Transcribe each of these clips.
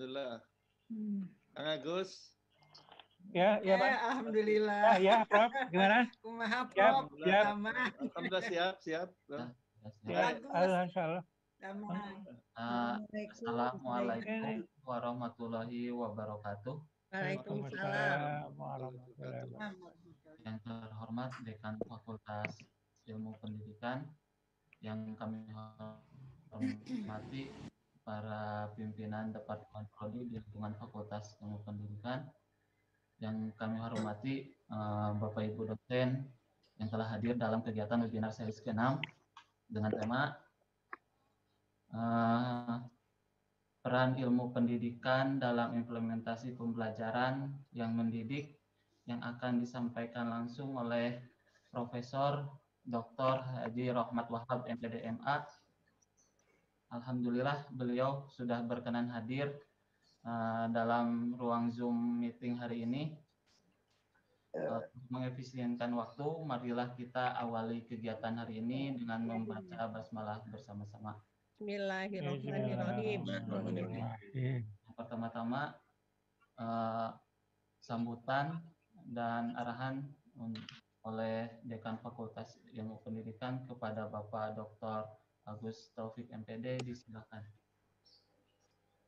Alhamdulillah. Hmm. Kang Agus? Ya, ya, eh, ah, ya Alhamdulillah. Ya, ya, Prof. Gimana? Kumaha, Prof. Siap, siap. Alhamdulillah, siap, siap. Ya, Alhamdulillah. Ya, ya, ah, assalamualaikum warahmatullahi wabarakatuh. Waalaikumsalam. Yang terhormat Dekan Fakultas Ilmu Pendidikan, yang kami hormati para pimpinan Departemen Prodi di lingkungan Fakultas Ilmu Pendidikan yang kami hormati eh, Bapak Ibu dosen yang telah hadir dalam kegiatan webinar seri ke-6 dengan tema eh, peran ilmu pendidikan dalam implementasi pembelajaran yang mendidik yang akan disampaikan langsung oleh Profesor Dr. Haji Rohmat Wahab MPDMA Alhamdulillah beliau sudah berkenan hadir uh, dalam ruang Zoom meeting hari ini. Uh, mengefisienkan waktu, marilah kita awali kegiatan hari ini dengan membaca basmalah bersama-sama. Bismillahirrahmanirrahim. pertama-tama uh, sambutan dan arahan oleh Dekan Fakultas Ilmu Pendidikan kepada Bapak Dr. Agus Taufik MPD disilakan.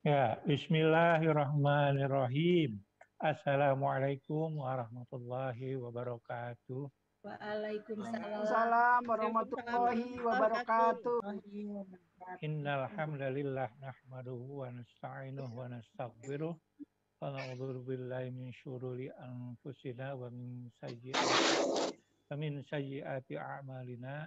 Ya, bismillahirrahmanirrahim. Assalamualaikum warahmatullahi wabarakatuh. Waalaikumsalam warahmatullahi wabarakatuh. Innal hamdalillah nahmaduhu wa nasta'inuhu wa nastaghfiruh wa na'udzu billahi min syururi anfusina wa min sayyiati wa min sayyiati a'malina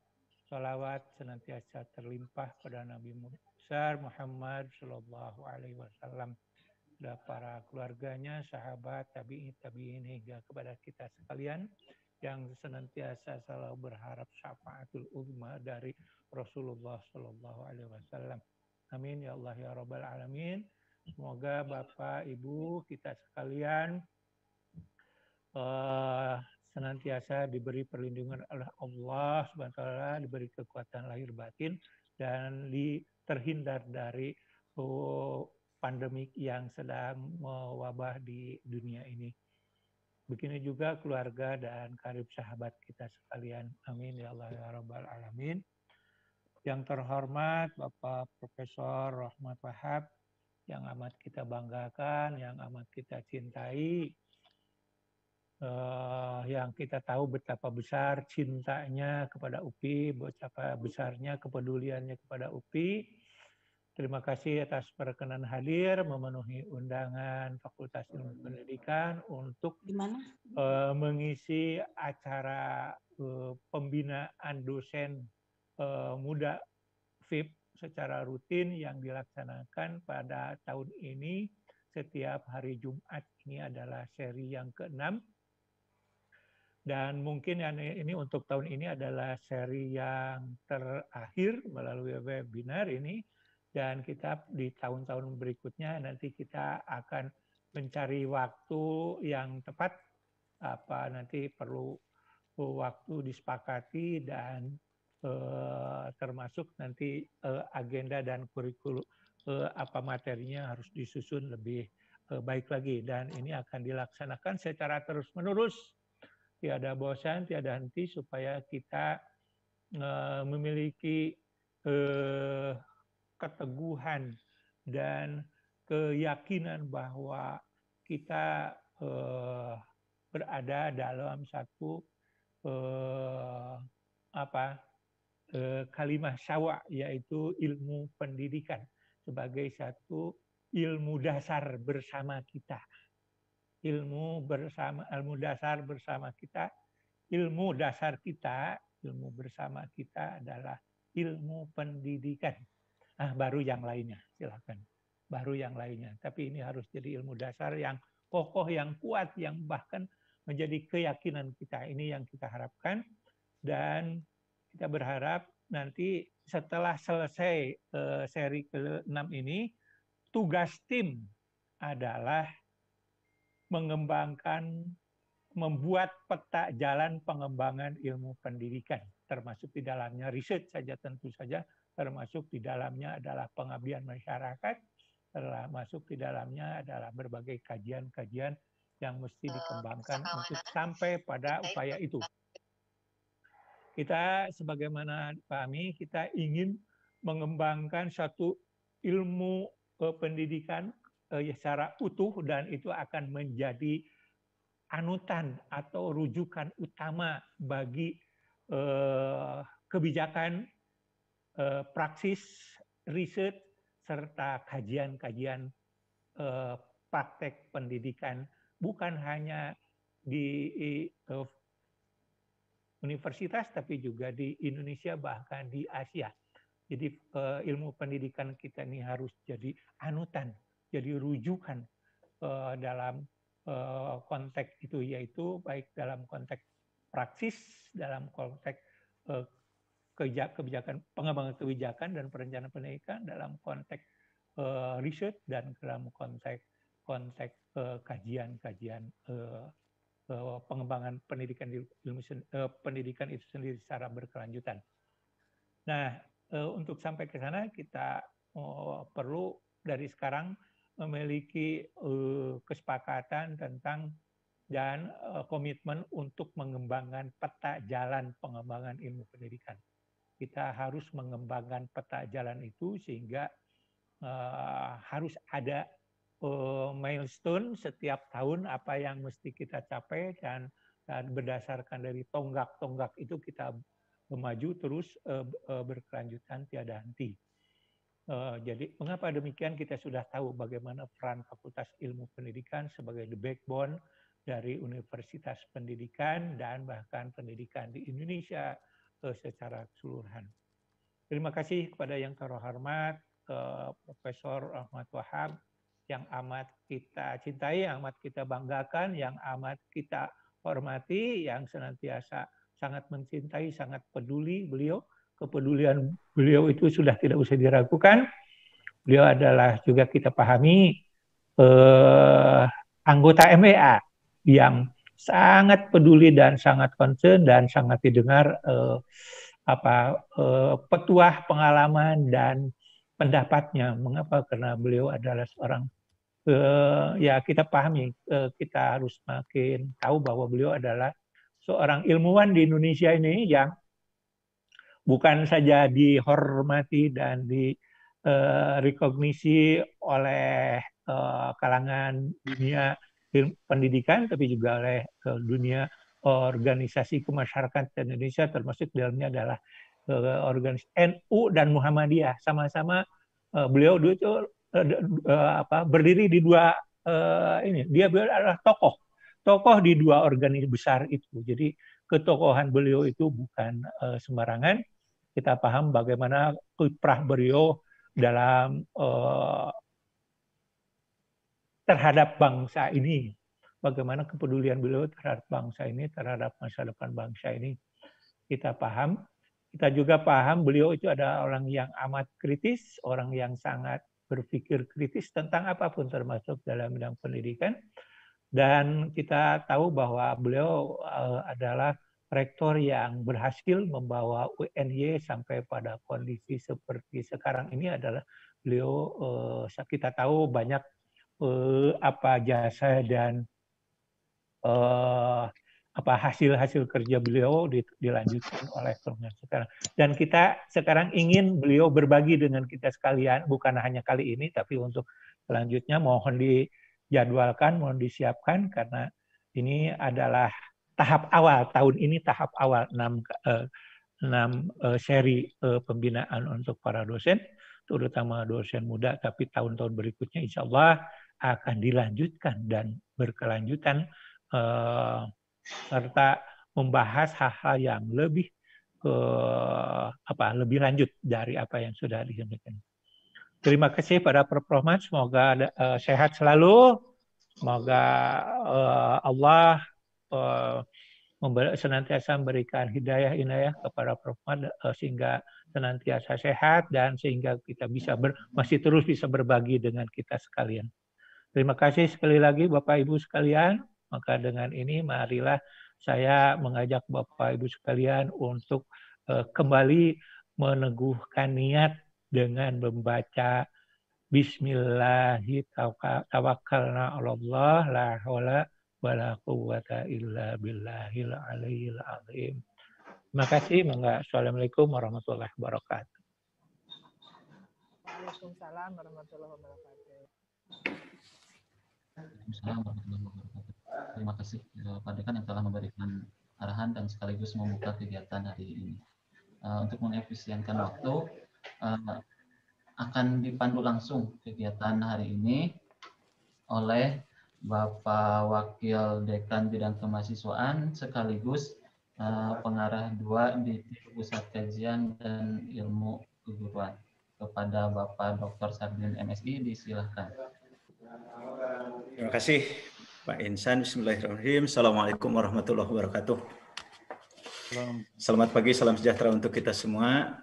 Salawat senantiasa terlimpah pada Nabi besar Muhammad Shallallahu Alaihi Wasallam dan para keluarganya, sahabat, tabi'in, tabi'in hingga kepada kita sekalian yang senantiasa selalu berharap syafaatul ulma dari Rasulullah Shallallahu Alaihi Wasallam. Amin ya Allah ya Robbal Alamin. Semoga Bapak Ibu kita sekalian uh, senantiasa diberi perlindungan oleh Allah Subhanahu diberi kekuatan lahir batin dan di, terhindar dari oh, pandemik yang sedang mewabah di dunia ini. Begini juga keluarga dan karib sahabat kita sekalian. Amin ya Allah ya Rabbal Alamin. Yang terhormat Bapak Profesor Rahmat Wahab, yang amat kita banggakan, yang amat kita cintai, Eh, yang kita tahu betapa besar cintanya kepada UPI, betapa besarnya kepeduliannya kepada UPI. Terima kasih atas perkenan hadir memenuhi undangan Fakultas Ilmu Pendidikan untuk Uh, mengisi acara uh, pembinaan dosen uh, muda VIP secara rutin yang dilaksanakan pada tahun ini setiap hari Jumat. Ini adalah seri yang keenam dan mungkin yang ini untuk tahun ini adalah seri yang terakhir melalui webinar ini. Dan kita di tahun-tahun berikutnya nanti kita akan mencari waktu yang tepat. Apa nanti perlu waktu disepakati dan eh, termasuk nanti eh, agenda dan kurikulum eh, apa materinya harus disusun lebih eh, baik lagi dan ini akan dilaksanakan secara terus menerus tiada bosan, tiada henti supaya kita e, memiliki e, keteguhan dan keyakinan bahwa kita e, berada dalam satu uh, apa uh, syawa yaitu ilmu pendidikan sebagai satu ilmu dasar bersama kita ilmu bersama ilmu dasar bersama kita. Ilmu dasar kita, ilmu bersama kita adalah ilmu pendidikan. ah baru yang lainnya, silakan. Baru yang lainnya. Tapi ini harus jadi ilmu dasar yang kokoh, yang kuat, yang bahkan menjadi keyakinan kita. Ini yang kita harapkan dan kita berharap nanti setelah selesai eh, seri ke-6 ini tugas tim adalah mengembangkan membuat peta jalan pengembangan ilmu pendidikan termasuk di dalamnya riset saja tentu saja termasuk di dalamnya adalah pengabdian masyarakat termasuk di dalamnya adalah berbagai kajian-kajian yang mesti oh, dikembangkan untuk sampai pada upaya itu kita sebagaimana kami kita ingin mengembangkan satu ilmu eh, pendidikan Eh, ya, secara utuh dan itu akan menjadi anutan atau rujukan utama bagi eh, kebijakan, eh, praksis, riset, serta kajian-kajian eh, praktek pendidikan bukan hanya di eh, universitas tapi juga di Indonesia bahkan di Asia. Jadi eh, ilmu pendidikan kita ini harus jadi anutan jadi rujukan eh, dalam eh, konteks itu yaitu baik dalam konteks praksis dalam konteks eh, kebijakan pengembangan kebijakan dan perencanaan pendidikan dalam konteks uh, riset dan dalam konteks konteks kajian-kajian uh, pendidikan ilmu pendidikan itu sendiri secara berkelanjutan. Nah, untuk sampai ke sana kita oh, perlu dari sekarang memiliki eh, kesepakatan tentang dan eh, komitmen untuk mengembangkan peta jalan pengembangan ilmu pendidikan. Kita harus mengembangkan peta jalan itu sehingga eh, harus ada milestone setiap tahun apa yang mesti kita capai dan, dan berdasarkan dari tonggak-tonggak itu kita maju terus berkelanjutan tiada henti. Eh, jadi mengapa demikian kita sudah tahu bagaimana peran Fakultas Ilmu Pendidikan sebagai the backbone dari Universitas Pendidikan dan bahkan pendidikan di Indonesia eh, secara keseluruhan. Terima kasih kepada yang terhormat eh, Profesor Ahmad Wahab yang amat kita cintai, yang amat kita banggakan, yang amat kita hormati, yang senantiasa sangat mencintai, sangat peduli beliau kepedulian beliau itu sudah tidak usah diragukan. Beliau adalah juga kita pahami eh, anggota MEA yang sangat peduli dan sangat concern dan sangat didengar eh, apa eh, petuah pengalaman dan pendapatnya. Mengapa? Karena beliau adalah seorang eh, ya kita pahami eh, kita harus makin tahu bahwa beliau adalah seorang ilmuwan di Indonesia ini yang bukan saja dihormati dan di eh, oleh eh, kalangan dunia pendidikan, tapi juga oleh eh, dunia organisasi kemasyarakatan Indonesia, termasuk dalamnya adalah organisasi NU dan Muhammadiyah. Sama-sama beliau dulu itu apa, berdiri di dua ini, dia adalah tokoh, tokoh di dua organisasi besar itu. Jadi ketokohan beliau itu bukan uh, sembarangan. Kita paham bagaimana kiprah beliau dalam uh, terhadap bangsa ini, bagaimana kepedulian beliau terhadap bangsa ini, terhadap masa depan bangsa ini. Kita paham. Kita juga paham beliau itu ada orang yang amat kritis, orang yang sangat berpikir kritis tentang apapun termasuk dalam bidang pendidikan dan kita tahu bahwa beliau eh, adalah rektor yang berhasil membawa UNY sampai pada kondisi seperti sekarang ini adalah beliau eh, kita tahu banyak eh, apa jasa dan apa hasil-hasil kerja beliau dilanjutkan oleh turunnya sekarang. Dan kita sekarang ingin beliau berbagi dengan kita sekalian, bukan hanya kali ini, tapi untuk selanjutnya mohon di jadwalkan, mohon disiapkan karena ini adalah tahap awal tahun ini tahap awal enam eh, eh, seri eh, pembinaan untuk para dosen terutama dosen muda tapi tahun-tahun berikutnya insya Allah akan dilanjutkan dan berkelanjutan serta membahas hal-hal yang lebih ke apa lebih lanjut dari apa yang sudah disampaikan. Terima kasih pada Prof. Semoga ada, uh, sehat selalu. Semoga uh, Allah uh, senantiasa memberikan hidayah inayah kepada Prof. uh, sehingga senantiasa sehat dan sehingga kita bisa ber, masih terus bisa berbagi dengan kita sekalian. Terima kasih sekali lagi Bapak Ibu sekalian. Maka dengan ini marilah saya mengajak Bapak Ibu sekalian untuk uh, kembali meneguhkan niat dengan membaca Bismillahirrahmanirrahim. Makasih, Terima kasih. Mangga. Assalamualaikum warahmatullahi wabarakatuh. Waalaikumsalam warahmatullahi wabarakatuh. Waalaikumsalam warahmatullahi wabarakatuh. Terima kasih eh, Pak Dekan yang telah memberikan arahan dan sekaligus membuka kegiatan hari ini. Uh, untuk mengefisienkan waktu, Eh, akan dipandu langsung kegiatan hari ini oleh Bapak Wakil Dekan Bidang Kemahasiswaan sekaligus eh, pengarah dua di Pusat Kajian dan Ilmu Keguruan. Kepada Bapak Dr. Sardin MSI disilahkan. Terima kasih Pak Insan. Bismillahirrahmanirrahim. Assalamualaikum warahmatullahi wabarakatuh. Selamat pagi, salam sejahtera untuk kita semua.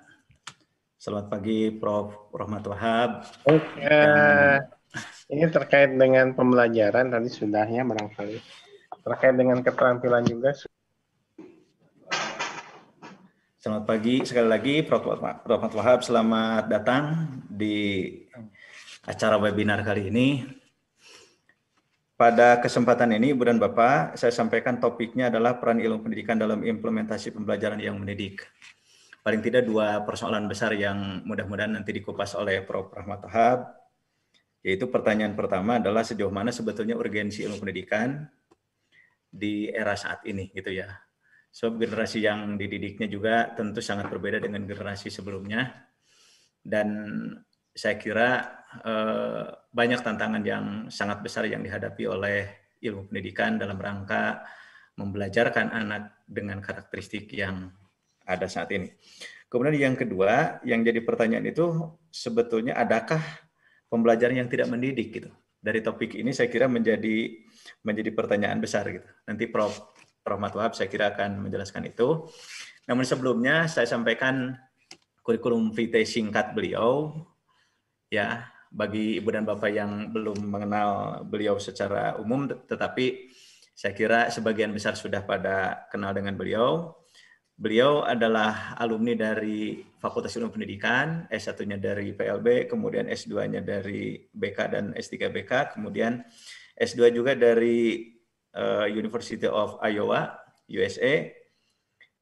Selamat pagi Prof. Rahmat Wahab. Oke. Dan... Ini terkait dengan pembelajaran tadi sudahnya barangkali. Terkait dengan keterampilan juga. Selamat pagi sekali lagi Prof. Rahmat Wahab. Selamat datang di acara webinar kali ini. Pada kesempatan ini, Ibu dan Bapak, saya sampaikan topiknya adalah peran ilmu pendidikan dalam implementasi pembelajaran yang mendidik paling tidak dua persoalan besar yang mudah-mudahan nanti dikupas oleh Prof. Rahmat Tahab, yaitu pertanyaan pertama adalah sejauh mana sebetulnya urgensi ilmu pendidikan di era saat ini gitu ya. So generasi yang dididiknya juga tentu sangat berbeda dengan generasi sebelumnya dan saya kira eh, banyak tantangan yang sangat besar yang dihadapi oleh ilmu pendidikan dalam rangka membelajarkan anak dengan karakteristik yang ada saat ini. Kemudian yang kedua, yang jadi pertanyaan itu sebetulnya adakah pembelajaran yang tidak mendidik gitu. Dari topik ini saya kira menjadi menjadi pertanyaan besar gitu. Nanti Prof Prof Matwab saya kira akan menjelaskan itu. Namun sebelumnya saya sampaikan kurikulum vitae singkat beliau ya bagi ibu dan bapak yang belum mengenal beliau secara umum tetapi saya kira sebagian besar sudah pada kenal dengan beliau Beliau adalah alumni dari Fakultas Ilmu Pendidikan, S1-nya dari PLB, kemudian S2-nya dari BK dan S3BK, kemudian S2 juga dari eh, University of Iowa, USA.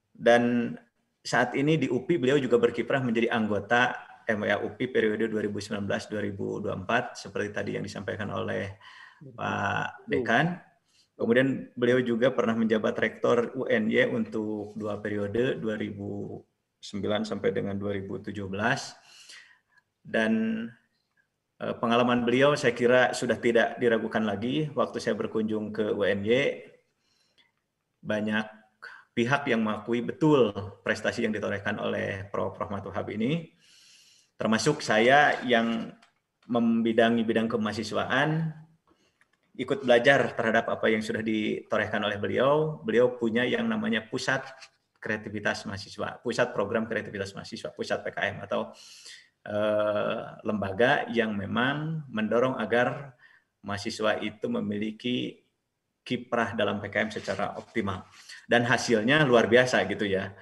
Dan saat ini di UPI beliau juga berkiprah menjadi anggota MWA UPI periode 2019-2024 seperti tadi yang disampaikan oleh Pak Dekan. Kemudian beliau juga pernah menjabat rektor UNY untuk dua periode 2009 sampai dengan 2017. Dan eh, pengalaman beliau saya kira sudah tidak diragukan lagi waktu saya berkunjung ke UNY. Banyak pihak yang mengakui betul prestasi yang ditorehkan oleh Prof. Rahmatul Hab ini. Termasuk saya yang membidangi bidang kemahasiswaan ikut belajar terhadap apa yang sudah ditorehkan oleh beliau. Beliau punya yang namanya pusat kreativitas mahasiswa, pusat program kreativitas mahasiswa, pusat PKM atau e, lembaga yang memang mendorong agar mahasiswa itu memiliki kiprah dalam PKM secara optimal. Dan hasilnya luar biasa gitu ya.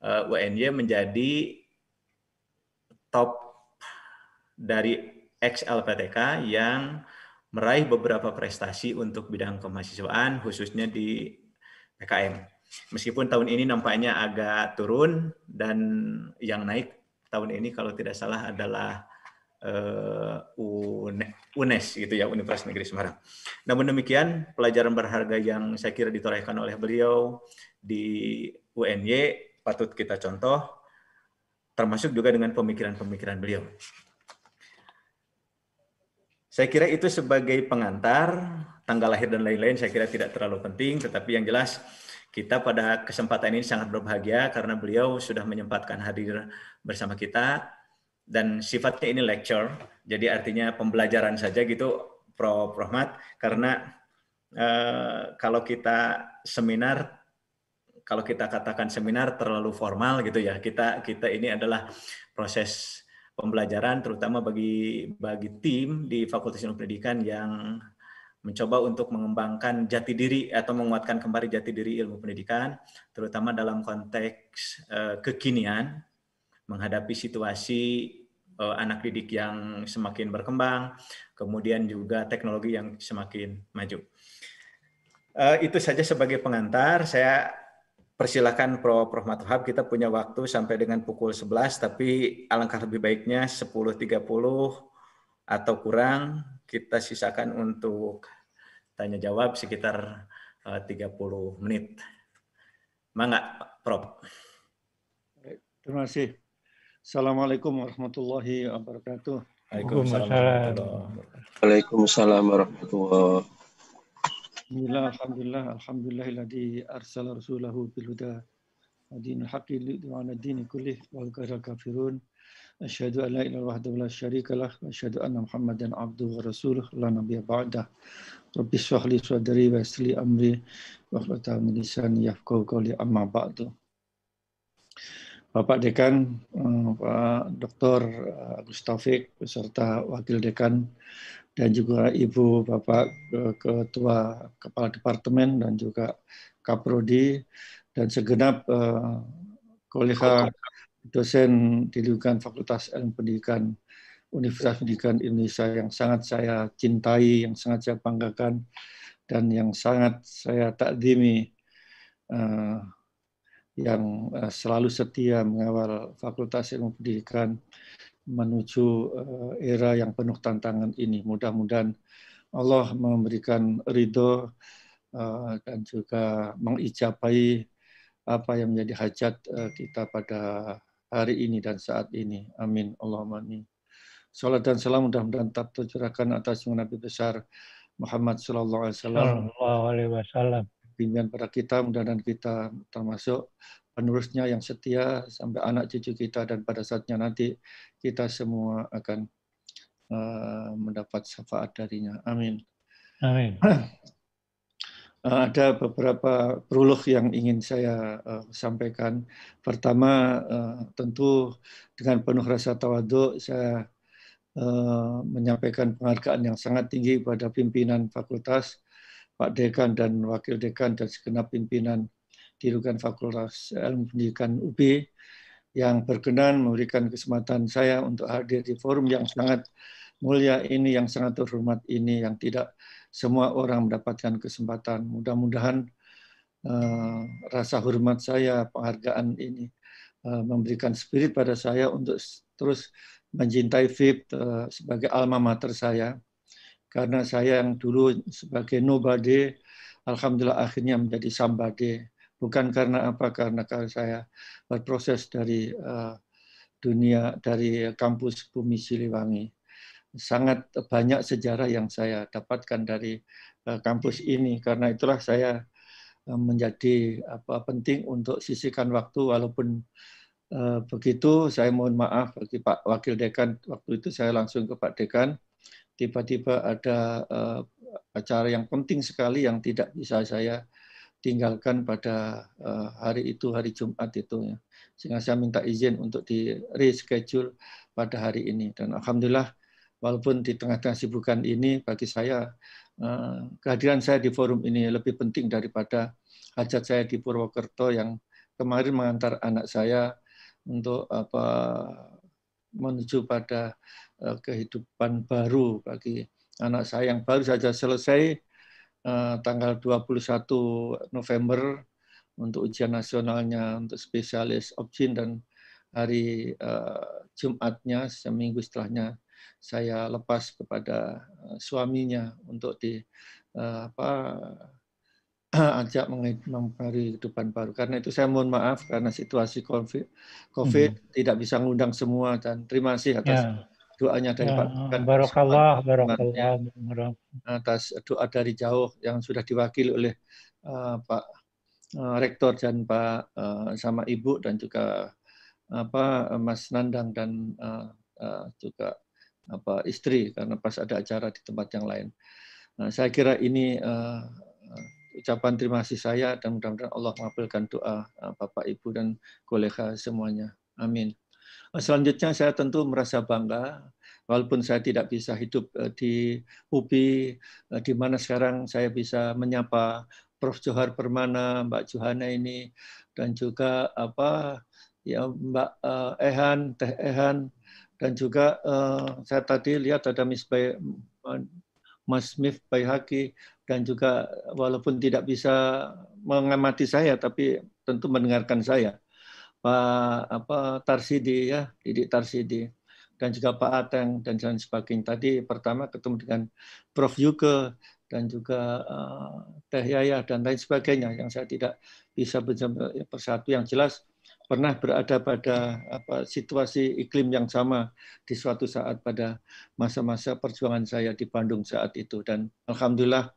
E, eh, UNY menjadi top dari XLPTK yang meraih beberapa prestasi untuk bidang kemahasiswaan khususnya di PKM. Meskipun tahun ini nampaknya agak turun dan yang naik tahun ini kalau tidak salah adalah uh, UNES gitu ya Universitas Negeri Semarang. Namun demikian pelajaran berharga yang saya kira ditorehkan oleh beliau di UNY patut kita contoh termasuk juga dengan pemikiran-pemikiran beliau. Saya kira itu sebagai pengantar, tanggal lahir dan lain-lain saya kira tidak terlalu penting, tetapi yang jelas kita pada kesempatan ini sangat berbahagia karena beliau sudah menyempatkan hadir bersama kita dan sifatnya ini lecture, jadi artinya pembelajaran saja gitu Prof. Rahmat, karena eh, kalau kita seminar, kalau kita katakan seminar terlalu formal gitu ya, kita kita ini adalah proses pembelajaran terutama bagi bagi tim di Fakultas Ilmu Pendidikan yang mencoba untuk mengembangkan jati diri atau menguatkan kembali jati diri ilmu pendidikan terutama dalam konteks uh, kekinian menghadapi situasi uh, anak didik yang semakin berkembang kemudian juga teknologi yang semakin maju. Uh, itu saja sebagai pengantar saya persilakan Prof. Prof Matuhab kita punya waktu sampai dengan pukul 11 tapi alangkah lebih baiknya 10.30 atau kurang kita sisakan untuk tanya jawab sekitar 30 eh, menit. Mangga Prof. Terima kasih. Assalamualaikum warahmatullahi wabarakatuh. Waalaikumsalam warahmatullahi wabarakatuh alhamdulillah, alhamdulillah alladhi arsala rasulahu bil huda wa dinil haqqi wa ala dini kullih Wal qadal kafirun. Asyhadu an la ilaha wahdahu la syarika lah wa asyhadu anna Muhammadan abduhu wa rasuluh la nabiyya ba'dah. Rabbi shrah sadri wa amri wa hlul min lisani yafqahu qawli amma ba'du. Bapak Dekan eh, Pak Dr. Eh, Agus Taufik beserta Wakil Dekan dan juga Ibu Bapak Ketua Kepala Departemen dan juga Kaprodi dan segenap uh, kolega dosen di lingkungan Fakultas Ilmu Pendidikan Universitas Pendidikan Indonesia yang sangat saya cintai, yang sangat saya banggakan, dan yang sangat saya takdimi, uh, yang uh, selalu setia mengawal Fakultas Ilmu Pendidikan menuju eh, era yang penuh tantangan ini. Mudah-mudahan Allah memberikan ridho eh, dan juga mengijabai apa yang menjadi hajat eh, kita pada hari ini dan saat ini. Amin. Allahumma amin. Salat dan salam mudah-mudahan tetap tercurahkan atas Nabi besar Muhammad Sallallahu Alaihi Wasallam. Sallallahu Alaihi Wasallam. Bimbingan pada kita, mudah-mudahan kita termasuk penerusnya yang setia sampai anak cucu kita dan pada saatnya nanti kita semua akan uh, mendapat syafaat darinya. Amin. Amin. Uh, ada beberapa peruluh yang ingin saya uh, sampaikan. Pertama, uh, tentu dengan penuh rasa tawaduk saya uh, menyampaikan penghargaan yang sangat tinggi pada pimpinan fakultas, Pak Dekan dan Wakil Dekan dan segenap pimpinan di Rukan Fakultas Ilmu Pendidikan UB yang berkenan memberikan kesempatan saya untuk hadir di forum yang sangat mulia ini, yang sangat terhormat ini, yang tidak semua orang mendapatkan kesempatan. Mudah-mudahan uh, rasa hormat saya, penghargaan ini uh, memberikan spirit pada saya untuk terus mencintai Vip uh, eh, sebagai alma mater saya. Karena saya yang dulu sebagai nobody, Alhamdulillah akhirnya menjadi somebody bukan karena apa karena saya berproses dari eh, dunia dari kampus Bumi Siliwangi. Sangat banyak sejarah yang saya dapatkan dari eh, kampus ini karena itulah saya eh, menjadi apa penting untuk sisihkan waktu walaupun begitu saya mohon maaf bagi Pak Wakil Dekan waktu itu saya langsung ke Pak Dekan tiba-tiba ada acara yang penting sekali yang tidak bisa saya tinggalkan pada eh, hari itu hari Jumat itu ya. Sehingga saya minta izin untuk di reschedule pada hari ini dan alhamdulillah walaupun di tengah-tengah sibukan ini bagi saya eh, kehadiran saya di forum ini lebih penting daripada hajat saya di Purwokerto yang kemarin mengantar anak saya untuk apa menuju pada eh, kehidupan baru bagi anak saya yang baru saja selesai Eh, dua tanggal 21 November untuk ujian nasionalnya untuk spesialis Opjin dan hari uh, Jumatnya seminggu setelahnya saya lepas kepada eh, suaminya untuk di uh, apa ajak mempengaruhi kehidupan baru. Karena itu saya mohon maaf karena situasi COVID, COVID hmm. tidak bisa mengundang semua dan terima kasih atas yeah doanya dari ya, Pak Bukan. Barakallah, barakallah. Atas doa dari jauh yang sudah diwakili oleh uh, Pak uh, Rektor dan Pak uh, sama Ibu dan juga apa Mas Nandang dan uh, uh, juga apa istri karena pas ada acara di tempat yang lain. Nah, saya kira ini uh, ucapan terima kasih saya dan mudah-mudahan Allah mengabulkan doa uh, Bapak Ibu dan kolega semuanya. Amin. Eh, selanjutnya saya tentu merasa bangga walaupun saya tidak bisa hidup eh, di UPI eh, di mana sekarang saya bisa menyapa Prof Johar Permana, Mbak Johana ini dan juga apa ya Mbak Ehan, Teh Ehan dan juga saya tadi lihat ada Miss Bay, Mas Mif Bayhaki dan juga walaupun tidak bisa mengamati saya tapi tentu mendengarkan saya Pak apa Tarsidi ya, Didik Tarsidi dan juga Pak Ateng dan lain sebagainya. Tadi pertama ketemu dengan Prof Yuke dan juga uh, Teh Yaya dan lain sebagainya yang saya tidak bisa ya, persatu yang jelas pernah berada pada apa, situasi iklim yang sama di suatu saat pada masa-masa perjuangan saya di Bandung saat itu dan alhamdulillah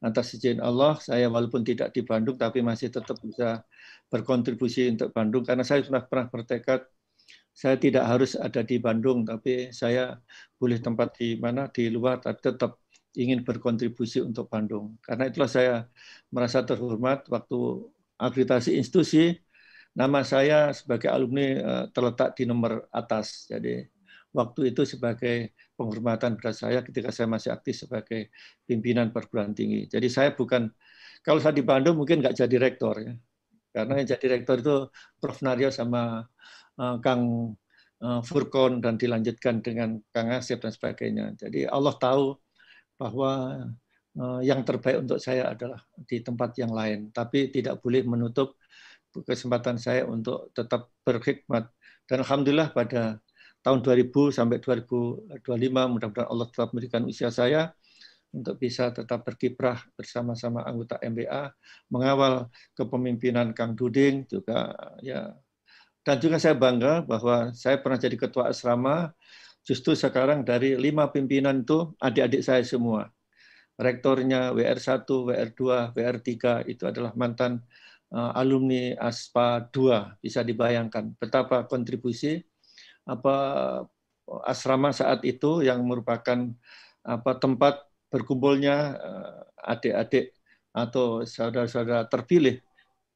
atas izin Allah saya walaupun tidak di Bandung tapi masih tetap bisa berkontribusi untuk Bandung karena saya sudah pernah bertekad saya tidak harus ada di Bandung tapi saya boleh tempat di mana di luar tapi tetap ingin berkontribusi untuk Bandung. Karena itulah saya merasa terhormat waktu akreditasi institusi nama saya sebagai alumni eh, terletak di nomor atas. Jadi waktu itu sebagai penghormatan pada saya ketika saya masih aktif sebagai pimpinan perguruan tinggi. Jadi saya bukan, kalau saya di Bandung mungkin nggak jadi rektor ya. Karena yang jadi rektor itu Prof. Naryo sama uh, Kang uh, Furkon dan dilanjutkan dengan Kang Asep dan sebagainya. Jadi Allah tahu bahwa uh, yang terbaik untuk saya adalah di tempat yang lain. Tapi tidak boleh menutup kesempatan saya untuk tetap berhikmat Dan Alhamdulillah pada tahun 2000 sampai 2025 mudah-mudahan Allah tetap memberikan usia saya untuk bisa tetap berkiprah bersama-sama anggota MBA mengawal kepemimpinan Kang Duding juga ya dan juga saya bangga bahwa saya pernah jadi ketua asrama justru sekarang dari lima pimpinan itu adik-adik saya semua rektornya WR1, WR2, WR3 itu adalah mantan eh, alumni ASPA 2 bisa dibayangkan betapa kontribusi apa asrama saat itu yang merupakan apa tempat berkumpulnya eh, adik-adik atau saudara-saudara terpilih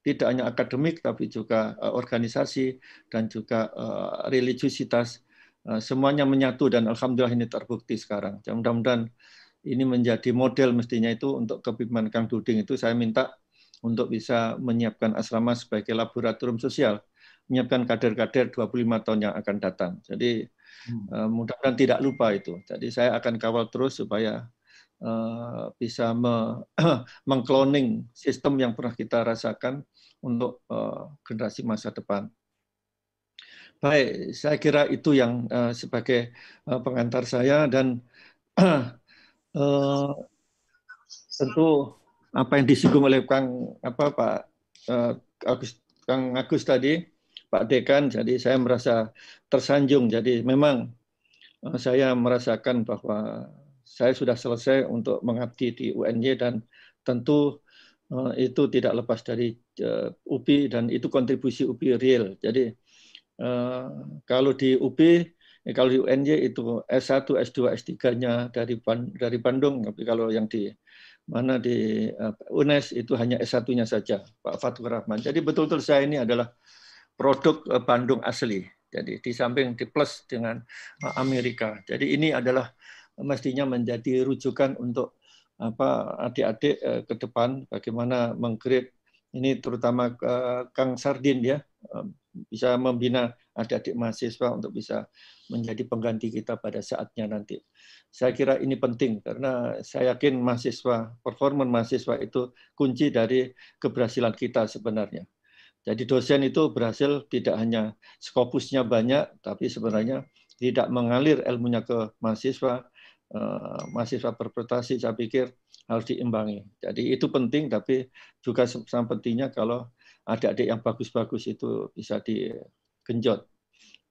tidak hanya akademik tapi juga eh, organisasi dan juga eh, religiusitas semuanya menyatu dan alhamdulillah ini terbukti sekarang. Ya, mudah-mudahan ini menjadi model mestinya itu untuk kepimpinan Kang Duding itu saya minta untuk bisa menyiapkan asrama sebagai laboratorium sosial menyiapkan kader-kader 25 tahun yang akan datang. Jadi hmm. Eh, mudah-mudahan tidak lupa itu. Jadi saya akan kawal terus supaya uh, bisa me mengkloning sistem yang pernah kita rasakan untuk uh, generasi masa depan. Baik, saya kira itu yang uh, sebagai uh, pengantar saya dan uh, tentu apa yang disinggung oleh Kang apa Pak uh, Agus Kang Agus tadi Pak Dekan, jadi saya merasa tersanjung. Jadi memang eh, saya merasakan bahwa saya sudah selesai untuk mengabdi di UNY dan tentu eh, itu tidak lepas dari eh, UPI dan itu kontribusi UPI real. Jadi kalau di UPI, ya kalau di UNY itu S1, S2, S3-nya dari dari Bandung, tapi kalau yang di mana di UNES itu hanya S1-nya saja, Pak Fatur Rahman. Jadi betul-betul saya ini adalah produk eh, Bandung asli. Jadi di samping di plus dengan eh, Amerika. Jadi ini adalah mestinya menjadi rujukan untuk apa adik-adik eh, ke depan bagaimana mengkreat ini terutama Kang Sardin ya bisa membina adik-adik mahasiswa untuk bisa menjadi pengganti kita pada saatnya nanti. Saya kira ini penting karena saya yakin mahasiswa, performa mahasiswa itu kunci dari keberhasilan kita sebenarnya. Jadi dosen itu berhasil tidak hanya skopusnya banyak, tapi sebenarnya tidak mengalir ilmunya ke mahasiswa, eh, mahasiswa berprestasi saya pikir harus diimbangi. Jadi itu penting, tapi juga sangat pentingnya kalau adik-adik yang bagus-bagus itu bisa digenjot.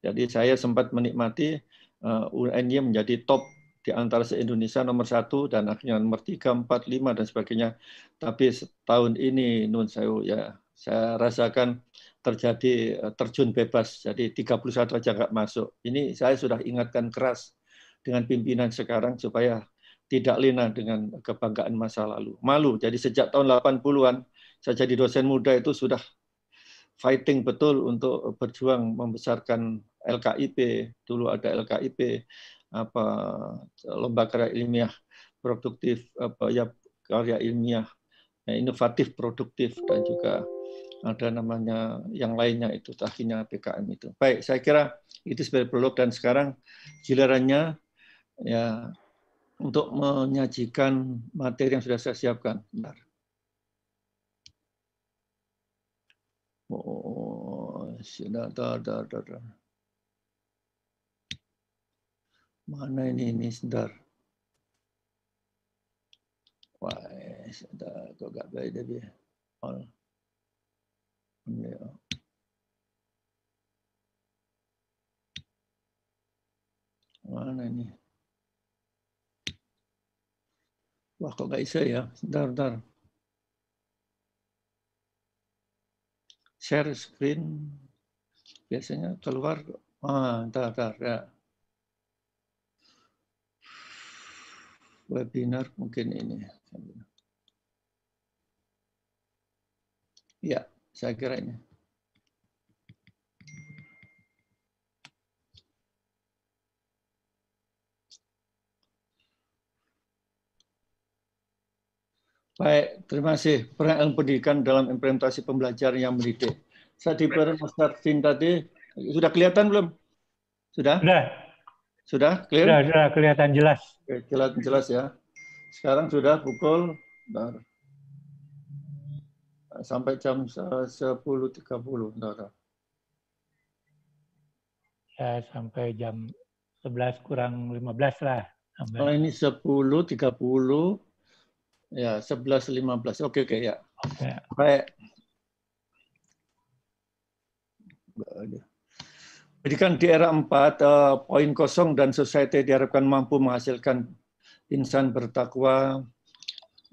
Jadi saya sempat menikmati eh, UNY menjadi top di antara se-Indonesia nomor satu dan akhirnya nomor tiga, empat, lima dan sebagainya. Tapi tahun ini Nun saya ya saya rasakan terjadi eh, terjun bebas. Jadi 31 aja nggak masuk. Ini saya sudah ingatkan keras dengan pimpinan sekarang supaya tidak lena dengan kebanggaan masa lalu. Malu. Jadi sejak tahun 80-an saya jadi dosen muda itu sudah fighting betul untuk berjuang membesarkan LKIP. Dulu ada LKIP apa lomba karya ilmiah produktif apa ya karya ilmiah ya, inovatif produktif dan juga ada namanya yang lainnya itu akhirnya PKM itu. Baik, saya kira itu sebagai prolog dan sekarang gilirannya ya untuk menyajikan materi yang sudah saya siapkan. Bentar. Oh, sudah, dar, dar, dar, Mana ini ini sebentar. Wah, sudah eh, kok gak baik dia. Oh. Ja. Iya. Mana ini? Wah, kok gak bisa ya? Bentar, bentar. Share screen. Biasanya keluar. Ah, bentar, bentar. Ya. Webinar mungkin ini. Ya. Saya kira ini. Baik, terima kasih. Peran ilmu pendidikan dalam implementasi pembelajaran yang mendidik. Saya di Mas tadi, sudah kelihatan belum? Sudah? Sudah. Sudah, clear? Sudah, sudah kelihatan jelas. Oke, kelihatan jelas ya. Sekarang sudah pukul, bentar, sampai jam 10.30 saudara. Ya, sampai jam 11 kurang 15 lah. Sampai. Oh, ini 10.30 ya 11.15. Oke oke ya. Oke. Baik. Pendidikan di era 4, uh, eh, poin kosong dan society diharapkan mampu menghasilkan insan bertakwa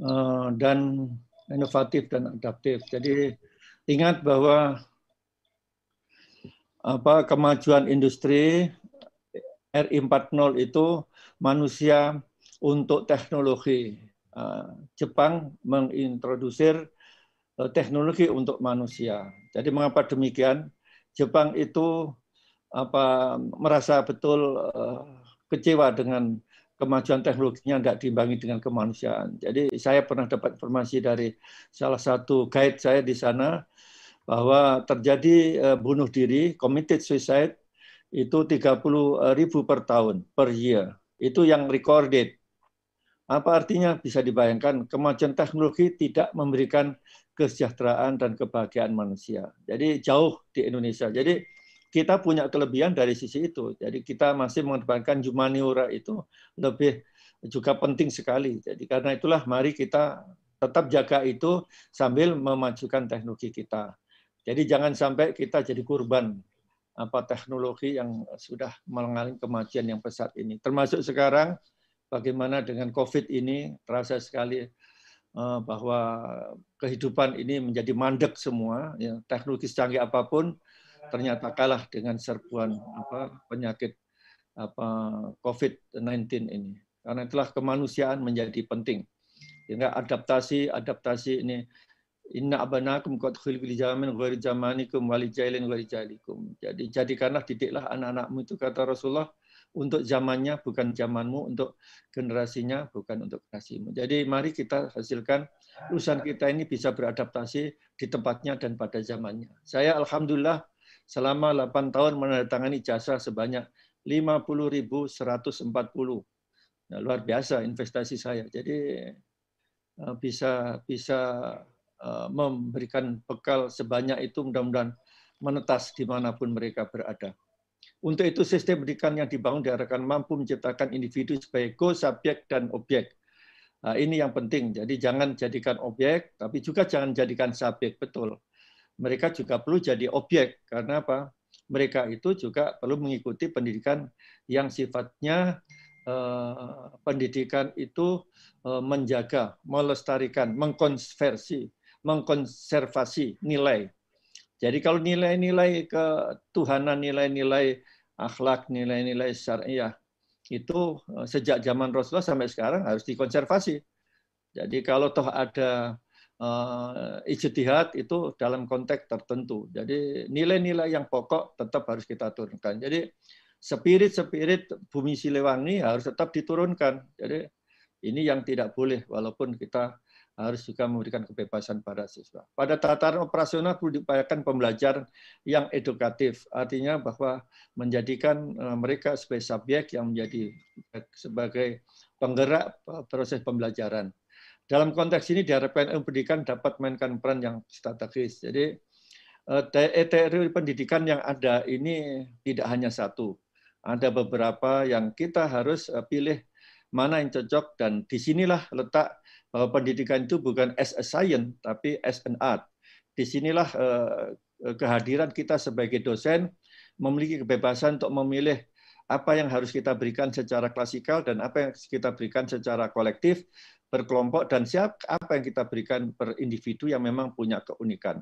uh, dan inovatif dan adaptif. Jadi ingat bahwa apa kemajuan industri RI40 itu manusia untuk teknologi. Ah, Jepang mengintrodusir eh, teknologi untuk manusia. Jadi mengapa demikian? Jepang itu apa merasa betul eh, kecewa dengan kemajuan teknologinya tidak diimbangi dengan kemanusiaan. Jadi saya pernah dapat informasi dari salah satu guide saya di sana bahwa terjadi eh, bunuh diri, committed suicide itu 30 ribu per tahun, per year. Itu yang recorded. Apa artinya? Bisa dibayangkan kemajuan teknologi tidak memberikan kesejahteraan dan kebahagiaan manusia. Jadi jauh di Indonesia. Jadi kita punya kelebihan dari sisi itu. Jadi kita masih mengedepankan humaniora itu lebih juga penting sekali. Jadi karena itulah mari kita tetap jaga itu sambil memajukan teknologi kita. Jadi jangan sampai kita jadi kurban apa teknologi yang sudah mengalami kemajuan yang pesat ini. Termasuk sekarang bagaimana dengan COVID ini terasa sekali eh, bahwa kehidupan ini menjadi mandek semua, ya, teknologi secanggih apapun ternyata kalah dengan serbuan apa penyakit apa COVID-19 ini. Karena telah kemanusiaan menjadi penting. Sehingga adaptasi adaptasi ini inna abanakum qad khulqil jamin ghairi zamanikum wali jailin ghairi jailikum. Jadi jadikanlah didiklah anak-anakmu itu kata Rasulullah untuk zamannya bukan zamanmu, untuk generasinya bukan untuk generasimu. Jadi mari kita hasilkan lulusan kita ini bisa beradaptasi di tempatnya dan pada zamannya. Saya alhamdulillah selama 8 tahun menandatangani jasa sebanyak 50.140. Nah, luar biasa investasi saya. Jadi eh, bisa bisa eh, memberikan bekal sebanyak itu mudah-mudahan menetas dimanapun mereka berada. Untuk itu sistem pendidikan yang dibangun diharapkan mampu menciptakan individu sebagai go, subjek, dan objek. Nah, ini yang penting. Jadi jangan jadikan objek, tapi juga jangan jadikan subjek. Betul mereka juga perlu jadi objek karena apa? Mereka itu juga perlu mengikuti pendidikan yang sifatnya eh, pendidikan itu eh, menjaga, melestarikan, mengkonversi, mengkonservasi nilai. Jadi kalau nilai-nilai ketuhanan, nilai-nilai akhlak, nilai-nilai syariah itu eh, sejak zaman Rasulullah sampai sekarang harus dikonservasi. Jadi kalau toh ada uh, ijtihad itu dalam konteks tertentu. Jadi nilai-nilai yang pokok tetap harus kita turunkan. Jadi spirit-spirit bumi Silewangi harus tetap diturunkan. Jadi ini yang tidak boleh walaupun kita harus juga memberikan kebebasan pada siswa. Pada tataran operasional perlu diupayakan pembelajaran yang edukatif, artinya bahwa menjadikan eh, mereka sebagai subjek yang menjadi sebagai penggerak eh, proses pembelajaran dalam konteks ini diharapkan ilmu pendidikan dapat memainkan peran yang strategis. Jadi eh, eh, teori pendidikan yang ada ini tidak hanya satu. Ada beberapa yang kita harus eh, pilih mana yang cocok dan disinilah letak bahwa pendidikan itu bukan as a science tapi as an art. Disinilah kehadiran kita sebagai dosen memiliki kebebasan untuk memilih apa yang harus kita berikan secara klasikal dan apa yang kita berikan secara kolektif berkelompok dan siap apa yang kita berikan per individu yang memang punya keunikan.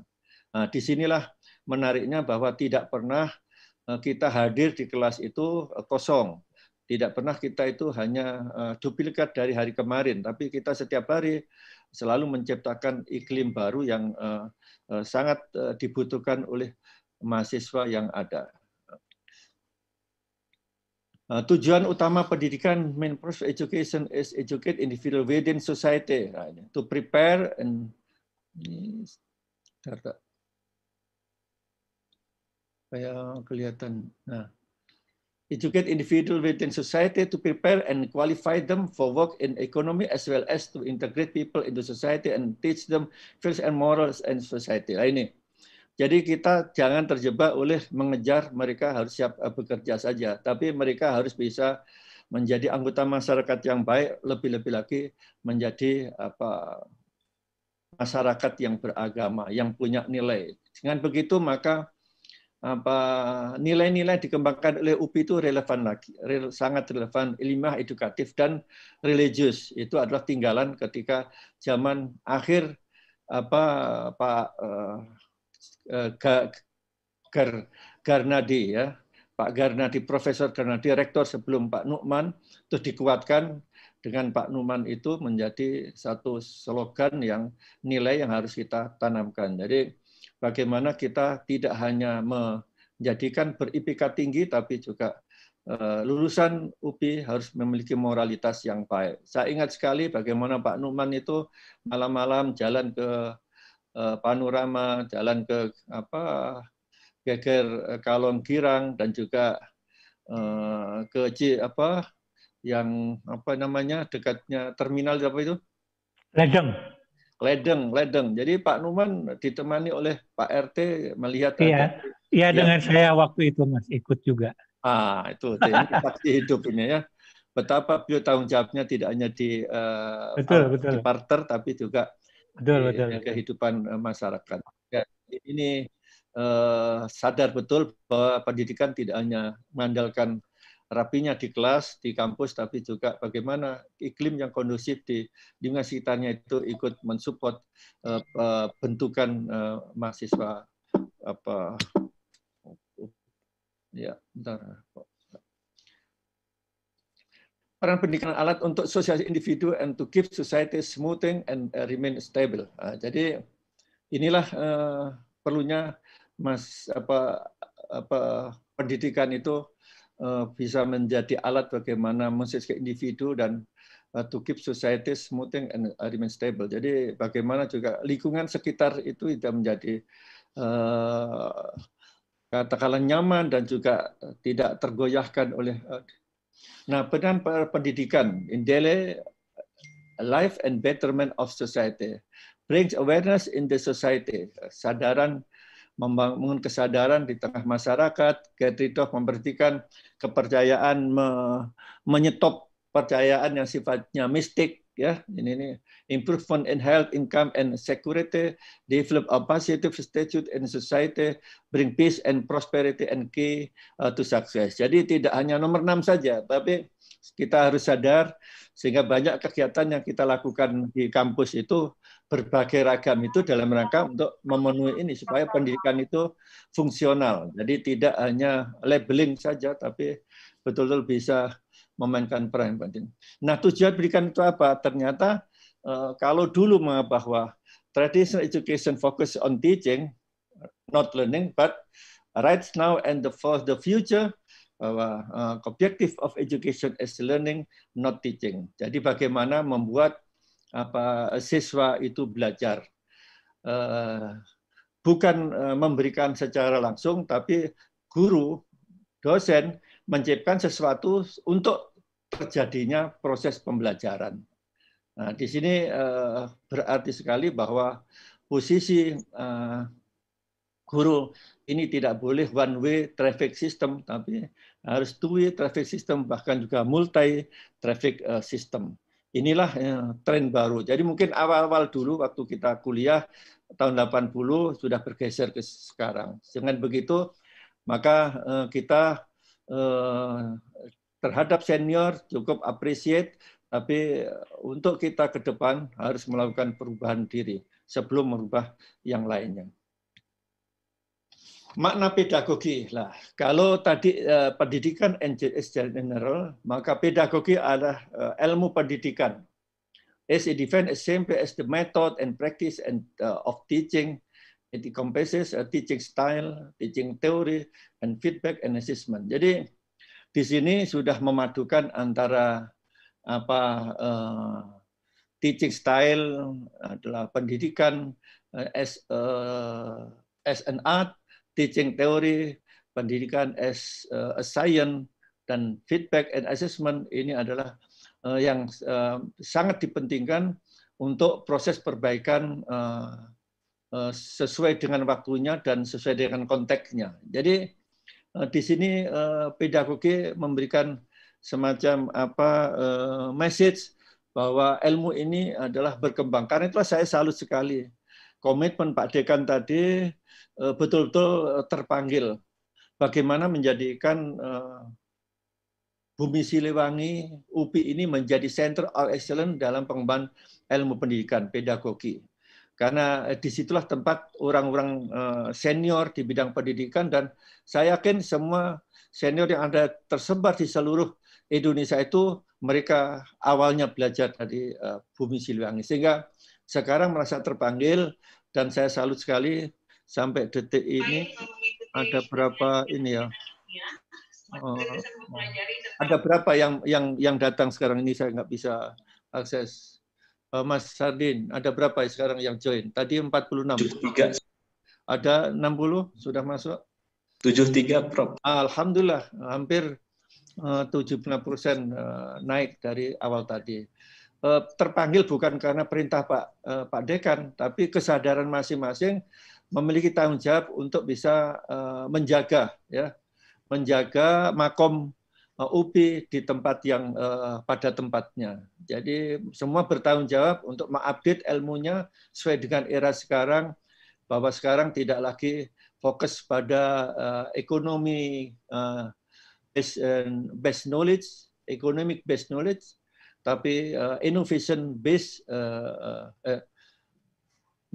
Nah, disinilah menariknya bahwa tidak pernah eh, kita hadir di kelas itu eh, kosong. Tidak pernah kita itu hanya eh, duplikat dari hari kemarin, tapi kita setiap hari selalu menciptakan iklim baru yang sangat dibutuhkan oleh mahasiswa yang ada. Eh, tujuan utama pendidikan main purpose of education is educate individual within society right? Nah, to prepare and Bentar, kayak kelihatan. Nah, educate individual within society to prepare and qualify them for work in economy as well as to integrate people into society and teach them values and morals and society. Nah, ini jadi kita jangan terjebak oleh mengejar mereka harus siap eh, bekerja saja, tapi mereka harus bisa menjadi anggota masyarakat yang baik, lebih-lebih lagi menjadi apa masyarakat yang beragama, yang punya nilai. Dengan begitu maka apa nilai-nilai dikembangkan oleh UPI itu relevan lagi, sangat relevan ilmiah, edukatif dan religius. Itu adalah tinggalan ketika zaman akhir apa Pak eh, Eh, Garnadi ya, Pak Garnadi, Profesor Garnadi, rektor sebelum Pak Nukman, terus dikuatkan dengan Pak Nukman itu menjadi satu slogan yang nilai yang harus kita tanamkan. Jadi bagaimana kita tidak hanya menjadikan berIPK tinggi, tapi juga eh, lulusan UPI harus memiliki moralitas yang baik. Saya ingat sekali bagaimana Pak Numan itu malam-malam jalan ke Eh, panorama jalan ke apa geger eh, Kalong Girang dan juga eh, ke C apa yang apa namanya dekatnya terminal apa itu? Ledeng. Ledeng, Ledeng. Jadi Pak Numan ditemani oleh Pak RT melihat. Iya. iya, iya dengan saya waktu itu Mas ikut juga. Ah, itu pasti hidup ini ya. Betapa beliau tanggung jawabnya tidak hanya di, uh, betul, betul. di parter tapi juga betul, di iya, iya, betul, kehidupan eh, masyarakat. Ya, ini uh, sadar betul bahwa pendidikan tidak hanya mengandalkan rapinya di kelas, di kampus, tapi juga bagaimana iklim yang kondusif di lingkungan sekitarnya itu ikut mensupport uh, bentukan uh, mahasiswa apa ya bentar peran pendidikan alat untuk sosial individu and to keep society smoothing and uh, remain stable. Uh, jadi inilah uh, perlunya mas apa apa pendidikan itu uh, bisa menjadi alat bagaimana mensosialisasi individu dan uh, to keep society smoothing and uh, remain stable. Jadi bagaimana juga lingkungan sekitar itu tidak menjadi uh, katakanlah nyaman dan juga tidak tergoyahkan oleh uh, Nah, peran pendidikan in daily life and betterment of society brings awareness in the society. Sadaran membangun kesadaran di tengah masyarakat, get rid of memberikan kepercayaan me, menyetop percayaan yang sifatnya mistik ya ini, ini improvement in health income and security develop a positive statute in society bring peace and prosperity and key uh, to success jadi tidak hanya nomor enam saja tapi kita harus sadar sehingga banyak kegiatan yang kita lakukan di kampus itu berbagai ragam itu dalam rangka untuk memenuhi ini supaya pendidikan itu fungsional jadi tidak hanya labeling saja tapi betul-betul bisa memainkan peran yang penting. Nah tujuan pendidikan itu apa? Ternyata eh, kalau dulu bahwa traditional education focus on teaching, not learning, but right now and the for the future, bahwa uh, objective of education is learning, not teaching. Jadi bagaimana membuat apa siswa itu belajar, uh, bukan uh, memberikan secara langsung, tapi guru, dosen menciptakan sesuatu untuk terjadinya proses pembelajaran. Nah, di sini eh, berarti sekali bahwa posisi eh, guru ini tidak boleh one way traffic system, tapi harus two way traffic system bahkan juga multi traffic eh, system. Inilah eh, tren baru. Jadi mungkin awal-awal dulu waktu kita kuliah tahun 80 sudah bergeser ke sekarang. Dengan begitu maka eh, kita Eh, terhadap senior cukup appreciate, tapi untuk kita ke depan harus melakukan perubahan diri sebelum merubah yang lainnya. Makna pedagogi lah. Kalau tadi eh, pendidikan NJS general, maka pedagogi adalah eh, ilmu pendidikan. As a define as simply as the method and practice and uh, of teaching It encompasses a teaching style, teaching theory, and feedback and assessment. Jadi di sini sudah memadukan antara apa uh, teaching style adalah pendidikan uh, as uh, as an art, teaching theory, pendidikan as uh, a science dan feedback and assessment ini adalah uh, yang uh, sangat dipentingkan untuk proses perbaikan uh, Eh, sesuai dengan waktunya dan sesuai dengan konteksnya. Jadi eh, di sini eh, pedagogi memberikan semacam apa message bahwa ilmu ini adalah berkembang. Karena itulah saya salut sekali komitmen Pak Dekan tadi betul-betul terpanggil. Bagaimana menjadikan Bumi Siliwangi, UPI ini menjadi center of excellence dalam pengembangan ilmu pendidikan, pedagogi karena eh, disitulah tempat orang-orang eh, senior di bidang pendidikan dan saya yakin semua senior yang ada tersebar di seluruh Indonesia itu mereka awalnya belajar dari eh, bumi Siliwangi sehingga sekarang merasa terpanggil dan saya salut sekali sampai detik ini ada berapa ini ya, ya. Oh, oh. ada berapa yang yang yang datang sekarang ini saya nggak bisa akses Eh, Mas Sardin, ada berapa sekarang yang join? Tadi 46. 73. Ada 60 sudah masuk? 73, Prof. Alhamdulillah, hampir 70 eh, persen eh, naik dari awal tadi. Terpanggil bukan karena perintah Pak Pak Dekan, tapi kesadaran masing-masing memiliki tanggung jawab untuk bisa menjaga ya, menjaga makom Up eh, di tempat yang uh, pada tempatnya. Jadi semua bertanggung jawab untuk mengupdate ilmunya sesuai dengan era sekarang bahwa sekarang tidak lagi fokus pada uh, ekonomi uh, based, uh, based knowledge, economic based knowledge, tapi uh, innovation based uh, uh,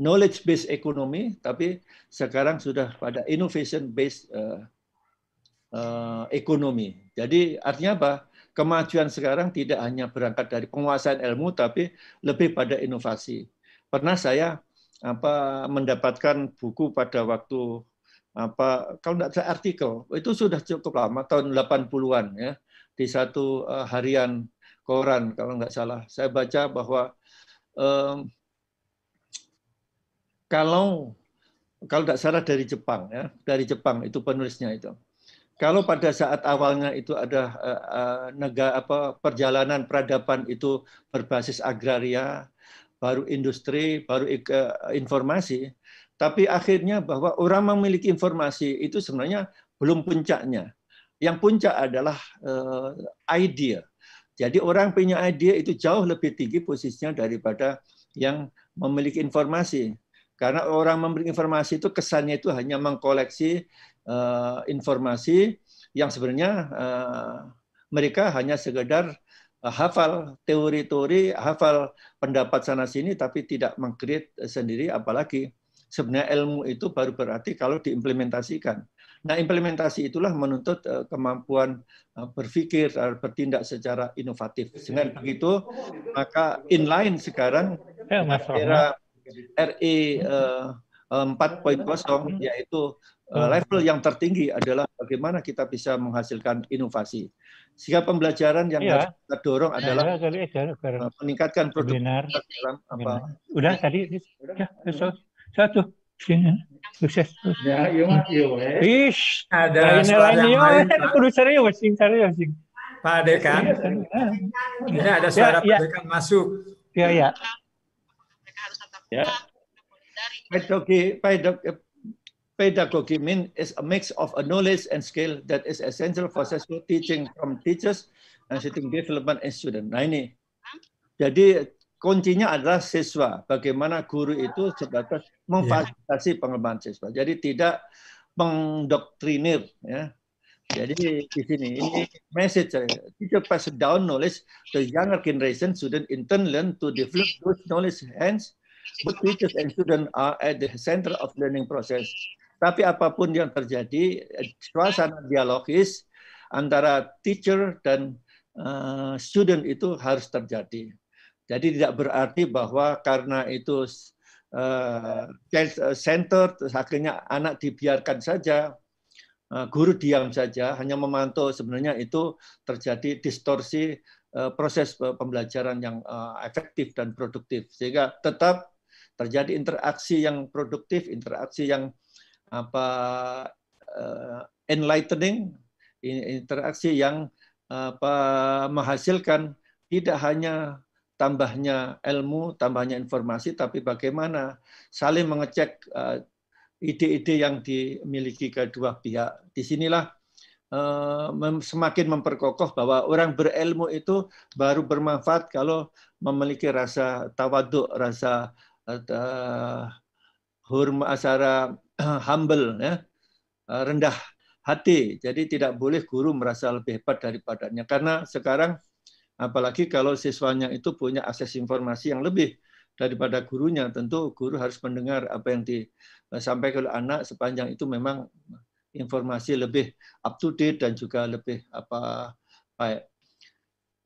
knowledge based ekonomi. tapi sekarang sudah pada innovation based uh, Eh, ekonomi. Jadi artinya apa? Kemajuan sekarang tidak hanya berangkat dari penguasaan ilmu, tapi lebih pada inovasi. Pernah saya apa mendapatkan buku pada waktu apa kalau tidak ada artikel itu sudah cukup lama tahun 80-an ya di satu uh, harian koran kalau nggak salah saya baca bahwa um, kalau kalau tidak salah dari Jepang ya dari Jepang itu penulisnya itu kalau pada saat awalnya itu ada uh, eh, eh, negara apa perjalanan peradaban itu berbasis agraria, baru industri, baru uh, informasi, tapi akhirnya bahwa orang memiliki informasi itu sebenarnya belum puncaknya. Yang puncak adalah uh, idea. Jadi orang punya idea itu jauh lebih tinggi posisinya daripada yang memiliki informasi. Karena orang memberi informasi itu kesannya itu hanya mengkoleksi uh, informasi yang sebenarnya uh, mereka hanya sekedar uh, hafal teori-teori, hafal pendapat sana sini tapi tidak mengkreat sendiri apalagi sebenarnya ilmu itu baru berarti kalau diimplementasikan. Nah, implementasi itulah menuntut uh, kemampuan uh, berpikir, uh, bertindak secara inovatif. Dengan begitu, maka inline sekarang ya, era RE 4.0 yaitu Eh, hmm. level yang tertinggi adalah bagaimana kita bisa menghasilkan inovasi. Sehingga pembelajaran yang ya. harus kita dorong iya, adalah ya, ya, ya, ya, meningkatkan produk Benar. dalam apa? Udah tadi udah ya, eh, satu sukses. Ya, iya, iya, Ish, ada lain-lain lainnya eh, kudu serius, sing serius sing. Pak Dekan, ini ada ya, suara ya, Pak Dekan masuk. Iya, iya. Ya. Pak Doki, Pak Dekan, pedagogy mean is a mix of a knowledge and skill that is essential for successful teaching from teachers and sitting development and student. Nah ini, jadi kuncinya adalah siswa. Bagaimana guru itu sebatas memfasilitasi yeah. pengembangan siswa. Jadi tidak mendoktrinir. Ya. Jadi di sini ini message Teacher pass down knowledge to younger generation student in turn learn to develop those knowledge Hence, both teachers and students are at the center of learning process. Tapi apapun yang terjadi, eh, suasana dialogis antara teacher dan uh, student itu harus terjadi. Jadi tidak berarti bahwa karena itu uh, eh, center akhirnya anak dibiarkan saja, uh, guru diam saja, hanya memantau sebenarnya itu terjadi distorsi uh, proses pembelajaran yang uh, efektif dan produktif sehingga tetap terjadi interaksi yang produktif, interaksi yang apa uh, enlightening interaksi yang apa menghasilkan tidak hanya tambahnya ilmu, tambahnya informasi, tapi bagaimana saling mengecek eh, ide-ide yang dimiliki kedua pihak. Disinilah eh, semakin memperkokoh bahwa orang berilmu itu baru bermanfaat kalau memiliki rasa tawaduk, rasa hormat, asara humble ya eh, rendah hati jadi tidak boleh guru merasa lebih hebat daripadanya karena sekarang apalagi kalau siswanya itu punya akses informasi yang lebih daripada gurunya tentu guru harus mendengar apa yang disampaikan eh, oleh anak sepanjang itu memang informasi lebih up to date dan juga lebih apa baik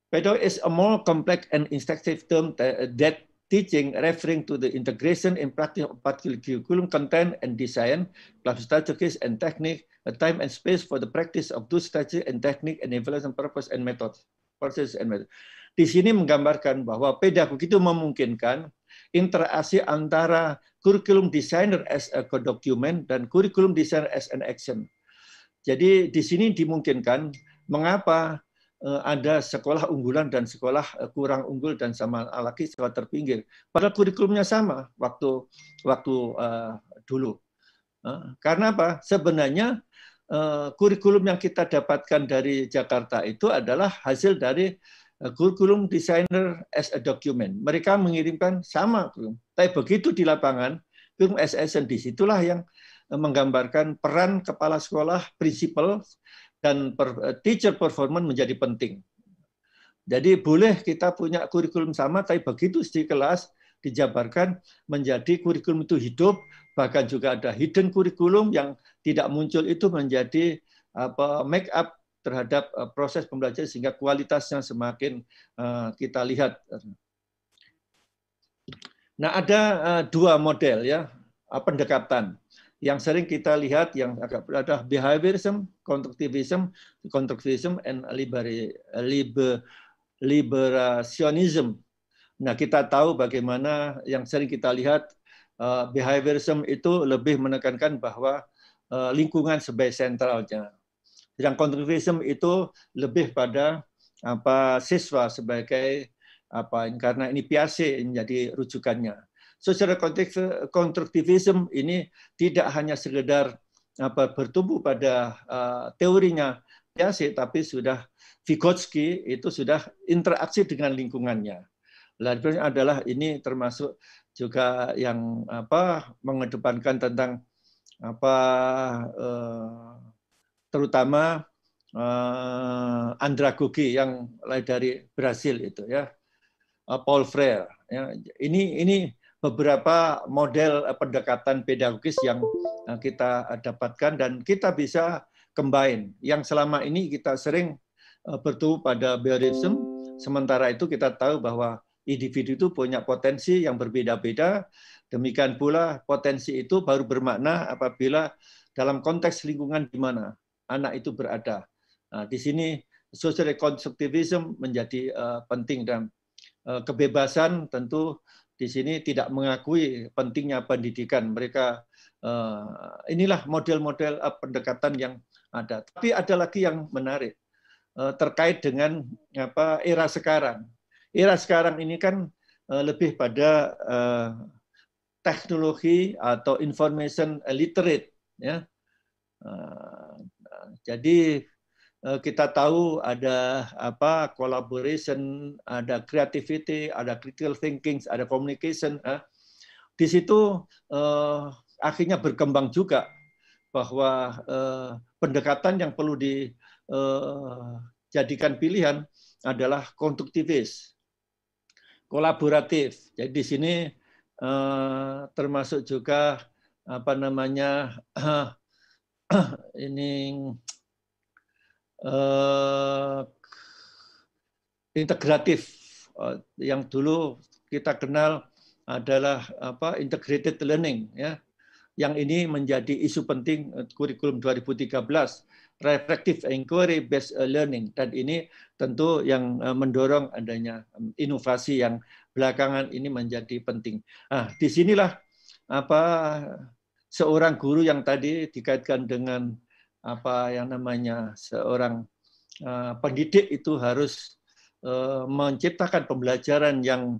pedo is a more complex and instructive term eh, that teaching referring to the integration and practice of particular curriculum content and design, plus strategies and technique, a time and space for the practice of those strategies and technique and evaluation purpose and method. Process and method. Di sini menggambarkan bahwa pedagog itu memungkinkan interaksi antara kurikulum designer as a document dan kurikulum designer as an action. Jadi di sini dimungkinkan mengapa Eh, ada sekolah unggulan dan sekolah eh, kurang unggul dan sama lagi sekolah terpinggir. Padahal kurikulumnya sama waktu waktu uh, dulu. Uh, karena apa? Sebenarnya uh, kurikulum yang kita dapatkan dari Jakarta itu adalah hasil dari kurikulum designer as a document. Mereka mengirimkan sama kurikulum. Tapi begitu di lapangan, kurikulum SSN situlah yang menggambarkan peran kepala sekolah, prinsipal, dan per, eh, teacher performance menjadi penting. Jadi boleh kita punya kurikulum sama, tapi begitu di kelas dijabarkan menjadi kurikulum itu hidup, bahkan juga ada hidden kurikulum yang tidak muncul itu menjadi apa make up terhadap eh, proses pembelajaran sehingga kualitasnya semakin eh, kita lihat. Nah, ada dua model ya pendekatan yang sering kita lihat yang agak berada behaviorism, konstruktivism, konstruktivism and liber, liber, liberationism. Nah, kita tahu bagaimana yang sering kita lihat uh, behaviorism itu lebih menekankan bahwa uh, lingkungan sebagai sentralnya. Sedang konstruktivism itu lebih pada apa siswa sebagai apa karena ini piase menjadi rujukannya secara konteks eh, konstruktivisme ini tidak hanya sekedar apa bertumbuh pada uh, teorinya sih, tapi sudah Vygotsky itu sudah interaksi dengan lingkungannya. Lalu adalah ini termasuk juga yang apa mengedepankan tentang apa eh, terutama eh, andragogi yang dari Brasil itu ya eh, Paul Freire ya ini ini beberapa model eh, pendekatan pedagogis yang eh, kita dapatkan dan kita bisa combine. Yang selama ini kita sering eh, bertemu pada behaviorism, sementara itu kita tahu bahwa individu itu punya potensi yang berbeda-beda, demikian pula potensi itu baru bermakna apabila dalam konteks lingkungan di mana anak itu berada. Nah, di sini social constructivism menjadi penting dan kebebasan tentu di sini tidak mengakui pentingnya pendidikan. Mereka eh, inilah model-model eh, pendekatan yang ada. Tapi ada lagi yang menarik eh, terkait dengan apa era sekarang. Era sekarang ini kan lebih pada teknologi atau information literate ya. Jadi Eh, kita tahu ada apa collaboration, ada creativity, ada critical thinking, ada communication. Ya. Di situ eh, akhirnya berkembang juga bahwa eh, pendekatan yang perlu dijadikan eh, pilihan adalah konstruktivis, kolaboratif. Jadi di sini eh, termasuk juga apa namanya ini Eh, integratif eh, yang dulu kita kenal adalah apa integrated learning ya yang ini menjadi isu penting eh, kurikulum 2013 reflective inquiry based learning dan ini tentu yang mendorong adanya inovasi yang belakangan ini menjadi penting. Nah, disinilah apa seorang guru yang tadi dikaitkan dengan apa yang namanya seorang uh, pendidik itu harus uh, menciptakan pembelajaran yang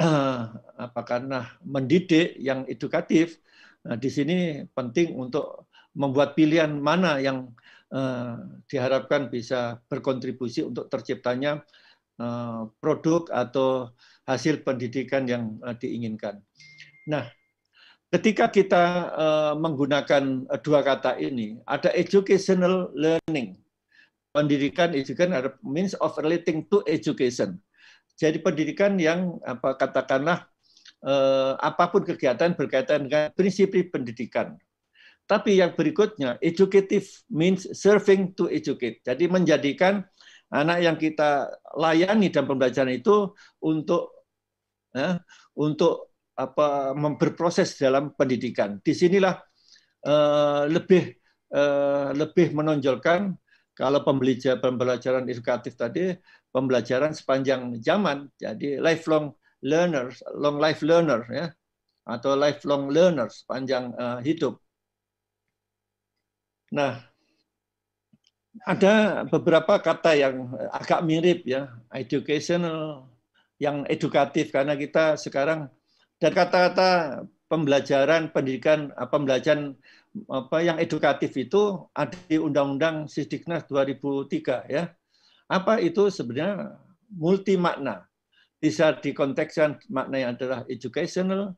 uh, apa karena mendidik yang edukatif. Nah, di sini penting untuk membuat pilihan mana yang uh, diharapkan bisa berkontribusi untuk terciptanya uh, produk atau hasil pendidikan yang uh, diinginkan. Nah, ketika kita eh, menggunakan eh, dua kata ini, ada educational learning. Pendidikan education ada means of relating to education. Jadi pendidikan yang apa katakanlah eh, apapun kegiatan berkaitan dengan prinsip pendidikan. Tapi yang berikutnya educative means serving to educate. Jadi menjadikan anak yang kita layani dan pembelajaran itu untuk eh, untuk apa berproses dalam pendidikan. Disinilah uh, lebih uh, lebih menonjolkan kalau pembelajaran, pembelajaran edukatif tadi pembelajaran sepanjang zaman, jadi lifelong learners, long life learner ya atau lifelong learner sepanjang uh, hidup. Nah, ada beberapa kata yang agak mirip ya, educational, yang edukatif karena kita sekarang dan kata-kata pembelajaran pendidikan ah, pembelajaran apa yang edukatif itu ada di Undang-Undang Sisdiknas 2003 ya. Apa itu sebenarnya multi makna. Bisa dikontekskan makna yang adalah educational,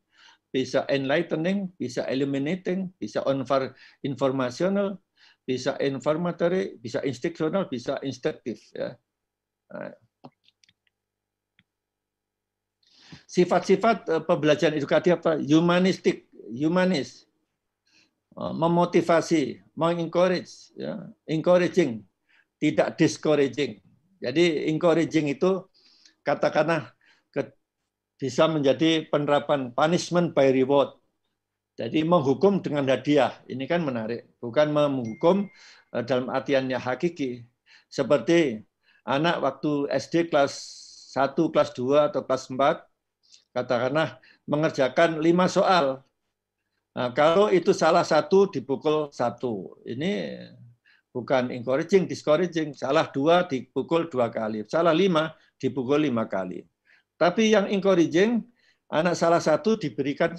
bisa enlightening, bisa illuminating, bisa informational, bisa informatory, bisa instructional, bisa instructive. Ya. Nah, sifat-sifat eh, pembelajaran edukatif apa? humanistik, humanis, eh, memotivasi, mengencourage, ya, encouraging, tidak discouraging. Jadi encouraging itu katakanlah ke, bisa menjadi penerapan punishment by reward. Jadi menghukum dengan hadiah. Ini kan menarik. Bukan menghukum eh, dalam artiannya hakiki. Seperti anak waktu SD kelas 1, kelas 2, atau kelas 4, katakanlah mengerjakan lima soal. Nah, kalau itu salah satu dipukul satu, ini bukan encouraging, discouraging. Salah dua dipukul dua kali, salah lima dipukul lima kali. Tapi yang encouraging, anak salah satu diberikan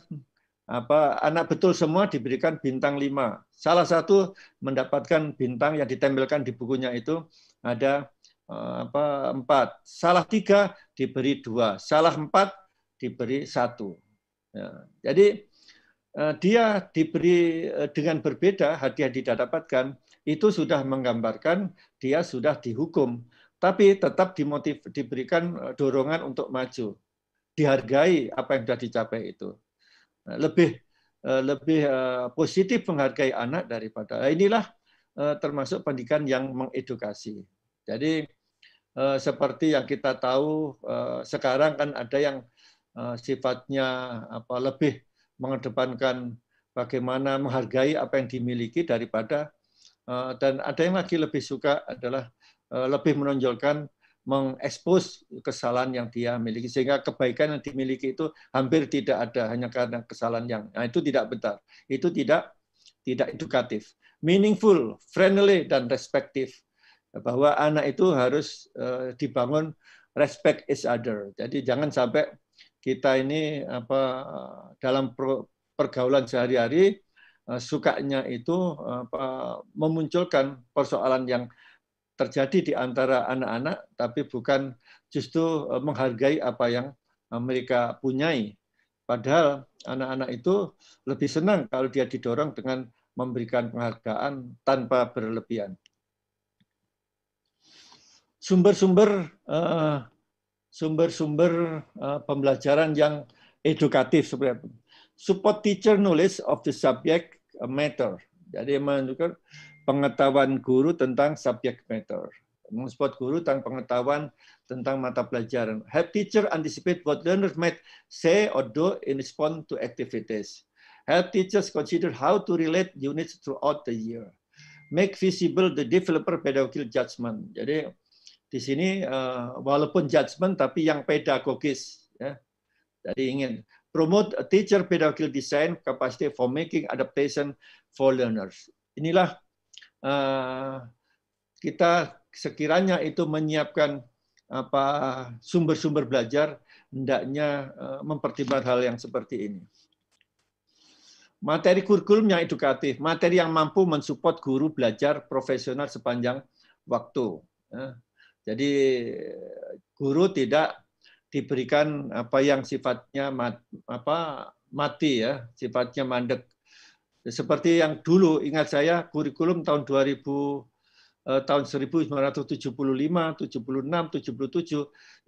apa anak betul semua diberikan bintang lima. Salah satu mendapatkan bintang yang ditempelkan di bukunya itu ada eh, apa empat. Salah tiga diberi dua. Salah empat diberi satu. Ya, jadi eh, dia diberi eh, dengan berbeda hadiah didapatkan itu sudah menggambarkan dia sudah dihukum tapi tetap dimotiv, diberikan eh, dorongan untuk maju dihargai apa yang sudah dicapai itu nah, lebih lebih positif menghargai anak daripada inilah termasuk pendidikan yang mengedukasi jadi seperti yang kita tahu sekarang kan ada yang Eh, sifatnya apa lebih mengedepankan bagaimana menghargai apa yang dimiliki daripada eh, dan ada yang lagi lebih suka adalah eh, lebih menonjolkan mengekspos kesalahan yang dia miliki sehingga kebaikan yang dimiliki itu hampir tidak ada hanya karena kesalahan yang nah itu tidak benar itu tidak tidak edukatif meaningful friendly dan respective bahwa anak itu harus dibangun respect each other jadi jangan sampai kita ini apa dalam pergaulan sehari-hari eh, sukanya itu apa, memunculkan persoalan yang terjadi di antara anak-anak tapi bukan justru eh, menghargai apa yang eh, mereka punyai padahal anak-anak itu lebih senang kalau dia didorong dengan memberikan penghargaan tanpa berlebihan sumber-sumber sumber-sumber uh, pembelajaran yang edukatif seperti itu. Support teacher knowledge of the subject matter. Jadi menunjukkan pengetahuan guru tentang subject matter. Support guru tentang pengetahuan tentang mata pelajaran. Help teacher anticipate what learners might say or do in response to activities. Help teachers consider how to relate units throughout the year. Make visible the developer pedagogical judgment. Jadi di sini eh, walaupun judgement tapi yang pedagogis. Ya. Jadi ingin promote teacher pedagogical design capacity for making adaptation for learners. Inilah eh, kita sekiranya itu menyiapkan apa sumber-sumber belajar hendaknya eh, mempertimbangkan hal yang seperti ini. Materi kurikulum yang edukatif, materi yang mampu mensupport guru belajar profesional sepanjang waktu. Ya. Jadi guru tidak diberikan apa yang sifatnya mat, apa mati ya, sifatnya mandek. Seperti yang dulu ingat saya kurikulum tahun 2000 eh, tahun 1975, 76, 77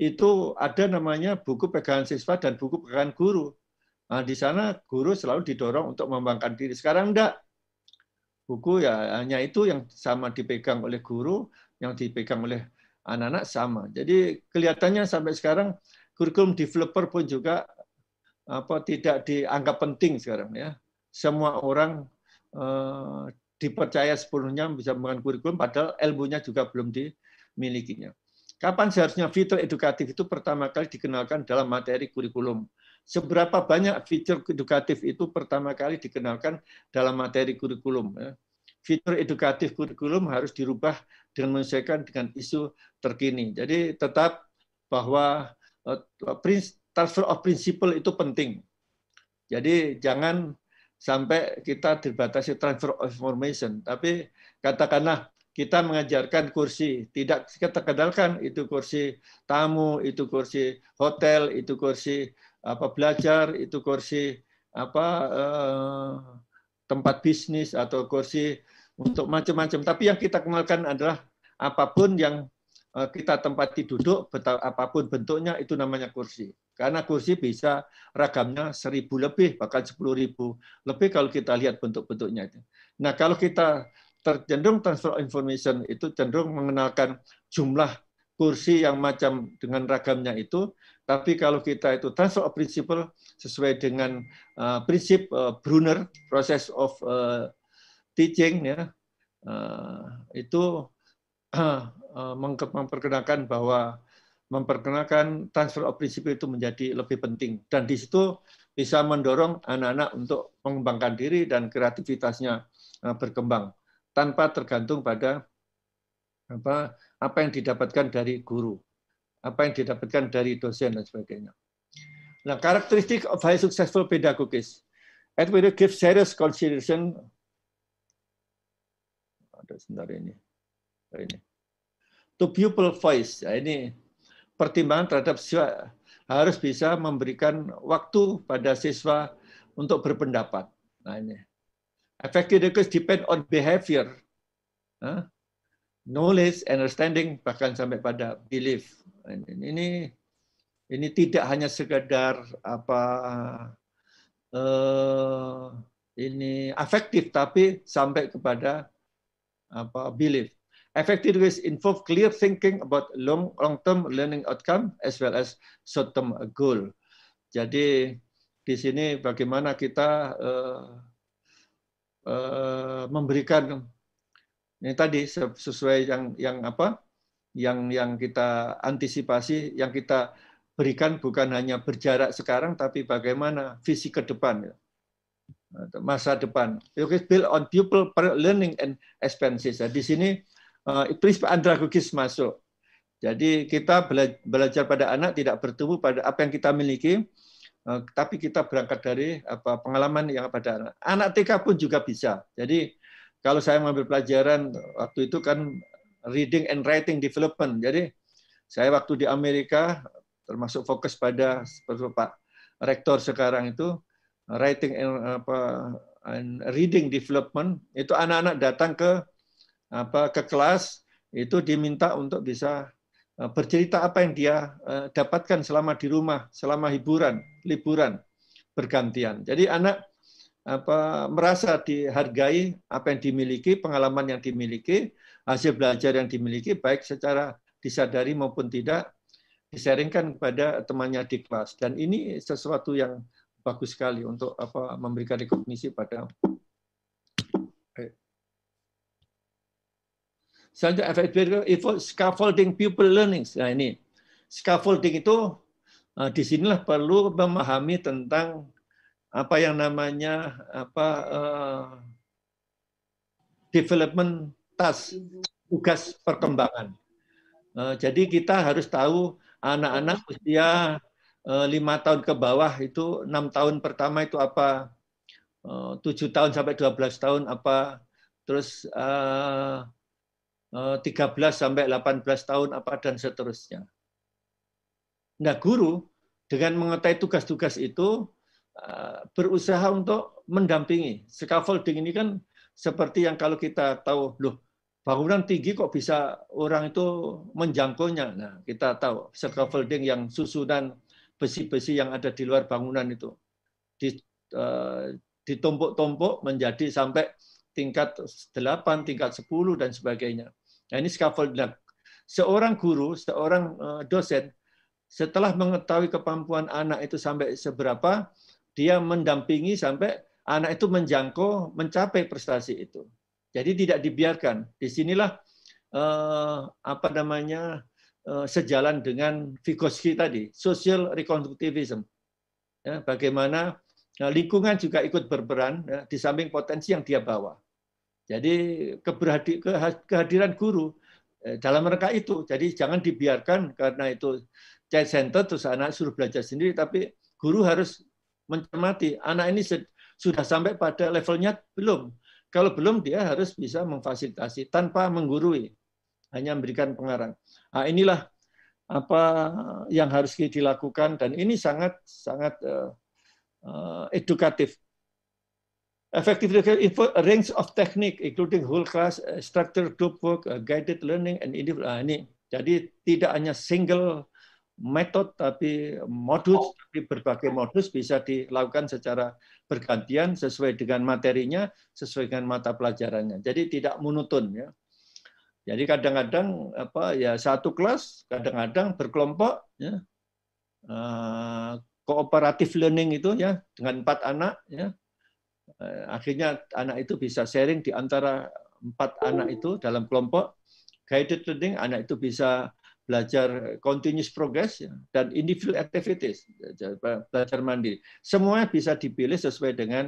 itu ada namanya buku pegangan siswa dan buku pegangan guru. Nah, di sana guru selalu didorong untuk mengembangkan diri. Sekarang enggak. Buku ya hanya itu yang sama dipegang oleh guru, yang dipegang oleh anak-anak sama. Jadi kelihatannya sampai sekarang kurikulum developer pun juga apa tidak dianggap penting sekarang ya. Semua orang eh, dipercaya sepenuhnya bisa menggunakan kurikulum padahal ilmunya juga belum dimilikinya. Kapan seharusnya fitur edukatif itu pertama kali dikenalkan dalam materi kurikulum? Seberapa banyak fitur edukatif itu pertama kali dikenalkan dalam materi kurikulum? Ya? fitur edukatif kurikulum harus dirubah dengan menyesuaikan dengan isu terkini. Jadi tetap bahwa eh, transfer of principle itu penting. Jadi jangan sampai kita dibatasi transfer of information. Tapi katakanlah kita mengajarkan kursi, tidak kita kendalkan itu kursi tamu, itu kursi hotel, itu kursi apa belajar, itu kursi apa eh, tempat bisnis atau kursi untuk macam-macam. Tapi yang kita kenalkan adalah apapun yang eh, kita tempati duduk, apapun bentuknya itu namanya kursi. Karena kursi bisa ragamnya seribu lebih, bahkan sepuluh ribu lebih kalau kita lihat bentuk-bentuknya. Nah kalau kita tercenderung transfer information itu cenderung mengenalkan jumlah kursi yang macam dengan ragamnya itu, tapi kalau kita itu transfer of principle sesuai dengan uh, prinsip uh, Brunner, proses of uh, teaching ya eh, itu eh, memperkenalkan bahwa memperkenalkan transfer of principle itu menjadi lebih penting dan di situ bisa mendorong anak-anak untuk mengembangkan diri dan kreativitasnya eh, berkembang tanpa tergantung pada apa apa yang didapatkan dari guru, apa yang didapatkan dari dosen dan sebagainya. Nah, karakteristik of high successful pedagogies. Edward gives serious consideration ada sebentar ini. Ini. To pupil voice. Ya, ini pertimbangan terhadap siswa harus bisa memberikan waktu pada siswa untuk berpendapat. Nah ini. Effective depend on behavior, huh? knowledge, understanding, bahkan sampai pada belief. Nah, ini ini tidak hanya sekedar apa uh, ini afektif, tapi sampai kepada apa, belief. Effective ways involve clear thinking about long long term learning outcome as well as short term goal. Jadi di sini bagaimana kita uh, uh, memberikan ini tadi sesuai yang yang apa yang yang kita antisipasi yang kita berikan bukan hanya berjarak sekarang tapi bagaimana visi ke depan masa depan. You can build on pupil learning and expenses. Nah, di sini uh, eh, prinsip andragogis masuk. Jadi kita belajar pada anak tidak bertumbuh pada apa yang kita miliki, eh, tapi kita berangkat dari apa pengalaman yang pada anak. Anak TK pun juga bisa. Jadi kalau saya mengambil pelajaran waktu itu kan reading and writing development. Jadi saya waktu di Amerika termasuk fokus pada seperti Pak Rektor sekarang itu writing and, apa and reading development itu anak-anak datang ke apa ke kelas itu diminta untuk bisa eh, bercerita apa yang dia eh, dapatkan selama di rumah, selama hiburan, liburan bergantian. Jadi anak apa merasa dihargai apa yang dimiliki, pengalaman yang dimiliki, hasil belajar yang dimiliki baik secara disadari maupun tidak diseringkan kepada temannya di kelas. Dan ini sesuatu yang bagus sekali untuk apa memberikan rekognisi pada eh. Selanjutnya itu scaffolding pupil learning. Nah ini scaffolding itu nah, di sinilah perlu memahami tentang apa yang namanya apa uh, development task tugas perkembangan. Uh, jadi kita harus tahu anak-anak usia Eh, lima tahun ke bawah itu enam tahun pertama itu apa eh, tujuh tahun sampai dua belas tahun apa terus eh, tiga belas sampai delapan belas tahun apa dan seterusnya. Nah guru dengan mengetahui tugas-tugas itu berusaha untuk mendampingi. Scaffolding ini kan seperti yang kalau kita tahu loh bangunan tinggi kok bisa orang itu nya Nah kita tahu scaffolding yang susunan besi-besi yang ada di luar bangunan itu eh, ditumpuk-tumpuk menjadi sampai tingkat 8, tingkat 10 dan sebagainya. Nah, ini scaffold nah, Seorang guru, seorang eh, dosen setelah mengetahui kemampuan anak itu sampai seberapa, dia mendampingi sampai anak itu menjangkau mencapai prestasi itu. Jadi tidak dibiarkan. Disinilah eh, apa namanya Eh, sejalan dengan Vygotsky tadi, social reconstructivism. Ya, bagaimana nah, lingkungan juga ikut berperan ya, di samping potensi yang dia bawa. Jadi kehadiran guru eh, dalam mereka itu. Jadi jangan dibiarkan karena itu child center terus anak suruh belajar sendiri, tapi guru harus mencermati anak ini sudah sampai pada levelnya belum. Kalau belum dia harus bisa memfasilitasi tanpa menggurui hanya memberikan pengarang. Nah, inilah apa yang harus dilakukan dan ini sangat sangat uh, uh, edukatif. Effective range of technique including whole class, structured eh, structure, group work, guided learning, and individual. Nah, ini jadi tidak hanya single metode tapi modus tapi berbagai modus bisa dilakukan secara bergantian sesuai dengan materinya sesuai dengan mata pelajarannya jadi tidak monoton ya jadi kadang-kadang apa ya satu kelas kadang-kadang berkelompok ya. Eh, kooperatif learning itu ya dengan empat anak ya. Eh, akhirnya anak itu bisa sharing di antara empat anak itu dalam kelompok guided learning anak itu bisa belajar continuous progress ya, dan individual activities ya, belajar mandiri semuanya bisa dipilih sesuai dengan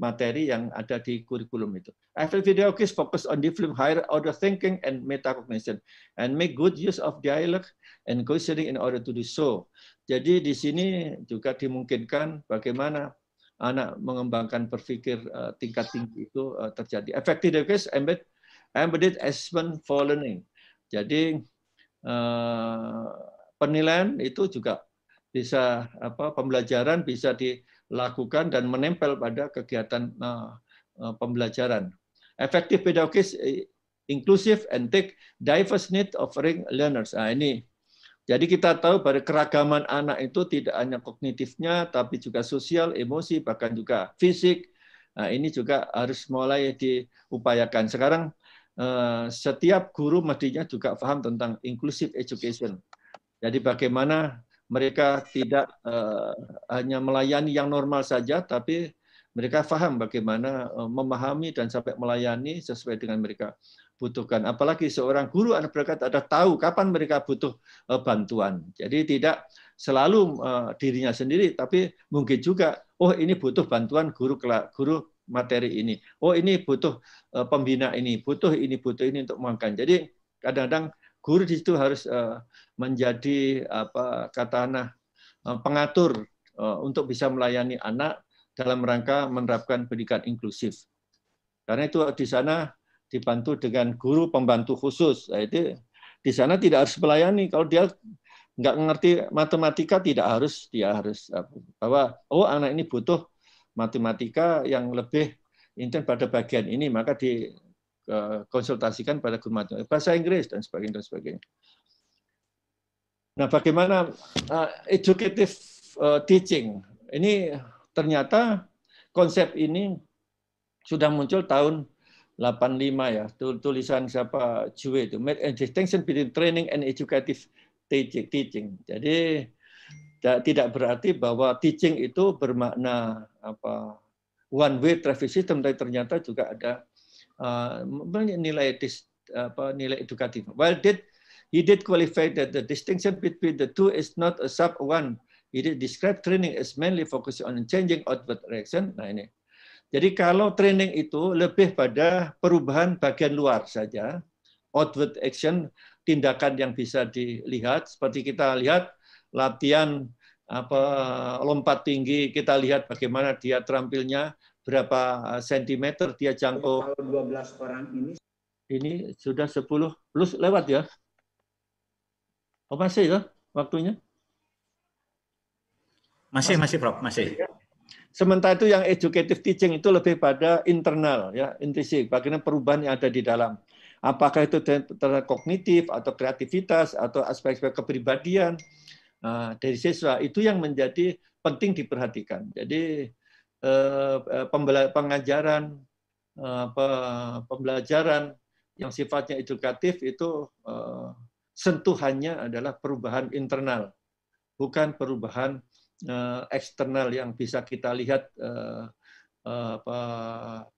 materi yang ada di kurikulum itu. Eiffel Video Quiz focus on develop higher order thinking and metacognition and make good use of dialogue and questioning in order to do so. Jadi di sini juga dimungkinkan bagaimana anak mengembangkan berpikir eh, tingkat tinggi itu eh, terjadi. Effective case embed, embedded assessment for learning. Jadi eh, penilaian itu juga bisa apa pembelajaran bisa di lakukan dan menempel pada kegiatan eh, eh, pembelajaran. Efektif pedagogis eh, inklusif and take diverse need offering learners. Nah, ini jadi kita tahu pada keragaman anak itu tidak hanya kognitifnya, tapi juga sosial, emosi, bahkan juga fisik. Nah, ini juga harus mulai diupayakan. Sekarang setiap guru mestinya juga paham tentang inclusive education. Jadi bagaimana mereka tidak uh, hanya melayani yang normal saja, tapi mereka faham bagaimana eh, memahami dan sampai melayani sesuai dengan mereka butuhkan. Apalagi seorang guru anak berkat ada tahu kapan mereka butuh uh, bantuan. Jadi tidak selalu uh, dirinya sendiri, tapi mungkin juga, oh ini butuh bantuan guru guru materi ini. Oh ini butuh uh, pembina ini, butuh ini, butuh ini untuk makan. Jadi kadang-kadang Guru di situ harus eh, menjadi apa katakanlah eh, pengatur eh, untuk bisa melayani anak dalam rangka menerapkan pendidikan inklusif. Karena itu di sana dibantu dengan guru pembantu khusus. Jadi nah, di sana tidak harus melayani. Kalau dia nggak ngerti matematika tidak harus dia harus bahwa oh anak ini butuh matematika yang lebih intens pada bagian ini maka di Eh, konsultasikan pada kematian eh, bahasa Inggris dan sebagainya dan sebagainya. Nah, bagaimana uh, educative uh, teaching ini ternyata konsep ini sudah muncul tahun 85 ya tulisan siapa Jue itu make a distinction between training and educative teaching. Jadi tidak berarti bahwa teaching itu bermakna apa one way traffic system tapi ternyata juga ada uh, nilai dis, apa, nilai edukatif. Well, did he did qualify that the distinction between the two is not a sub one. He did describe training as mainly focused on changing outward reaction. Nah ini. Jadi kalau training itu lebih pada perubahan bagian luar saja, outward action, tindakan yang bisa dilihat. Seperti kita lihat latihan apa lompat tinggi, kita lihat bagaimana dia terampilnya, berapa eh, sentimeter dia jangkau. Kalau 12 orang ini ini sudah 10 plus lewat ya. Oh masih ya waktunya? Masih, masih, Prof, masih. Sementara itu yang educative teaching itu lebih pada internal ya, intrinsik, bagaimana perubahan yang ada di dalam. Apakah itu terhadap kognitif atau kreativitas atau aspek-aspek kepribadian uh, dari siswa itu yang menjadi penting diperhatikan. Jadi Eh, eh, pengajaran eh, pembelajaran yang sifatnya edukatif itu sentuhannya adalah perubahan internal bukan perubahan eksternal yang bisa kita lihat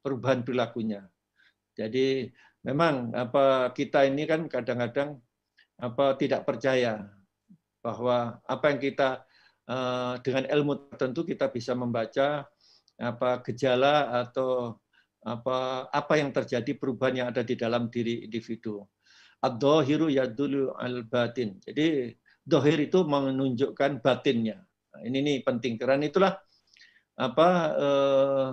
perubahan perilakunya jadi memang apa kita ini kan kadang-kadang apa tidak percaya bahwa apa yang kita dengan ilmu tertentu kita bisa membaca apa gejala atau apa apa yang terjadi perubahan yang ada di dalam diri individu. Ad-dhahiru al-batin. Jadi dohir itu menunjukkan batinnya. Nah, ini nih penting karena itulah apa eh,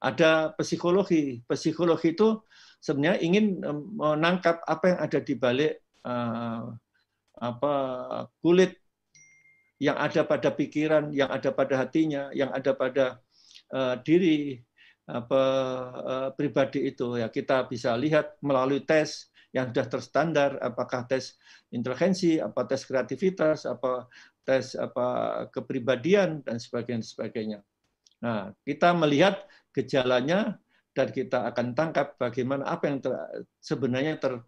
ada psikologi. Psikologi itu sebenarnya ingin eh, menangkap apa yang ada di balik eh, apa kulit yang ada pada pikiran, yang ada pada hatinya, yang ada pada Eh, diri apa, eh, eh, pribadi itu ya kita bisa lihat melalui tes yang sudah terstandar apakah tes intervensi apa tes kreativitas apa tes apa kepribadian dan sebagainya sebagainya nah kita melihat gejalanya dan kita akan tangkap bagaimana apa yang ter, sebenarnya ter,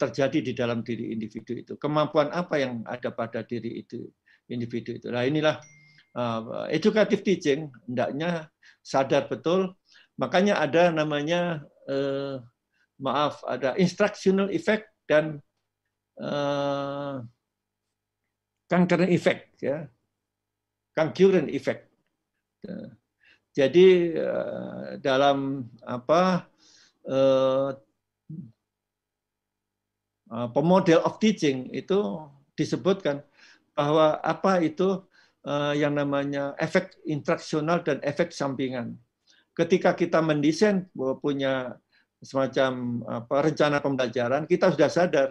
terjadi di dalam diri individu itu kemampuan apa yang ada pada diri itu individu itu nah inilah uh, teaching hendaknya sadar betul makanya ada namanya uh, maaf ada instructional effect dan uh, concurrent effect ya concurrent effect jadi uh, dalam apa uh, pemodel of teaching itu disebutkan bahwa apa itu Eh, yang namanya efek interaksional dan efek sampingan. Ketika kita mendesain bahwa punya semacam apa, rencana pembelajaran, kita sudah sadar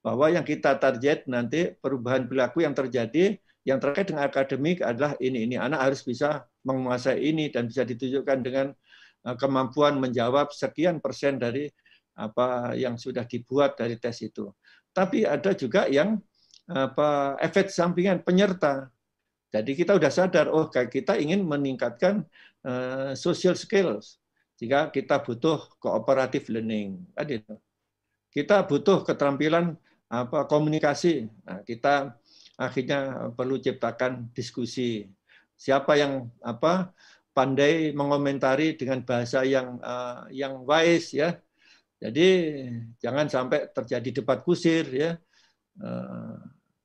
bahwa yang kita target nanti perubahan perilaku yang terjadi yang terkait dengan akademik adalah ini ini anak harus bisa menguasai ini dan bisa ditunjukkan dengan eh, kemampuan menjawab sekian persen dari apa yang sudah dibuat dari tes itu. Tapi ada juga yang apa efek sampingan penyerta jadi kita sudah sadar, oh kita ingin meningkatkan uh, social skills. Jika kita butuh cooperative learning, kan tadi gitu. kita butuh keterampilan apa komunikasi. Nah, kita akhirnya perlu ciptakan diskusi. Siapa yang apa pandai mengomentari dengan bahasa yang uh, yang wise ya. Jadi jangan sampai terjadi debat kusir ya. Uh,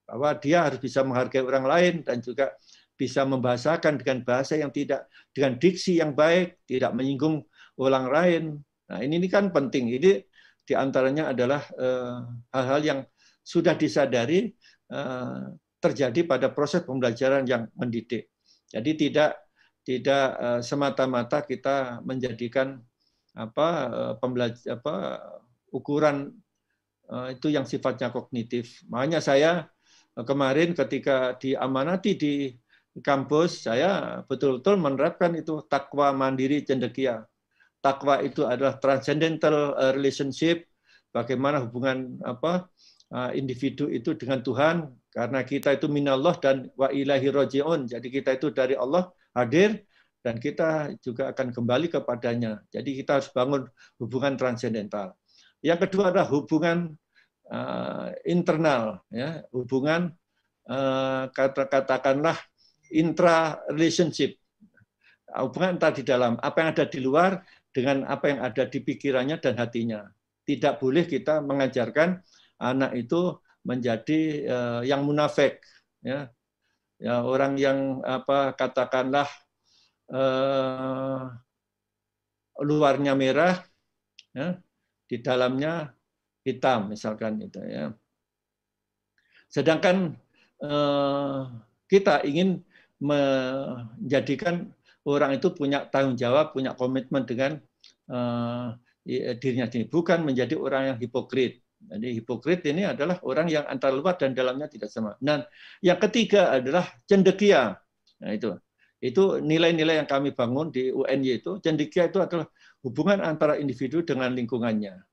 bahwa dia harus bisa menghargai orang lain dan juga bisa membahasakan dengan bahasa yang tidak dengan diksi yang baik, tidak menyinggung orang lain. Nah, ini, ini kan penting. Ini diantaranya adalah eh, hal-hal uh, yang sudah disadari uh, terjadi pada proses pembelajaran yang mendidik. Jadi tidak tidak uh, semata-mata kita menjadikan apa pembelajar apa ukuran itu yang sifatnya kognitif. Makanya saya Eh, kemarin ketika diamanati di kampus saya betul-betul menerapkan itu takwa mandiri cendekia. Takwa itu adalah transcendental eh, relationship, bagaimana hubungan apa eh, individu itu dengan Tuhan karena kita itu minallah dan wa ilahi rojiun. Jadi kita itu dari Allah hadir dan kita juga akan kembali kepadanya. Jadi kita harus bangun hubungan transendental. Yang kedua adalah hubungan uh, internal ya hubungan uh, kata katakanlah intra relationship ah, hubungan entah di dalam apa yang ada di luar dengan apa yang ada di pikirannya dan hatinya tidak boleh kita mengajarkan anak itu menjadi uh, yang munafik ya ya orang yang apa katakanlah uh, luarnya merah ya, di dalamnya hitam misalkan itu ya. Sedangkan eh, kita ingin menjadikan orang itu punya tanggung jawab, punya komitmen dengan eh, dirinya sendiri, bukan menjadi orang yang hipokrit. Jadi hipokrit ini adalah orang yang antara luar dan dalamnya tidak sama. Dan nah, yang ketiga adalah cendekia. Nah itu. Itu nilai-nilai yang kami bangun di UNY itu. Cendekia itu adalah hubungan antara individu dengan lingkungannya.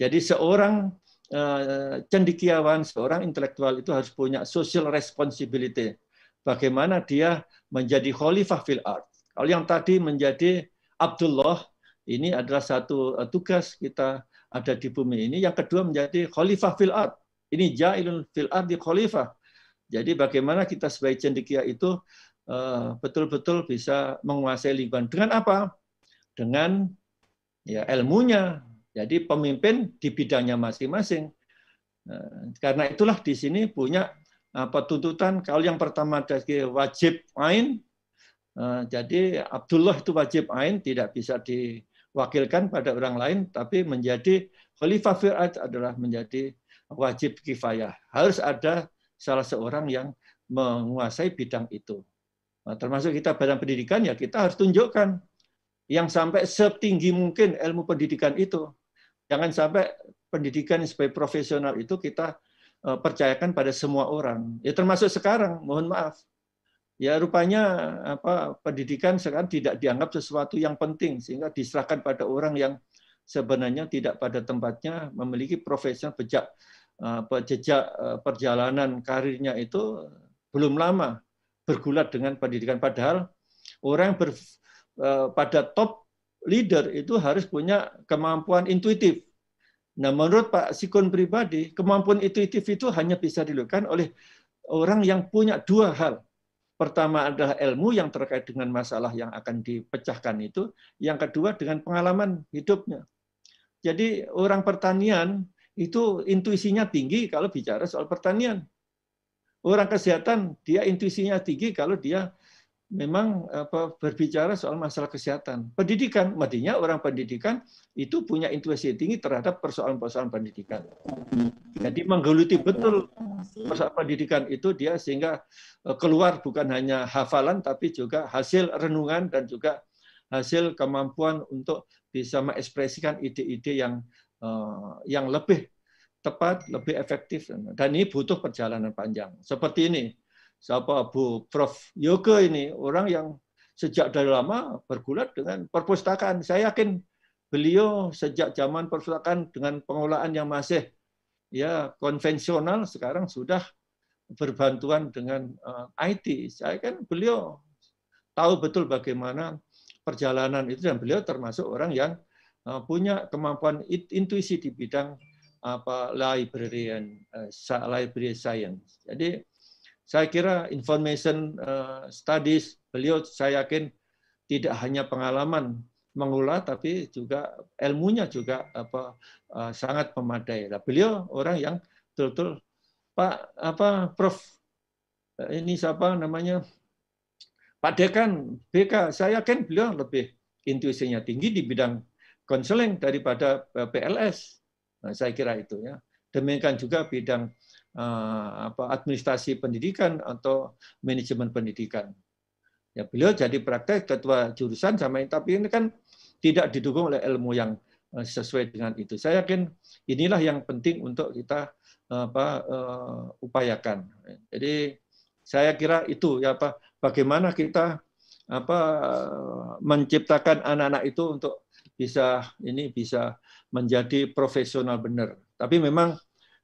Jadi seorang eh, cendikiawan, seorang intelektual itu harus punya social responsibility. Bagaimana dia menjadi khalifah fil art. Kalau yang tadi menjadi Abdullah, ini adalah satu eh, tugas kita ada di bumi ini. Yang kedua menjadi khalifah fil art. Ini jailun fil art di khalifah. Jadi bagaimana kita sebagai cendikia itu eh, betul-betul bisa menguasai lingkungan dengan apa? Dengan ya ilmunya, jadi pemimpin di bidangnya masing-masing. Eh, karena itulah di sini punya apa tuntutan kalau yang pertama dari wajib ain eh, jadi Abdullah itu wajib ain tidak bisa diwakilkan pada orang lain tapi menjadi khalifah fir'at adalah menjadi wajib kifayah. Harus ada salah seorang yang menguasai bidang itu. Nah, termasuk kita badan pendidikan ya kita harus tunjukkan yang sampai setinggi mungkin ilmu pendidikan itu. Jangan sampai pendidikan sebagai profesional itu kita eh, percayakan pada semua orang. Ya termasuk sekarang, mohon maaf. Ya rupanya apa pendidikan sekarang tidak dianggap sesuatu yang penting sehingga diserahkan pada orang yang sebenarnya tidak pada tempatnya memiliki profesional bejak eh, jejak eh, perjalanan karirnya itu belum lama bergulat dengan pendidikan padahal orang ber, pada top leader itu harus punya kemampuan intuitif. Nah, menurut Pak Sikun pribadi, kemampuan intuitif itu hanya bisa dilakukan oleh orang yang punya dua hal. Pertama adalah ilmu yang terkait dengan masalah yang akan dipecahkan itu. Yang kedua dengan pengalaman hidupnya. Jadi orang pertanian itu intuisinya tinggi kalau bicara soal pertanian. Orang kesehatan dia intuisinya tinggi kalau dia memang apa, berbicara soal masalah kesehatan. Pendidikan, matinya orang pendidikan itu punya intuisi tinggi terhadap persoalan-persoalan pendidikan. Jadi menggeluti betul persoalan pendidikan itu dia sehingga eh, keluar bukan hanya hafalan tapi juga hasil renungan dan juga hasil kemampuan untuk bisa mengekspresikan ide-ide yang eh, yang lebih tepat, lebih efektif. Dan ini butuh perjalanan panjang. Seperti ini, siapa Bu Prof Yoga ini orang yang sejak dari lama bergulat dengan perpustakaan. Saya yakin beliau sejak zaman perpustakaan dengan pengelolaan yang masih ya konvensional sekarang sudah berbantuan dengan uh, eh, IT. Saya kan beliau tahu betul bagaimana perjalanan itu dan beliau termasuk orang yang uh, punya kemampuan intuisi di bidang apa librarian uh, library science. Jadi saya kira information eh, studies beliau saya yakin tidak hanya pengalaman mengulah tapi juga ilmunya juga apa eh, sangat memadai. Nah, beliau orang yang betul-betul Pak apa Prof eh, ini siapa namanya Pak Dekan BK saya yakin beliau lebih intuisinya tinggi di bidang konseling daripada PLS. Nah, saya kira itu ya. Demikian juga bidang Eh, apa, administrasi pendidikan atau manajemen pendidikan. Ya beliau jadi praktek ketua jurusan sama tapi ini kan tidak didukung oleh ilmu yang eh, sesuai dengan itu. Saya yakin inilah yang penting untuk kita eh, apa upayakan. Jadi saya kira itu ya apa bagaimana kita apa menciptakan anak-anak itu untuk bisa ini bisa menjadi profesional benar. Tapi memang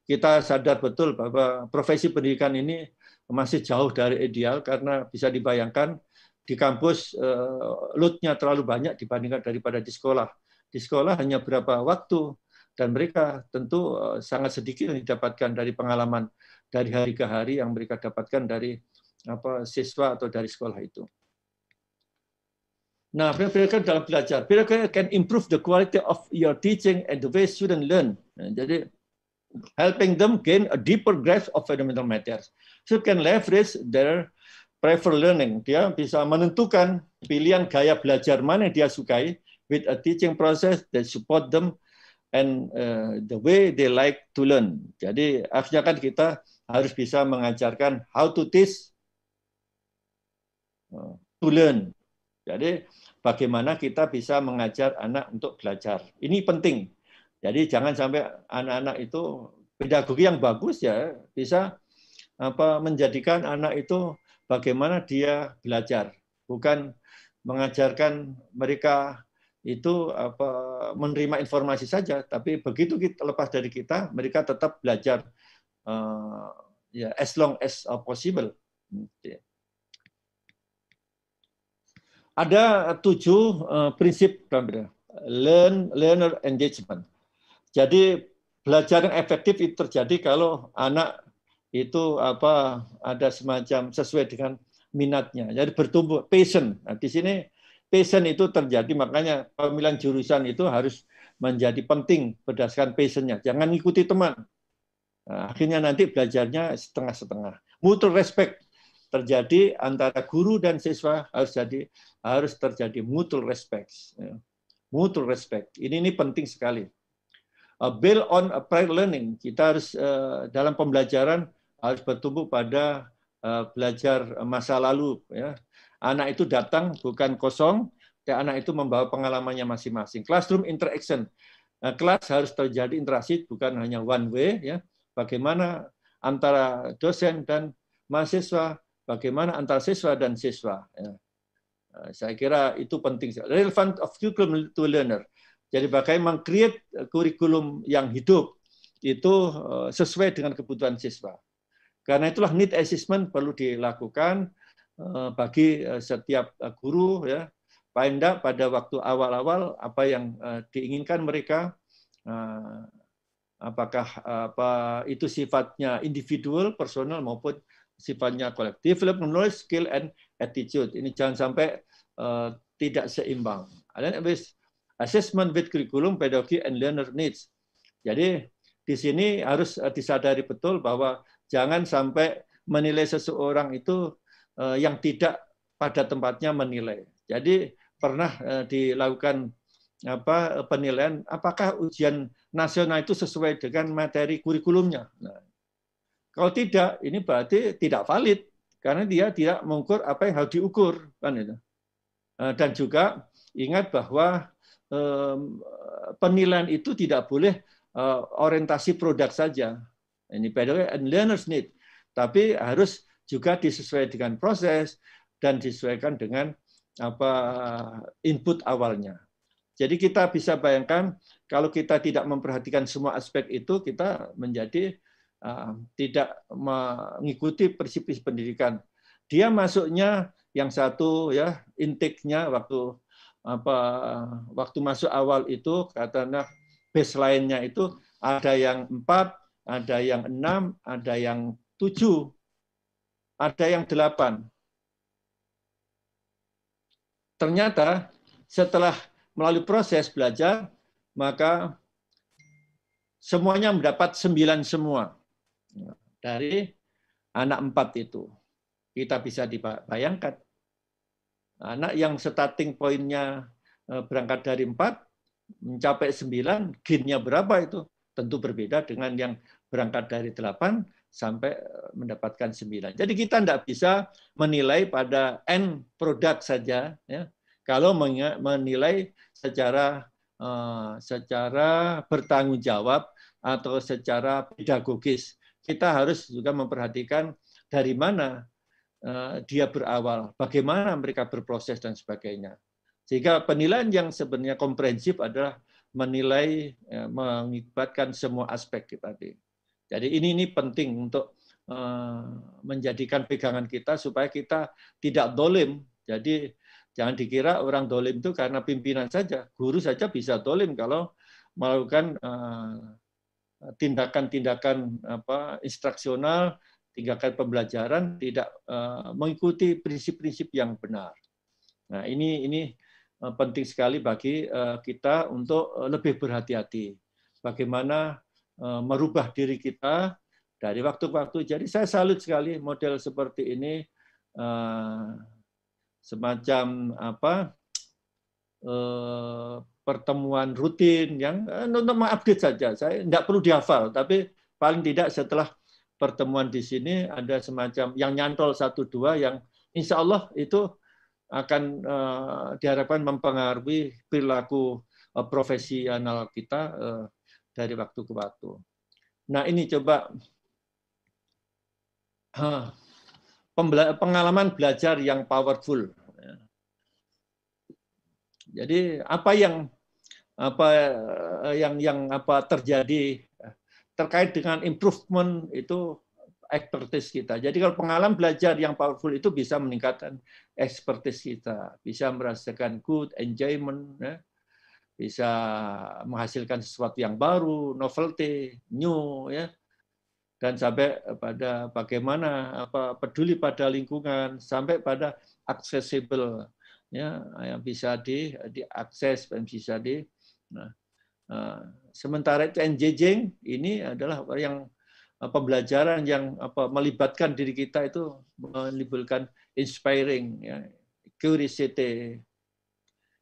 kita sadar betul bahwa profesi pendidikan ini masih jauh dari ideal karena bisa dibayangkan di kampus eh, loadnya terlalu banyak dibandingkan daripada di sekolah. Di sekolah hanya berapa waktu dan mereka tentu eh, sangat sedikit yang didapatkan dari pengalaman dari hari ke hari yang mereka dapatkan dari apa siswa atau dari sekolah itu. Nah, pendidikan dalam belajar. Pendidikan can improve the quality of your teaching and the way students learn. Nah, jadi helping them gain a deeper grasp of fundamental matters. So can leverage their prefer learning. Dia bisa menentukan pilihan gaya belajar mana yang dia sukai with a teaching process that support them and uh, the way they like to learn. Jadi akhirnya kan kita harus bisa mengajarkan how to teach uh, to learn. Jadi bagaimana kita bisa mengajar anak untuk belajar. Ini penting jadi jangan sampai anak-anak itu pedagogi yang bagus ya bisa apa menjadikan anak itu bagaimana dia belajar, bukan mengajarkan mereka itu apa menerima informasi saja, tapi begitu kita lepas dari kita, mereka tetap belajar uh, ya as long as uh, possible. Gitu ya. Ada tujuh uh, prinsip learn learner engagement jadi belajar yang efektif itu terjadi kalau anak itu apa ada semacam sesuai dengan minatnya. Jadi bertumbuh passion. Nah, di sini passion itu terjadi makanya pemilihan jurusan itu harus menjadi penting berdasarkan passionnya. Jangan ikuti teman. Nah, akhirnya nanti belajarnya setengah-setengah. Mutual respect terjadi antara guru dan siswa harus jadi harus terjadi mutual respect. Ya. Mutual respect. Ini ini penting sekali uh, build on applied learning. Kita harus uh, dalam pembelajaran harus bertumbuh pada uh, belajar masa lalu. Ya. Anak itu datang bukan kosong, ya, anak itu membawa pengalamannya masing-masing. Classroom interaction. Nah, kelas harus terjadi interaksi bukan hanya one way. Ya. Bagaimana antara dosen dan mahasiswa, bagaimana antara siswa dan siswa. Ya. Nah, saya kira itu penting. Relevant of curriculum to learner. Jadi bagaimana create eh, kurikulum yang hidup itu eh, sesuai dengan kebutuhan siswa. Karena itulah need assessment perlu dilakukan eh, bagi setiap guru ya. Paling pada waktu awal-awal apa yang diinginkan mereka apakah apa itu sifatnya individual, personal maupun sifatnya kolektif. Develop knowledge, skill and attitude. Ini jangan sampai tidak seimbang. And assessment with curriculum, pedagogy, and learner needs. Jadi di sini harus eh, disadari betul bahwa jangan sampai menilai seseorang itu eh, yang tidak pada tempatnya menilai. Jadi pernah eh, dilakukan apa penilaian apakah ujian nasional itu sesuai dengan materi kurikulumnya. Nah, kalau tidak, ini berarti tidak valid karena dia tidak mengukur apa yang harus diukur kan itu. Dan juga ingat bahwa penilaian itu tidak boleh e, orientasi produk saja. Ini pedagogy and learners need, tapi harus juga disesuaikan dengan proses dan disesuaikan dengan apa input awalnya. Jadi kita bisa bayangkan kalau kita tidak memperhatikan semua aspek itu kita menjadi uh, tidak mengikuti prinsip pendidikan. Dia masuknya yang satu ya intake waktu apa waktu masuk awal itu katanya base lainnya itu ada yang empat, ada yang enam, ada yang tujuh, ada yang delapan. Ternyata setelah melalui proses belajar, maka semuanya mendapat sembilan semua dari anak empat itu. Kita bisa dibayangkan Anak yang starting pointnya eh, berangkat dari 4, mencapai 9, gainnya berapa itu? Tentu berbeda dengan yang berangkat dari 8 sampai eh, mendapatkan 9. Jadi kita tidak bisa menilai pada end product saja, ya, kalau menilai secara eh, secara bertanggung jawab atau secara pedagogis. Kita harus juga memperhatikan dari mana Eh, dia berawal, bagaimana mereka berproses dan sebagainya. Sehingga penilaian yang sebenarnya komprehensif adalah menilai eh, mengibatkan semua aspek kita tadi. Jadi ini ini penting untuk eh, menjadikan pegangan kita supaya kita tidak dolim. Jadi jangan dikira orang dolim itu karena pimpinan saja, guru saja bisa dolim kalau melakukan tindakan-tindakan apa instruksional tiga kali pembelajaran tidak eh, mengikuti prinsip-prinsip yang benar. Nah, ini ini eh, penting sekali bagi eh, kita untuk lebih berhati-hati. Bagaimana merubah diri kita dari waktu ke waktu. Jadi saya salut sekali model seperti ini semacam apa pertemuan rutin yang untuk mengupdate saja. Saya tidak perlu dihafal, tapi paling tidak setelah pertemuan di sini ada semacam yang nyantol satu dua yang insya Allah itu akan eh, diharapkan mempengaruhi perilaku eh, profesi anal kita eh, dari waktu ke waktu. Nah ini coba pengalaman belajar yang powerful. Ya. Jadi apa yang apa yang yang apa terjadi terkait dengan improvement itu expertise kita. Jadi kalau pengalaman belajar yang powerful itu bisa meningkatkan expertise kita, bisa merasakan good enjoyment, ya. bisa menghasilkan sesuatu yang baru, novelty, new, ya dan sampai pada bagaimana apa peduli pada lingkungan sampai pada accessible ya yang bisa di diakses dan bisa di nah, eh, Sementara itu NJJ ini adalah yang eh, pembelajaran yang apa melibatkan diri kita itu melibatkan inspiring ya curiosity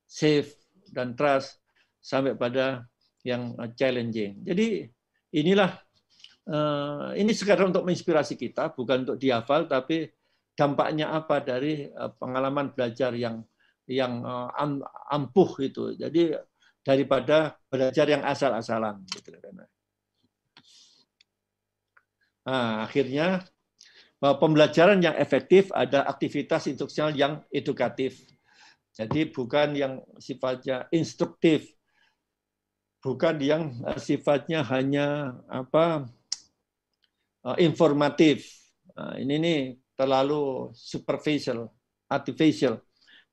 safe dan trust sampai pada yang challenging jadi inilah eh, ini sekarang untuk menginspirasi kita bukan untuk dihafal tapi dampaknya apa dari eh, pengalaman belajar yang yang ampuh itu jadi daripada belajar yang asal-asalan. Gitu nah, akhirnya eh, pembelajaran yang efektif ada aktivitas instruksional yang edukatif. Jadi bukan yang sifatnya instruktif, bukan yang eh, sifatnya hanya apa eh, informatif. Nah, ini nih terlalu superficial, artificial.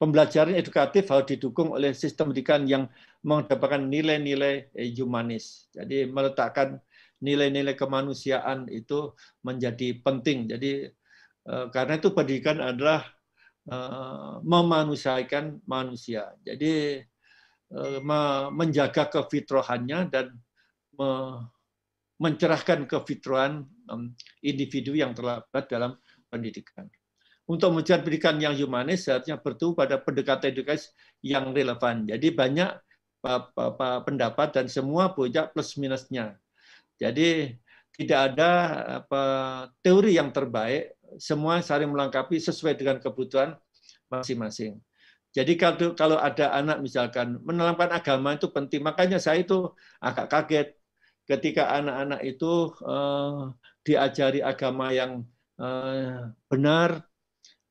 Pembelajaran edukatif harus didukung oleh sistem pendidikan yang mendapatkan nilai-nilai humanis. Jadi meletakkan nilai-nilai kemanusiaan itu menjadi penting. Jadi eh, karena itu pendidikan adalah eh, memanusiakan manusia. Jadi eh, menjaga kefitrohannya dan mencerahkan kefitrohan individu yang terlibat dalam pendidikan. Untuk mencari pendidikan yang humanis seharusnya bertumbuh pada pendekatan edukasi yang relevan. Jadi banyak pendapat dan semua punya plus minusnya. Jadi tidak ada apa, teori yang terbaik, semua saling melengkapi sesuai dengan kebutuhan masing-masing. Jadi kalau, kalau ada anak misalkan menerangkan agama itu penting, makanya saya itu agak kaget ketika anak-anak itu eh, diajari agama yang eh, benar.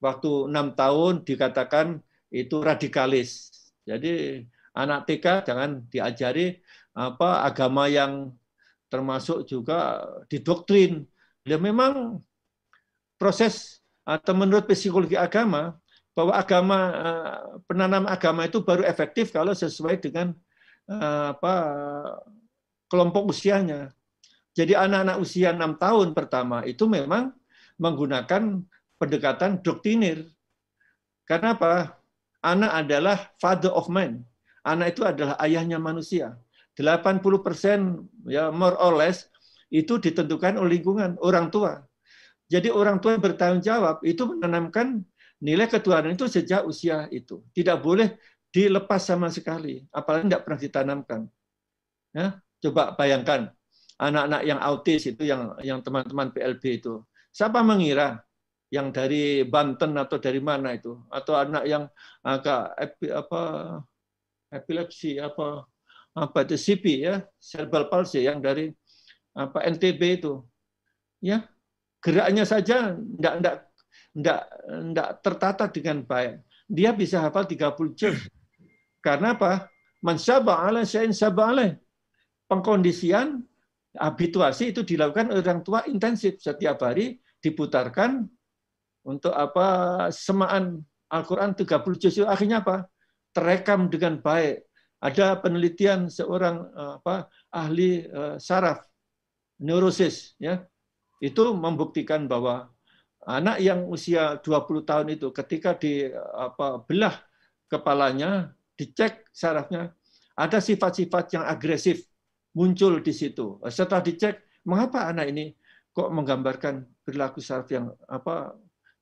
Waktu enam tahun dikatakan itu radikalis. Jadi anak TK jangan diajari apa agama yang termasuk juga didoktrin. Ya memang proses atau menurut psikologi agama bahwa agama eh, penanam agama itu baru efektif kalau sesuai dengan eh, apa kelompok usianya. Jadi anak-anak usia enam tahun pertama itu memang menggunakan pendekatan doktrinir. Karena Anak adalah father of man anak itu adalah ayahnya manusia. 80% ya more or less itu ditentukan oleh lingkungan orang tua. Jadi orang tua yang bertanggung jawab itu menanamkan nilai ketuhanan itu sejak usia itu. Tidak boleh dilepas sama sekali, apalagi tidak pernah ditanamkan. Ya, coba bayangkan anak-anak yang autis itu yang yang teman-teman PLB itu. Siapa mengira yang dari Banten atau dari mana itu atau anak yang agak eh, apa epilepsi apa apa DCP ya cerebral palsy yang dari apa NTB itu ya geraknya saja enggak enggak enggak enggak tertata dengan baik dia bisa hafal 30 juz karena apa mansaba ala syai'in sabale pengkondisian habituasi itu dilakukan orang tua intensif setiap hari diputarkan untuk apa semaan Al-Qur'an 30 juz akhirnya apa terekam dengan baik. Ada penelitian seorang eh, apa, ahli eh, saraf neurosis ya. Itu membuktikan bahwa anak yang usia 20 tahun itu ketika di eh, apa belah kepalanya, dicek sarafnya, ada sifat-sifat yang agresif muncul di situ. Setelah dicek, mengapa anak ini kok menggambarkan perilaku saraf yang apa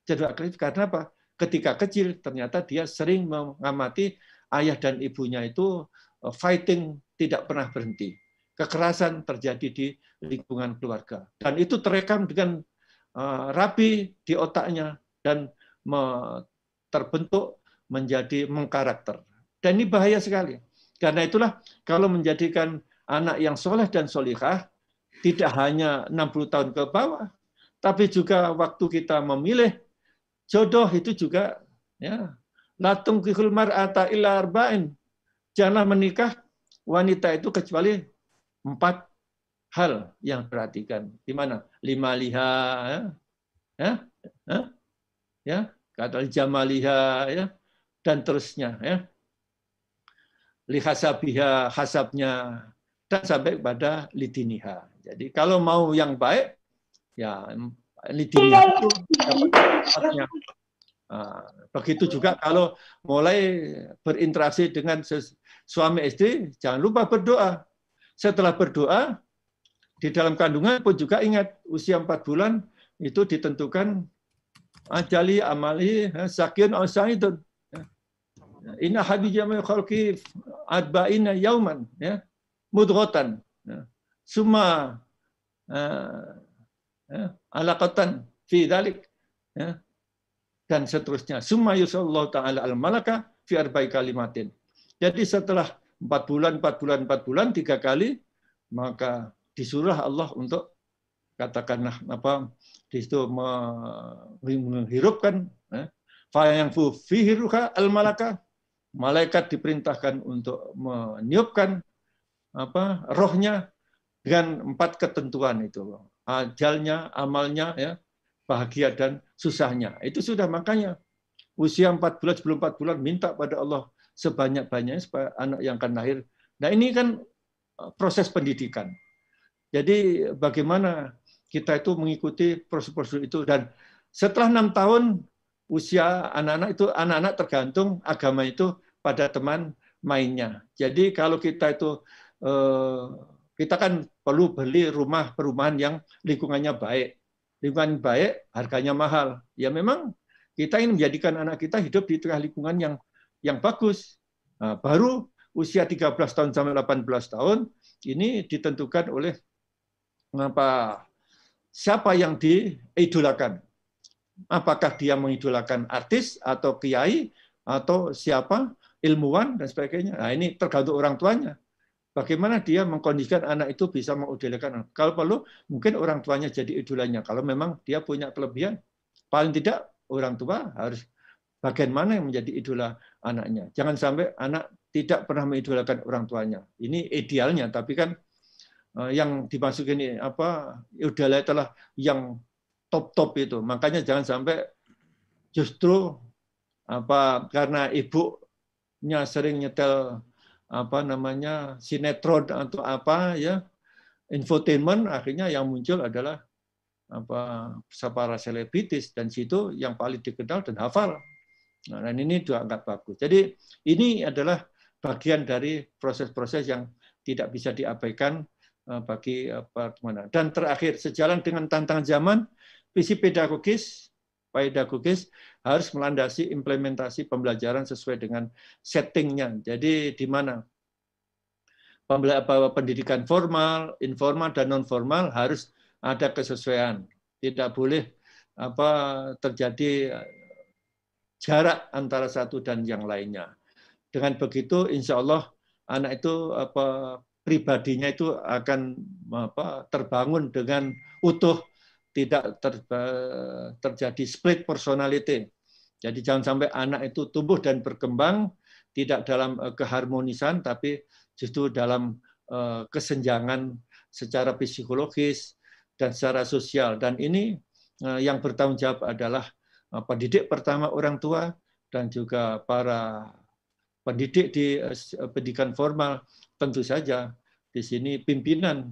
cenderung agresif? Karena apa? ketika kecil ternyata dia sering mengamati ayah dan ibunya itu eh, fighting tidak pernah berhenti. Kekerasan terjadi di lingkungan keluarga. Dan itu terekam dengan eh, rapi di otaknya dan terbentuk menjadi mengkarakter. Dan ini bahaya sekali. Karena itulah kalau menjadikan anak yang soleh dan solihah, tidak hanya 60 tahun ke bawah, tapi juga waktu kita memilih Jodoh itu juga ya. Latung kihul mar'ata illa arba'in. Janganlah menikah wanita itu kecuali empat hal yang perhatikan. Di mana? Lima liha, ya, ya, ya, ya? kata jamaliha, ya, dan terusnya, ya. Lihasabiha, hasabnya, dan sampai kepada litiniha. Jadi kalau mau yang baik, ya leadingnya iya, itu iya. dapatnya. Ah, begitu iya. juga kalau mulai berinteraksi dengan suami istri, jangan lupa berdoa. Setelah berdoa, di dalam kandungan pun juga ingat, usia empat bulan itu ditentukan ajali amali sakin al sa'idun. Ya. Inna habijama khalqi arba'ina yauman ya mudghatan. Ya. Suma ah, ya, alaqatan fi dalik ya, dan seterusnya summa yusallahu taala al malaka fi arba'i kalimatin jadi setelah empat bulan empat bulan empat bulan tiga kali maka disuruh Allah untuk katakanlah apa di situ menghirupkan ya. fa yang fihi al malaka malaikat diperintahkan untuk meniupkan apa rohnya dengan empat ketentuan itu ajalnya, amalnya, ya, bahagia dan susahnya. Itu sudah makanya usia 4 bulan sebelum 4 bulan minta pada Allah sebanyak-banyaknya supaya anak yang akan lahir. Nah, ini kan e, proses pendidikan. Jadi bagaimana kita itu mengikuti proses-proses itu dan setelah enam tahun usia anak-anak itu anak-anak tergantung agama itu pada teman mainnya. Jadi kalau kita itu eh, kita kan perlu beli rumah perumahan yang lingkungannya baik. Lingkungan baik, harganya mahal. Ya memang kita ingin menjadikan anak kita hidup di tengah lingkungan yang yang bagus. Nah, baru usia 13 tahun sampai 18 tahun ini ditentukan oleh apa eh, siapa yang diidolakan. Apakah dia mengidolakan artis atau kiai atau siapa ilmuwan dan sebagainya. Nah, ini tergantung orang tuanya. Bagaimana dia mengkondisikan anak itu bisa mengidolakan. Kalau perlu, mungkin orang tuanya jadi idolanya. Kalau memang dia punya kelebihan, paling tidak orang tua harus bagaimana yang menjadi idola anaknya. Jangan sampai anak tidak pernah mengidolakan orang tuanya. Ini idealnya, tapi kan eh, yang dimasukin apa idola itulah yang top-top itu. Makanya jangan sampai justru apa karena ibunya sering nyetel apa namanya sinetron atau apa ya infotainment akhirnya yang muncul adalah apa para selebritis dan situ yang paling dikenal dan hafal nah, dan ini juga nggak bagus jadi ini adalah bagian dari proses-proses yang tidak bisa diabaikan eh, bagi pertemanan dan terakhir sejalan dengan tantangan zaman visi pedagogis pedagogis harus melandasi implementasi pembelajaran sesuai dengan settingnya. Jadi di mana pendidikan formal, informal dan non formal harus ada kesesuaian. Tidak boleh apa terjadi jarak antara satu dan yang lainnya. Dengan begitu, insya Allah anak itu apa pribadinya itu akan apa terbangun dengan utuh tidak ter, terjadi split personality. Jadi jangan sampai anak itu tumbuh dan berkembang tidak dalam eh, keharmonisan tapi justru dalam eh, kesenjangan secara psikologis dan secara sosial dan ini eh, yang bertanggung jawab adalah pendidik pertama orang tua dan juga para pendidik di pendidikan formal tentu saja di sini pimpinan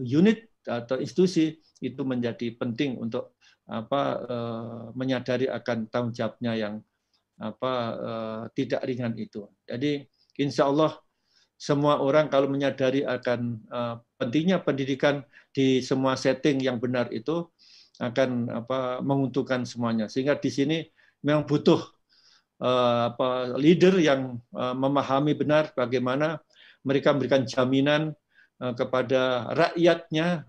unit atau institusi itu menjadi penting untuk apa eh, menyadari akan tanggung jawabnya yang apa eh, tidak ringan itu. Jadi insya Allah semua orang kalau menyadari akan eh, pentingnya pendidikan di semua setting yang benar itu akan apa menguntungkan semuanya. Sehingga di sini memang butuh apa leader yang memahami benar bagaimana mereka memberikan jaminan kepada rakyatnya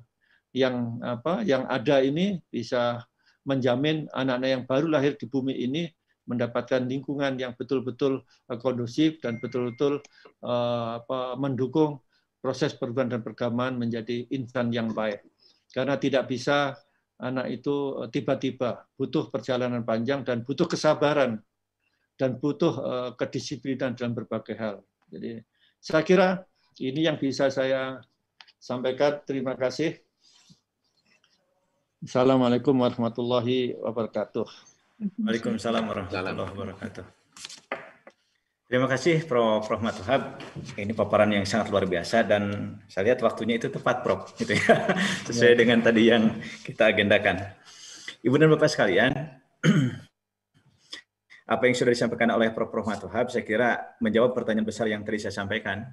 yang apa yang ada ini bisa menjamin anak-anak yang baru lahir di bumi ini mendapatkan lingkungan yang betul-betul eh, kondusif dan betul-betul eh, mendukung proses perubahan dan pergaman menjadi insan yang baik. Karena tidak bisa anak itu eh, tiba-tiba butuh perjalanan panjang dan butuh kesabaran dan butuh kedisiplinan dalam berbagai hal. Jadi saya kira ini yang bisa saya sampaikan. Terima kasih. Assalamualaikum warahmatullahi wabarakatuh. Waalaikumsalam warahmatullahi wabarakatuh. Terima kasih Prof. Prof. Matuhab. Ini paparan yang sangat luar biasa dan saya lihat waktunya itu tepat Prof. Gitu ya. Sesuai ya. dengan tadi yang kita agendakan. Ibu dan Bapak sekalian, apa yang sudah disampaikan oleh Prof. Prof. Matuhab saya kira menjawab pertanyaan besar yang tadi saya sampaikan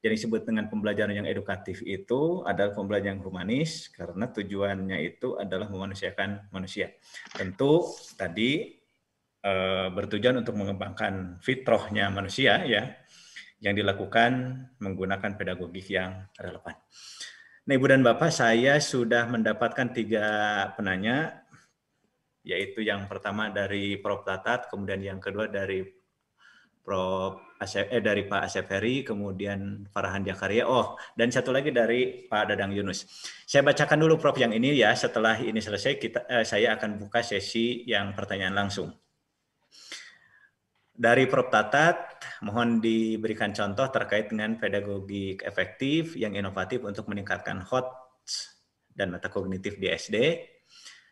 jadi disebut dengan pembelajaran yang edukatif itu adalah pembelajaran yang humanis karena tujuannya itu adalah memanusiakan manusia. Tentu tadi e, bertujuan untuk mengembangkan fitrohnya manusia ya yang dilakukan menggunakan pedagogik yang relevan. Nah, Ibu dan Bapak, saya sudah mendapatkan tiga penanya, yaitu yang pertama dari Prof. Tatat, kemudian yang kedua dari Prof. Asep, eh dari Pak Asep Ferry, kemudian Farhan Jakaria, oh dan satu lagi dari Pak Dadang Yunus. Saya bacakan dulu Prof yang ini ya. Setelah ini selesai, kita eh, saya akan buka sesi yang pertanyaan langsung. Dari Prof Tatat, mohon diberikan contoh terkait dengan pedagogi efektif yang inovatif untuk meningkatkan HOT dan meta kognitif di SD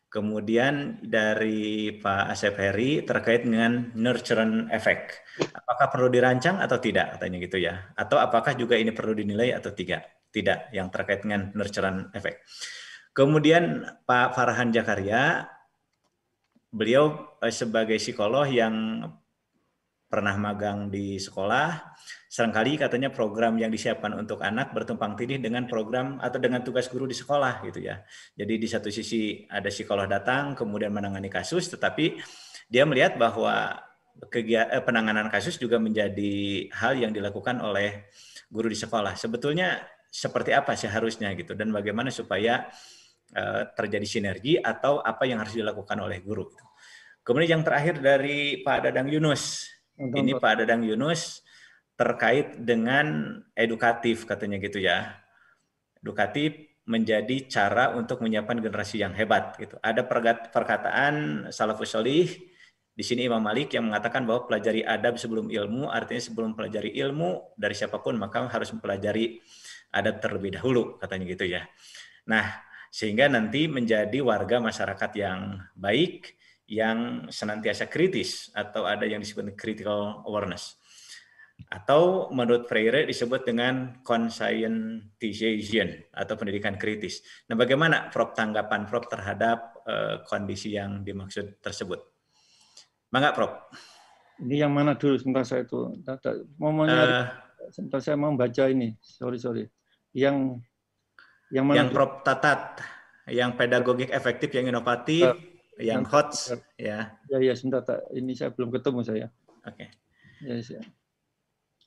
Kemudian dari Pak Asep Heri terkait dengan nurturant effect. Apakah perlu dirancang atau tidak katanya gitu ya? Atau apakah juga ini perlu dinilai atau tidak? Tidak, yang terkait dengan nurturant effect. Kemudian Pak Farhan Jakaria, beliau eh, sebagai psikolog yang pernah magang di sekolah, Seringkali katanya program yang disiapkan untuk anak bertumpang tindih dengan ya. program atau dengan tugas guru di sekolah gitu ya. Jadi di satu sisi ada psikolog datang kemudian menangani kasus tetapi dia melihat bahwa kegiatan eh, penanganan kasus juga menjadi hal yang dilakukan oleh guru di sekolah. Sebetulnya seperti apa seharusnya gitu dan bagaimana supaya eh, terjadi sinergi atau apa yang harus dilakukan oleh guru. Gitu. Kemudian yang terakhir dari Pak Dadang Yunus. Ini Pak Dadang Yunus terkait dengan edukatif katanya gitu ya. Edukatif menjadi cara untuk menyiapkan generasi yang hebat gitu. Ada perkataan salafus solih di sini Imam Malik yang mengatakan bahwa pelajari adab sebelum ilmu artinya sebelum pelajari ilmu dari siapapun maka harus mempelajari adab terlebih dahulu katanya gitu ya. Nah, sehingga nanti menjadi warga masyarakat yang baik yang senantiasa kritis atau ada yang disebut critical awareness atau menurut Freire disebut dengan conscientization atau pendidikan kritis. Nah, bagaimana Prof tanggapan Prof terhadap uh, kondisi yang dimaksud tersebut? Mangga Prof. Ini yang mana dulu sebentar saya itu Mau uh, eh. sebentar saya mau baca ini. Sorry sorry. Yang yang mana? Yang Prof Tatat, yang pedagogik efektif, yang inovatif, uh, yang hot, ya. Ya ya sebentar Ini saya belum ketemu saya. Oke. Okay. Ya, yes, ya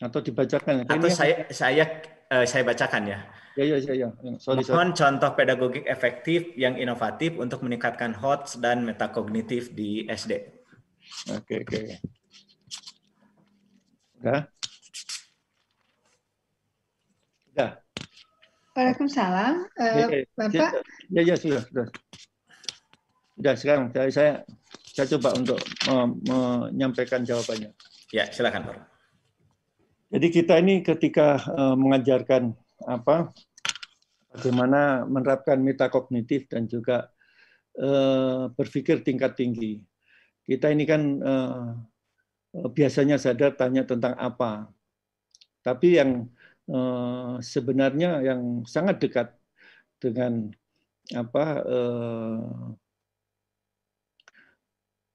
atau dibacakan. Atau Ini saya yang... saya uh, saya bacakan ya. Ya ya ya. ya. Sorry, Mohon sorry. contoh pedagogik efektif yang inovatif untuk meningkatkan HOTS dan metakognitif di SD. Oke oke. sudah sudah Waalaikumsalam, uh, ya, ya, Bapak. Ya ya sudah sudah. Sudah sekarang saya saya, saya coba untuk menyampaikan jawabannya. Ya silakan Pak. Jadi kita ini ketika uh, mengajarkan apa bagaimana menerapkan metakognitif dan juga uh, berpikir tingkat tinggi. Kita ini kan uh, biasanya sadar tanya tentang apa. Tapi yang uh, sebenarnya yang sangat dekat dengan apa uh,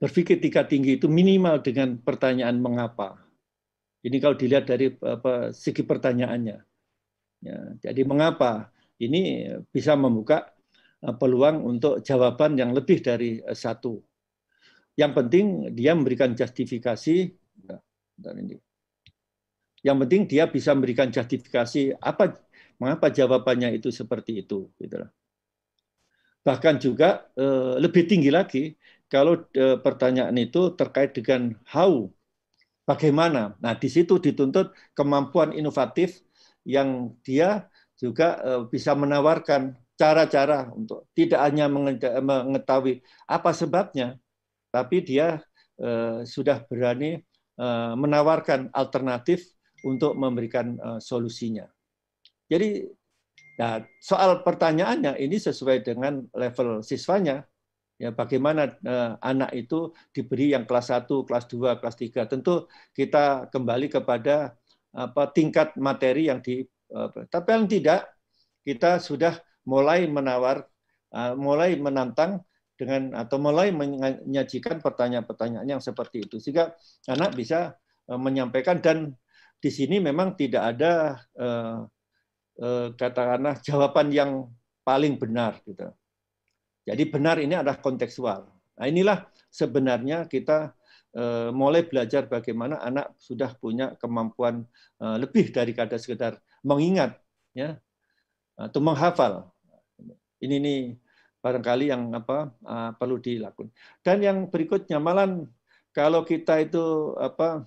berpikir tingkat tinggi itu minimal dengan pertanyaan mengapa ini kalau dilihat dari apa, segi pertanyaannya. Ya, jadi mengapa ini bisa membuka eh, peluang untuk jawaban yang lebih dari eh, satu. Yang penting dia memberikan justifikasi. Ya, yang penting dia bisa memberikan justifikasi apa mengapa jawabannya itu seperti itu. Gitu Bahkan juga eh, lebih tinggi lagi kalau pertanyaan itu terkait dengan how bagaimana. Nah, di situ dituntut kemampuan inovatif yang dia juga eh, bisa menawarkan cara-cara untuk tidak hanya mengetahui apa sebabnya, tapi dia eh, sudah berani eh, menawarkan alternatif untuk memberikan solusinya. Jadi, nah, soal pertanyaannya ini sesuai dengan level siswanya ya bagaimana eh, anak itu diberi yang kelas 1, kelas 2, kelas 3. Tentu kita kembali kepada apa tingkat materi yang di eh, tapi yang tidak kita sudah mulai menawar eh, mulai menantang dengan atau mulai menyajikan pertanyaan-pertanyaan yang seperti itu sehingga anak bisa eh, menyampaikan dan di sini memang tidak ada eh, eh, katakanlah jawaban yang paling benar gitu jadi benar ini adalah konteksual. Nah inilah sebenarnya kita eh, mulai belajar bagaimana anak sudah punya kemampuan eh, lebih dari kadar sekedar mengingat ya nah, atau menghafal. Ini nih barangkali yang apa eh, perlu dilakukan. Dan yang berikutnya malan kalau kita itu apa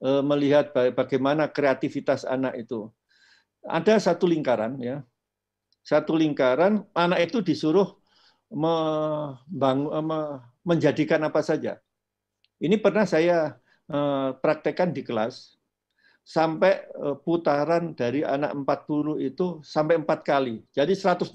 melihat bagaimana kreativitas anak itu. Ada satu lingkaran ya. Satu lingkaran anak itu disuruh membangun, eh, menjadikan apa saja. Ini pernah saya eh, praktekkan di kelas sampai eh, putaran dari anak 40 itu sampai empat kali. Jadi 160.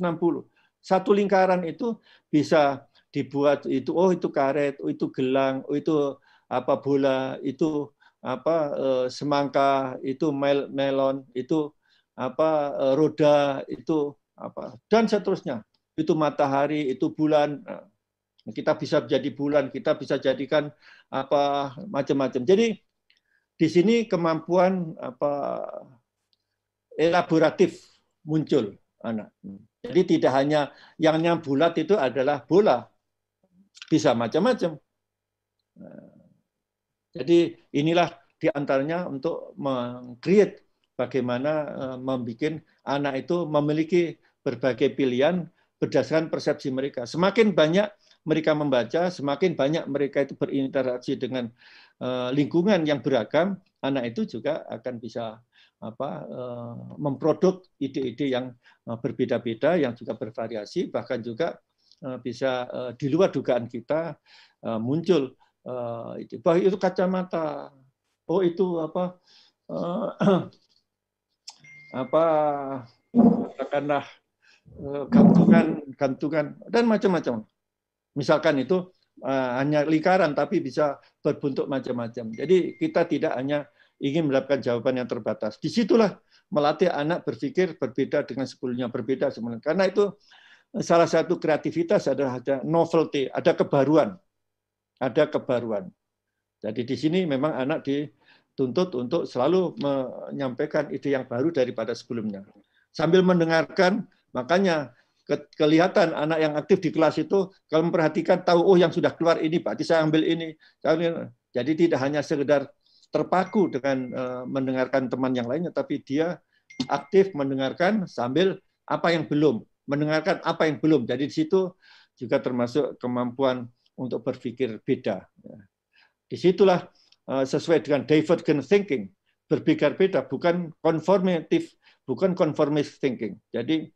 Satu lingkaran itu bisa dibuat itu oh itu karet, oh itu gelang, oh itu apa bola, itu apa semangka, itu mel melon, itu apa roda, itu apa dan seterusnya itu matahari, itu bulan. Ah. Nah, kita bisa jadi bulan, kita bisa jadikan apa macam-macam. Jadi di sini kemampuan apa elaboratif muncul anak. Jadi tidak hanya yang bulat itu adalah bola. Bisa macam-macam. Jadi inilah diantaranya untuk mengcreate bagaimana eh, membuat anak itu memiliki berbagai pilihan berdasarkan persepsi mereka. Semakin banyak mereka membaca, semakin banyak mereka itu berinteraksi dengan eh, lingkungan yang beragam, anak itu juga akan bisa apa eh, memproduk ide-ide yang eh, berbeda-beda, yang juga bervariasi, bahkan juga bisa di luar dugaan kita muncul itu. Bah, itu kacamata. Oh itu apa? apa katakanlah gantungan, eh, gantungan dan macam-macam. Misalkan itu eh, hanya lingkaran tapi bisa berbentuk macam-macam. Jadi kita tidak hanya ingin mendapatkan jawaban yang terbatas. Disitulah melatih anak berpikir berbeda dengan sebelumnya, berbeda sebelumnya. Karena itu eh, salah satu kreativitas adalah ada novelty, ada kebaruan. Ada kebaruan. Jadi di sini memang anak dituntut untuk selalu menyampaikan ide yang baru daripada sebelumnya. Sambil mendengarkan Makanya ke kelihatan anak yang aktif di kelas itu kalau memperhatikan tahu oh yang sudah keluar ini berarti saya ambil ini. Jadi tidak hanya sekedar terpaku dengan uh, mendengarkan teman yang lainnya tapi dia aktif mendengarkan sambil apa yang belum, mendengarkan apa yang belum. Jadi di situ juga termasuk kemampuan untuk berpikir beda. Ya. Disitulah situlah eh, sesuai dengan divergent thinking, berpikir beda, bukan konformatif, bukan conformist thinking. Jadi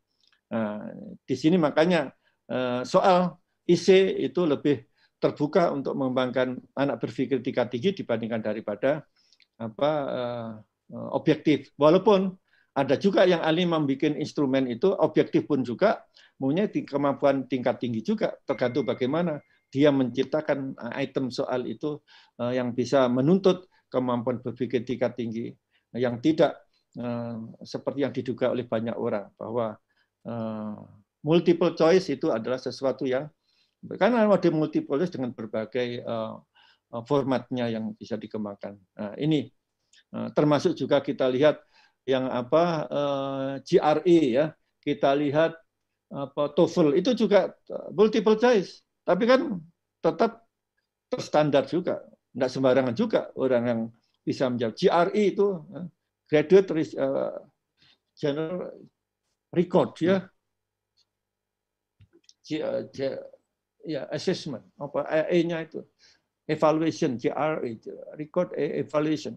Eh, di sini makanya eh, soal IC itu lebih terbuka untuk mengembangkan anak berpikir tingkat tinggi dibandingkan daripada apa eh, objektif. Walaupun ada juga yang ahli membuat instrumen itu objektif pun juga punya kemampuan tingkat tinggi juga tergantung bagaimana dia menciptakan item soal itu yang bisa menuntut kemampuan berpikir tingkat tinggi yang tidak seperti yang diduga oleh banyak orang bahwa Eh, multiple choice itu adalah sesuatu yang karena ada multiple choice dengan berbagai eh, eh, formatnya yang bisa dikembangkan. Nah, ini termasuk juga kita lihat yang apa uh, GRE ya, kita lihat apa TOEFL itu juga multiple choice, tapi kan tetap terstandar juga, tidak sembarangan juga orang yang bisa menjawab. GRE itu graduate general record ya hmm. uh, ya assessment apa AE nya itu evaluation itu. record evaluation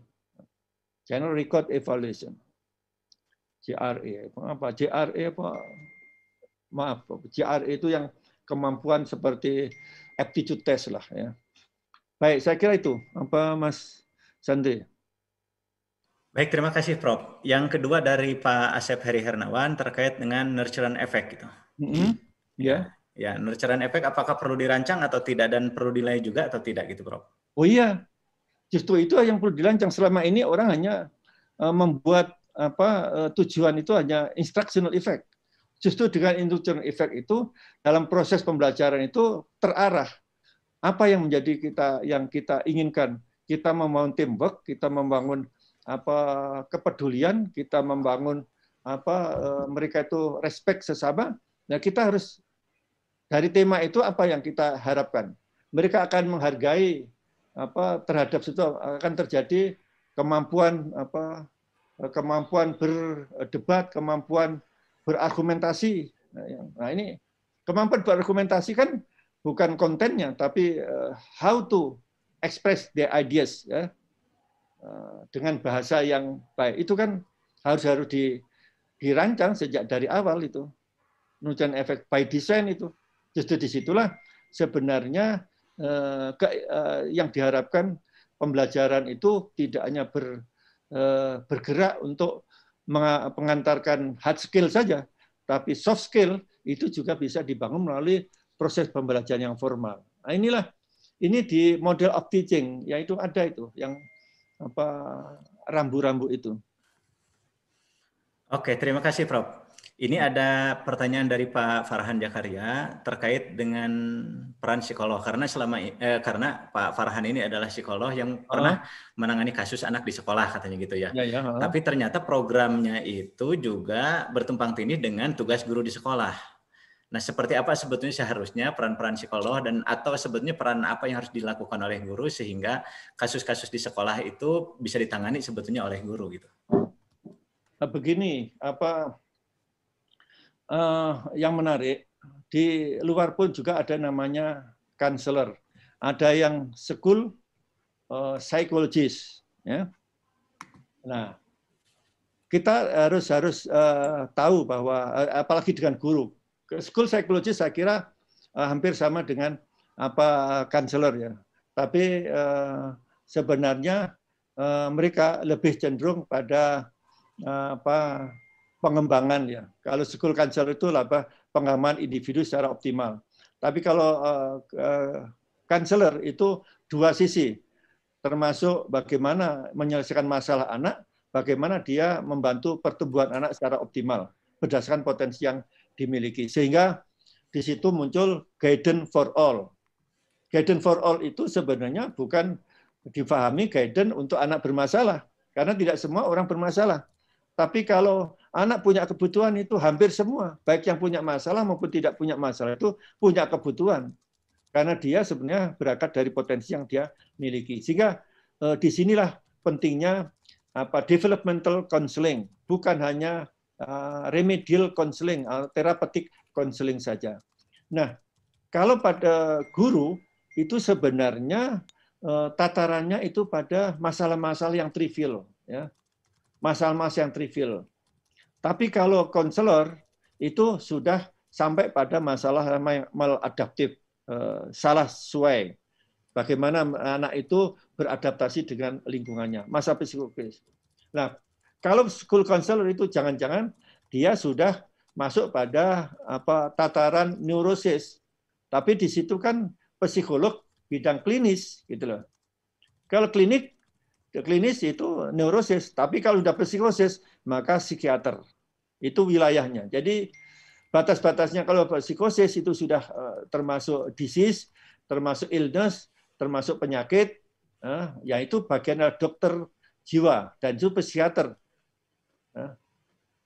channel record evaluation JRE apa JRE apa maaf JRE itu yang kemampuan seperti aptitude test lah ya baik saya kira itu apa Mas Sandi? Baik, terima kasih Prof. Yang kedua dari Pak Asep Heri Hernawan terkait dengan nurturan effect gitu. Mm -hmm. Ya. Yeah. Ya, ya nurturan effect apakah perlu dirancang atau tidak dan perlu dinilai juga atau tidak gitu, Prof? Oh iya. Justru itu yang perlu dirancang. Selama ini orang hanya eh, membuat apa eh, tujuan itu hanya instructional effect. Justru dengan instructional effect itu dalam proses pembelajaran itu terarah apa yang menjadi kita yang kita inginkan. Kita membangun teamwork, kita membangun apa kepedulian, kita membangun apa eh, mereka itu respect sesama. Nah, kita harus dari tema itu apa yang kita harapkan. Mereka akan menghargai apa terhadap situ akan terjadi kemampuan apa eh, kemampuan berdebat, kemampuan berargumentasi. Nah, nah, ini kemampuan berargumentasi kan bukan kontennya, tapi eh, how to express the ideas. Ya. Eh, dengan bahasa yang baik. Itu kan harus harus di, dirancang sejak dari awal itu. Nujan efek by design itu. Justru disitulah sebenarnya eh, ke, eh, yang diharapkan pembelajaran itu tidak hanya ber, eh, bergerak untuk mengantarkan hard skill saja, tapi soft skill itu juga bisa dibangun melalui proses pembelajaran yang formal. Nah inilah, ini di model of teaching, yaitu ada itu, yang apa rambu-rambu itu. Oke, terima kasih Prof. Ini ada pertanyaan dari Pak Farhan Jakaria terkait dengan peran psikolog karena selama eh, karena Pak Farhan ini adalah psikolog yang ah. pernah menangani kasus anak di sekolah katanya gitu ya. yeah, ya, Tapi ternyata programnya itu juga bertumpang tindih dengan tugas guru di sekolah. Nah, seperti apa sebetulnya seharusnya peran-peran psikolog dan atau sebetulnya peran apa yang harus dilakukan oleh guru sehingga kasus-kasus di sekolah itu bisa ditangani sebetulnya oleh guru gitu. Nah, begini, apa uh, yang menarik di luar pun juga ada namanya counselor. Ada yang school uh, eh, psychologist, ya. Nah, kita harus harus uh, eh, tahu bahwa apalagi dengan guru School psychology saya kira eh, hampir sama dengan apa eh, counselor ya. Tapi eh, sebenarnya mereka lebih cenderung pada apa pengembangan ya. Kalau school counselor itu apa pengaman individu secara optimal. Tapi kalau uh, itu dua sisi, termasuk bagaimana menyelesaikan masalah anak, bagaimana dia membantu pertumbuhan anak secara optimal berdasarkan potensi yang dimiliki. Sehingga di situ muncul guidance for all. Guidance for all itu sebenarnya bukan difahami guidance untuk anak bermasalah. Karena tidak semua orang bermasalah. Tapi kalau anak punya kebutuhan itu hampir semua, baik yang punya masalah maupun tidak punya masalah itu punya kebutuhan. Karena dia sebenarnya berangkat dari potensi yang dia miliki. Sehingga eh, disinilah pentingnya apa developmental counseling, bukan hanya Eh, remedial counseling, eh, terapeutik counseling saja. Nah, kalau pada guru itu sebenarnya eh, tatarannya itu pada masalah-masalah yang trivial, ya, masalah-masalah yang trivial. Tapi kalau konselor itu sudah sampai pada masalah maladaptif, salah sesuai. Bagaimana anak itu beradaptasi dengan lingkungannya, masa psikologis. Nah, kalau school counselor itu jangan-jangan dia sudah masuk pada apa tataran neurosis. Tapi di situ kan psikolog bidang klinis gitu loh. Kalau klinik klinis itu neurosis, tapi kalau sudah psikosis maka psikiater. Itu wilayahnya. Jadi batas-batasnya kalau psikosis itu sudah eh, termasuk disease, termasuk illness, termasuk penyakit, eh, yaitu bagian dokter jiwa dan itu psikiater. Ya.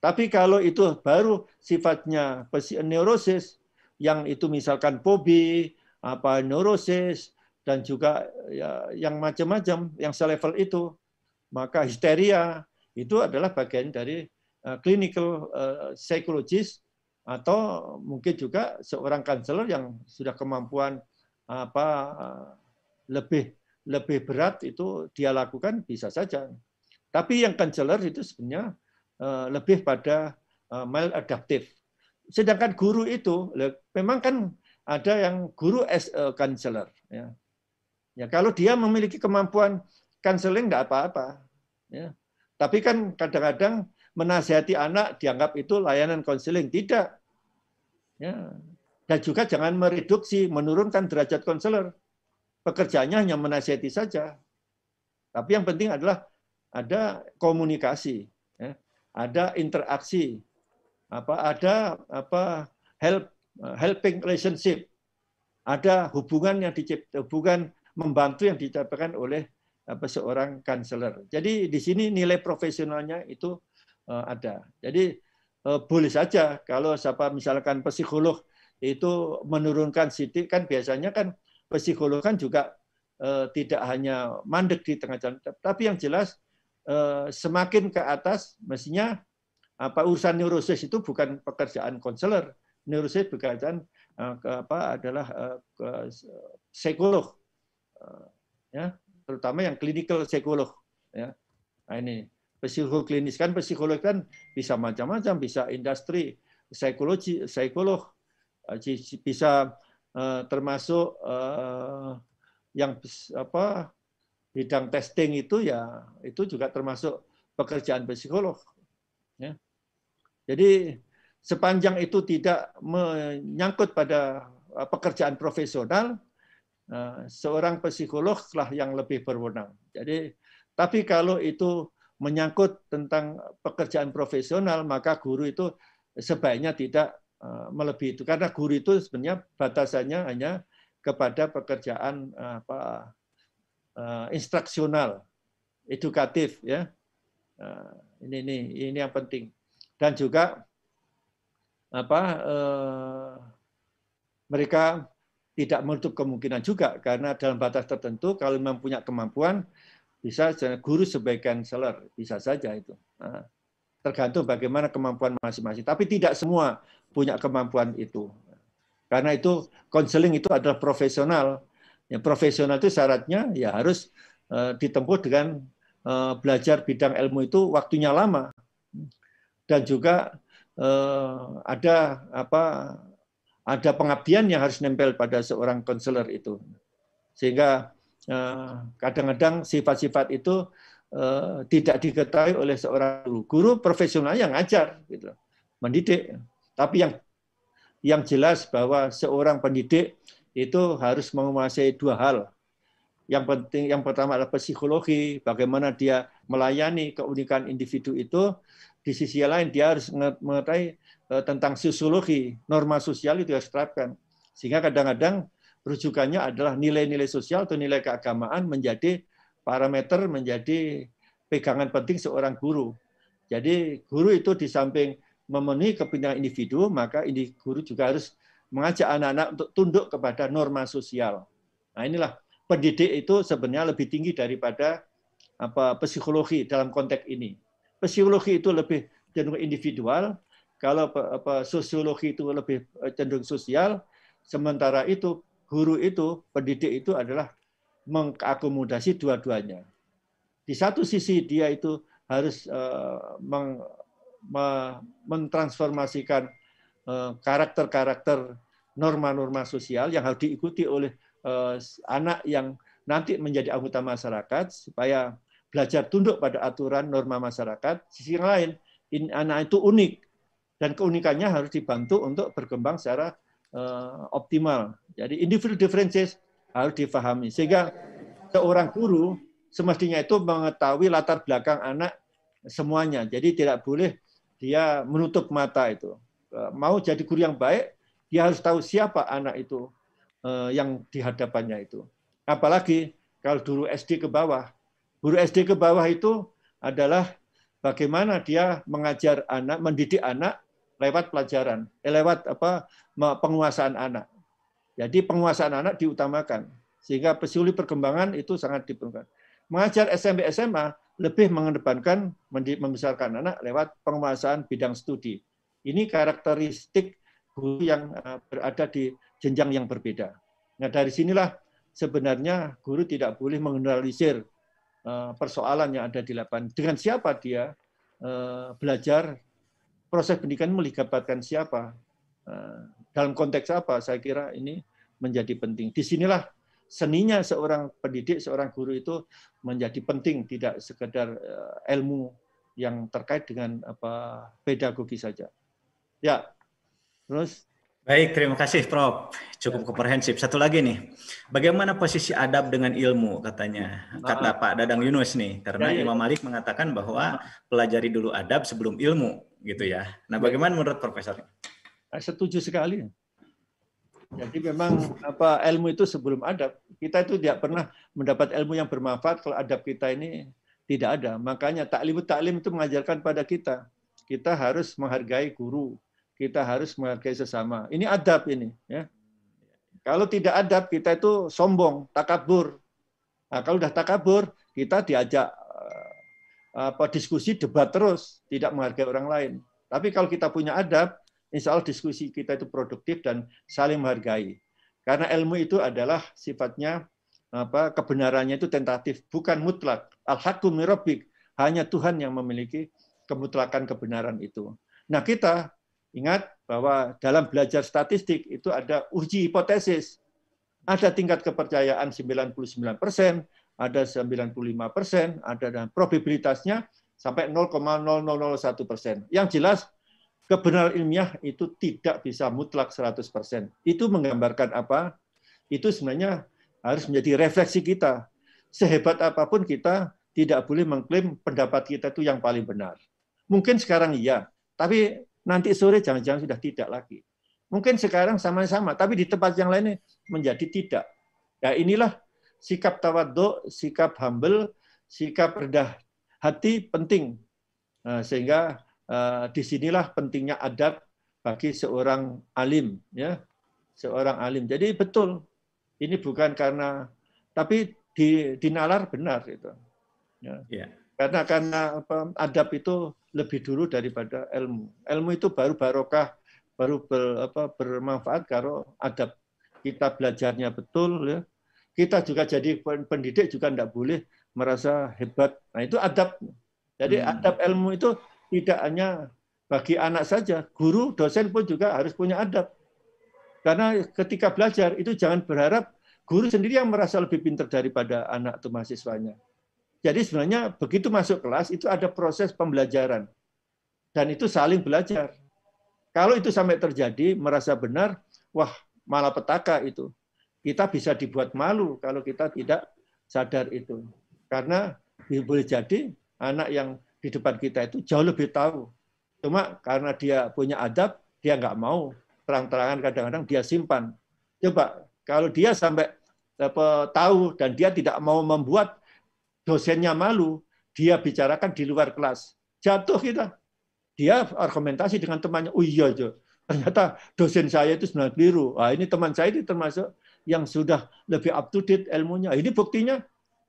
Tapi kalau itu baru sifatnya neurosis, yang itu misalkan fobi, apa neurosis, dan juga ya, yang macam-macam, yang selevel itu, maka histeria itu adalah bagian dari uh, clinical eh, psychologist atau mungkin juga seorang konselor yang sudah kemampuan apa lebih lebih berat itu dia lakukan bisa saja. Tapi yang konselor itu sebenarnya Eh, lebih pada eh, mild adaptive. Sedangkan guru itu memang kan ada yang guru as a counselor. Ya. ya kalau dia memiliki kemampuan counseling tidak apa-apa. Ya. Tapi kan kadang-kadang menasihati anak dianggap itu layanan konseling tidak. Ya. Dan juga jangan mereduksi, menurunkan derajat konselor. Pekerjaannya hanya menasihati saja. Tapi yang penting adalah ada komunikasi ada interaksi, apa ada apa help helping relationship, ada hubungan yang dicipta, hubungan membantu yang diciptakan oleh apa seorang kanseler. Jadi di sini nilai profesionalnya itu uh, ada. Jadi uh, boleh saja kalau siapa misalkan psikolog itu menurunkan sidik kan biasanya kan psikolog kan juga uh, tidak hanya mandek di tengah jalan, tapi yang jelas Eh, semakin ke atas mestinya apa urusan neurosis itu bukan pekerjaan konselor neurosis pekerjaan eh, ke apa adalah eh, ke psikolog ya terutama yang klinikal psikolog ya nah, ini psikolog klinis kan psikolog kan bisa macam-macam bisa industri psikologi psikolog bisa termasuk yang apa bidang testing itu ya itu juga termasuk pekerjaan psikolog. Ya. Jadi sepanjang itu tidak menyangkut pada eh, pekerjaan profesional, eh, seorang psikologlah yang lebih berwenang. Jadi tapi kalau itu menyangkut tentang pekerjaan profesional, maka guru itu sebaiknya tidak eh, melebihi itu karena guru itu sebenarnya batasannya hanya kepada pekerjaan apa uh, instruksional, edukatif ya. Uh, ini ini ini yang penting. Dan juga apa uh, mereka tidak menutup kemungkinan juga karena dalam batas tertentu kalau memang punya kemampuan bisa guru sebagai counselor bisa saja itu tergantung bagaimana kemampuan masing-masing tapi tidak semua punya kemampuan itu karena itu konseling itu adalah profesional Ya, profesional itu syaratnya ya harus eh, ditempuh dengan eh, belajar bidang ilmu itu waktunya lama dan juga eh, ada apa ada pengabdian yang harus nempel pada seorang konselor itu sehingga kadang-kadang sifat-sifat itu tidak diketahui oleh seorang guru. Guru profesional yang ngajar, gitu, mendidik. Tapi yang yang jelas bahwa seorang pendidik itu harus menguasai dua hal. Yang penting yang pertama adalah psikologi, bagaimana dia melayani keunikan individu itu. Di sisi lain dia harus mengetahui eh, tentang sosiologi, norma sosial itu harus terapkan. Sehingga kadang-kadang rujukannya adalah nilai-nilai sosial atau nilai keagamaan menjadi parameter, menjadi pegangan penting seorang guru. Jadi guru itu di samping memenuhi kepentingan individu, maka ini guru juga harus mengajak anak-anak untuk tunduk kepada norma sosial. Nah, inilah pendidik itu sebenarnya lebih tinggi daripada apa psikologi dalam konteks ini. Psikologi itu lebih cenderung individual, kalau apa, sosiologi itu lebih eh, cenderung sosial, sementara itu guru itu, pendidik itu adalah mengakomodasi dua-duanya. Di satu sisi dia itu harus uh, meng, me, mentransformasikan Eh, karakter-karakter norma-norma sosial yang harus diikuti oleh eh, anak yang nanti menjadi anggota masyarakat supaya belajar tunduk pada aturan norma masyarakat. Sisi yang lain, anak itu unik dan keunikannya harus dibantu untuk berkembang secara eh, optimal. Jadi individual differences harus difahami sehingga seorang guru semestinya itu mengetahui latar belakang anak semuanya. Jadi tidak boleh dia menutup mata itu. Eh, mau jadi guru yang baik, dia harus tahu siapa anak itu eh, yang dihadapannya itu. Apalagi kalau guru SD ke bawah. Guru SD ke bawah itu adalah bagaimana dia mengajar anak, mendidik anak lewat pelajaran, eh, lewat apa penguasaan anak. Jadi penguasaan anak diutamakan sehingga pesuli perkembangan itu sangat diperlukan. Mengajar SMP SMA lebih mengedepankan membesarkan anak lewat penguasaan bidang studi. Ini karakteristik guru yang eh, berada di jenjang yang berbeda. Nah, dari sinilah sebenarnya guru tidak boleh mengeneralisir eh, persoalan yang ada di lapangan. Dengan siapa dia eh, belajar, proses pendidikan melibatkan siapa, dalam konteks apa, saya kira ini menjadi penting. Di sinilah seninya seorang pendidik, seorang guru itu menjadi penting, tidak sekedar ilmu yang terkait dengan apa pedagogi saja. Ya. Terus Baik, terima kasih Prof. Cukup komprehensif. Satu lagi nih, bagaimana posisi adab dengan ilmu katanya, kata Pak Dadang Yunus nih, karena ya, ya. Imam Malik mengatakan bahwa pelajari dulu adab sebelum ilmu, gitu ya. Nah, bagaimana menurut Profesor? Setuju sekali. Jadi memang apa ilmu itu sebelum adab. Kita itu tidak pernah mendapat ilmu yang bermanfaat kalau adab kita ini tidak ada. Makanya taklim taklim itu mengajarkan pada kita, kita harus menghargai guru, kita harus menghargai sesama. Ini adab ini. Ya. Kalau tidak adab, kita itu sombong, takabur. Nah, kalau sudah takabur, kita diajak eh, apa diskusi debat terus, tidak menghargai orang lain. Tapi kalau kita punya adab, insya Allah diskusi kita itu produktif dan saling menghargai. Karena ilmu itu adalah sifatnya apa kebenarannya itu tentatif, bukan mutlak. al hanya Tuhan yang memiliki kemutlakan kebenaran itu. Nah, kita Ingat bahwa dalam belajar statistik itu ada uji hipotesis. Ada tingkat kepercayaan 99%, ada 95%, ada dan probabilitasnya sampai persen. Yang jelas kebenaran ilmiah itu tidak bisa mutlak 100%. Itu menggambarkan apa? Itu sebenarnya harus menjadi refleksi kita. Sehebat apapun kita tidak boleh mengklaim pendapat kita itu yang paling benar. Mungkin sekarang iya, tapi nanti sore jangan-jangan sudah tidak lagi. Mungkin sekarang sama-sama, tapi di tempat yang lainnya menjadi tidak. Ya inilah sikap tawaddo, sikap humble, sikap rendah hati penting. Eh, sehingga eh, disinilah pentingnya adab bagi seorang alim, ya seorang alim. Jadi betul ini bukan karena, tapi dinalar benar itu. Ya. Yeah. Karena karena apa, adab itu lebih dulu daripada ilmu. Ilmu itu baru barokah, baru ber, apa, bermanfaat kalau adab kita belajarnya betul. Ya. Kita juga jadi pendidik juga tidak boleh merasa hebat. Nah itu adab. Jadi hmm. adab ilmu itu tidak hanya bagi anak saja, guru, dosen pun juga harus punya adab. Karena ketika belajar itu jangan berharap guru sendiri yang merasa lebih pintar daripada anak atau mahasiswanya. Jadi sebenarnya begitu masuk kelas itu ada proses pembelajaran. Dan itu saling belajar. Kalau itu sampai terjadi, merasa benar, wah malah petaka itu. Kita bisa dibuat malu kalau kita tidak sadar itu. Karena boleh jadi anak yang di depan kita itu jauh lebih tahu. Cuma karena dia punya adab, dia nggak mau terang-terangan kadang-kadang dia simpan. Coba kalau dia sampai tahu dan dia tidak mau membuat dosennya malu, dia bicarakan di luar kelas. Jatuh kita. Dia argumentasi dengan temannya, oh iya, jo. ternyata dosen saya itu sebenarnya keliru. Nah, ini teman saya itu termasuk yang sudah lebih up to date ilmunya. Ini buktinya,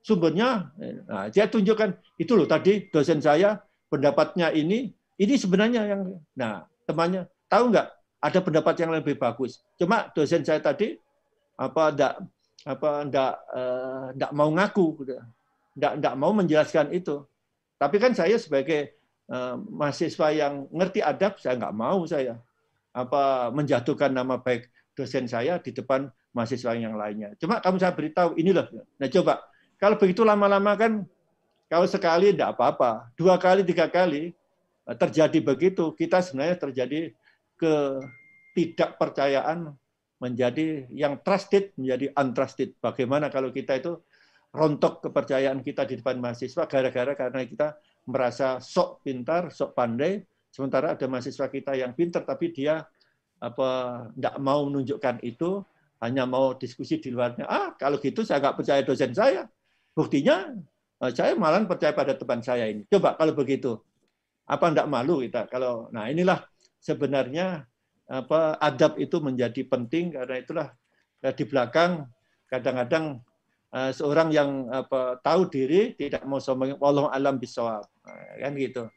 sumbernya. Nah, dia tunjukkan, itu loh tadi dosen saya pendapatnya ini, ini sebenarnya yang, nah temannya, tahu nggak ada pendapat yang lebih bagus. Cuma dosen saya tadi apa enggak apa enggak eh, enggak mau ngaku tidak mau menjelaskan itu. Tapi kan saya sebagai uh, mahasiswa yang ngerti adab, saya nggak mau saya apa menjatuhkan nama baik dosen saya di depan mahasiswa yang lainnya. Cuma kamu saya beritahu ini loh. Nah coba kalau begitu lama-lama kan kalau sekali tidak apa-apa, dua kali tiga kali eh, terjadi begitu kita sebenarnya terjadi ketidakpercayaan menjadi yang trusted menjadi untrusted. Bagaimana kalau kita itu rontok kepercayaan kita di depan mahasiswa gara-gara karena kita merasa sok pintar, sok pandai, sementara ada mahasiswa kita yang pintar tapi dia apa tidak mau menunjukkan itu, hanya mau diskusi di luarnya. Ah, kalau gitu saya nggak percaya dosen saya. Buktinya eh, saya malah percaya pada teman saya ini. Coba kalau begitu, apa enggak malu kita kalau nah inilah sebenarnya apa adab itu menjadi penting karena itulah eh, di belakang kadang-kadang Eh, seorang yang apa, tahu diri tidak mau sombong walau alam bisawab eh, kan gitu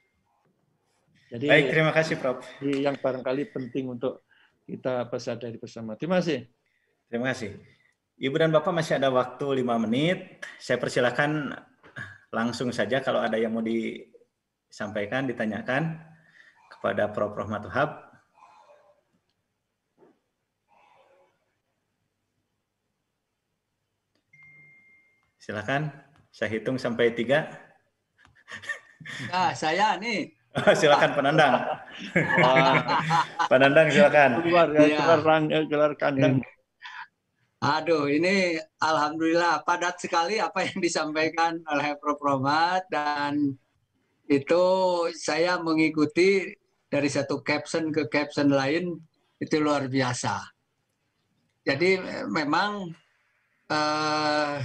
jadi baik terima kasih prof yang barangkali penting untuk kita sadari bersama terima kasih terima kasih ibu dan bapak masih ada waktu lima menit saya persilahkan langsung saja kalau ada yang mau disampaikan ditanyakan kepada prof prof wahab Silakan, saya hitung sampai tiga. Nah, saya nih. silakan penandang. penandang silakan. Keluar ya, gelar, iya. eh, kandang. Hmm. Aduh, ini alhamdulillah padat sekali apa yang disampaikan oleh Prof. Romat dan itu saya mengikuti dari satu caption ke caption lain itu luar biasa. Jadi memang eh,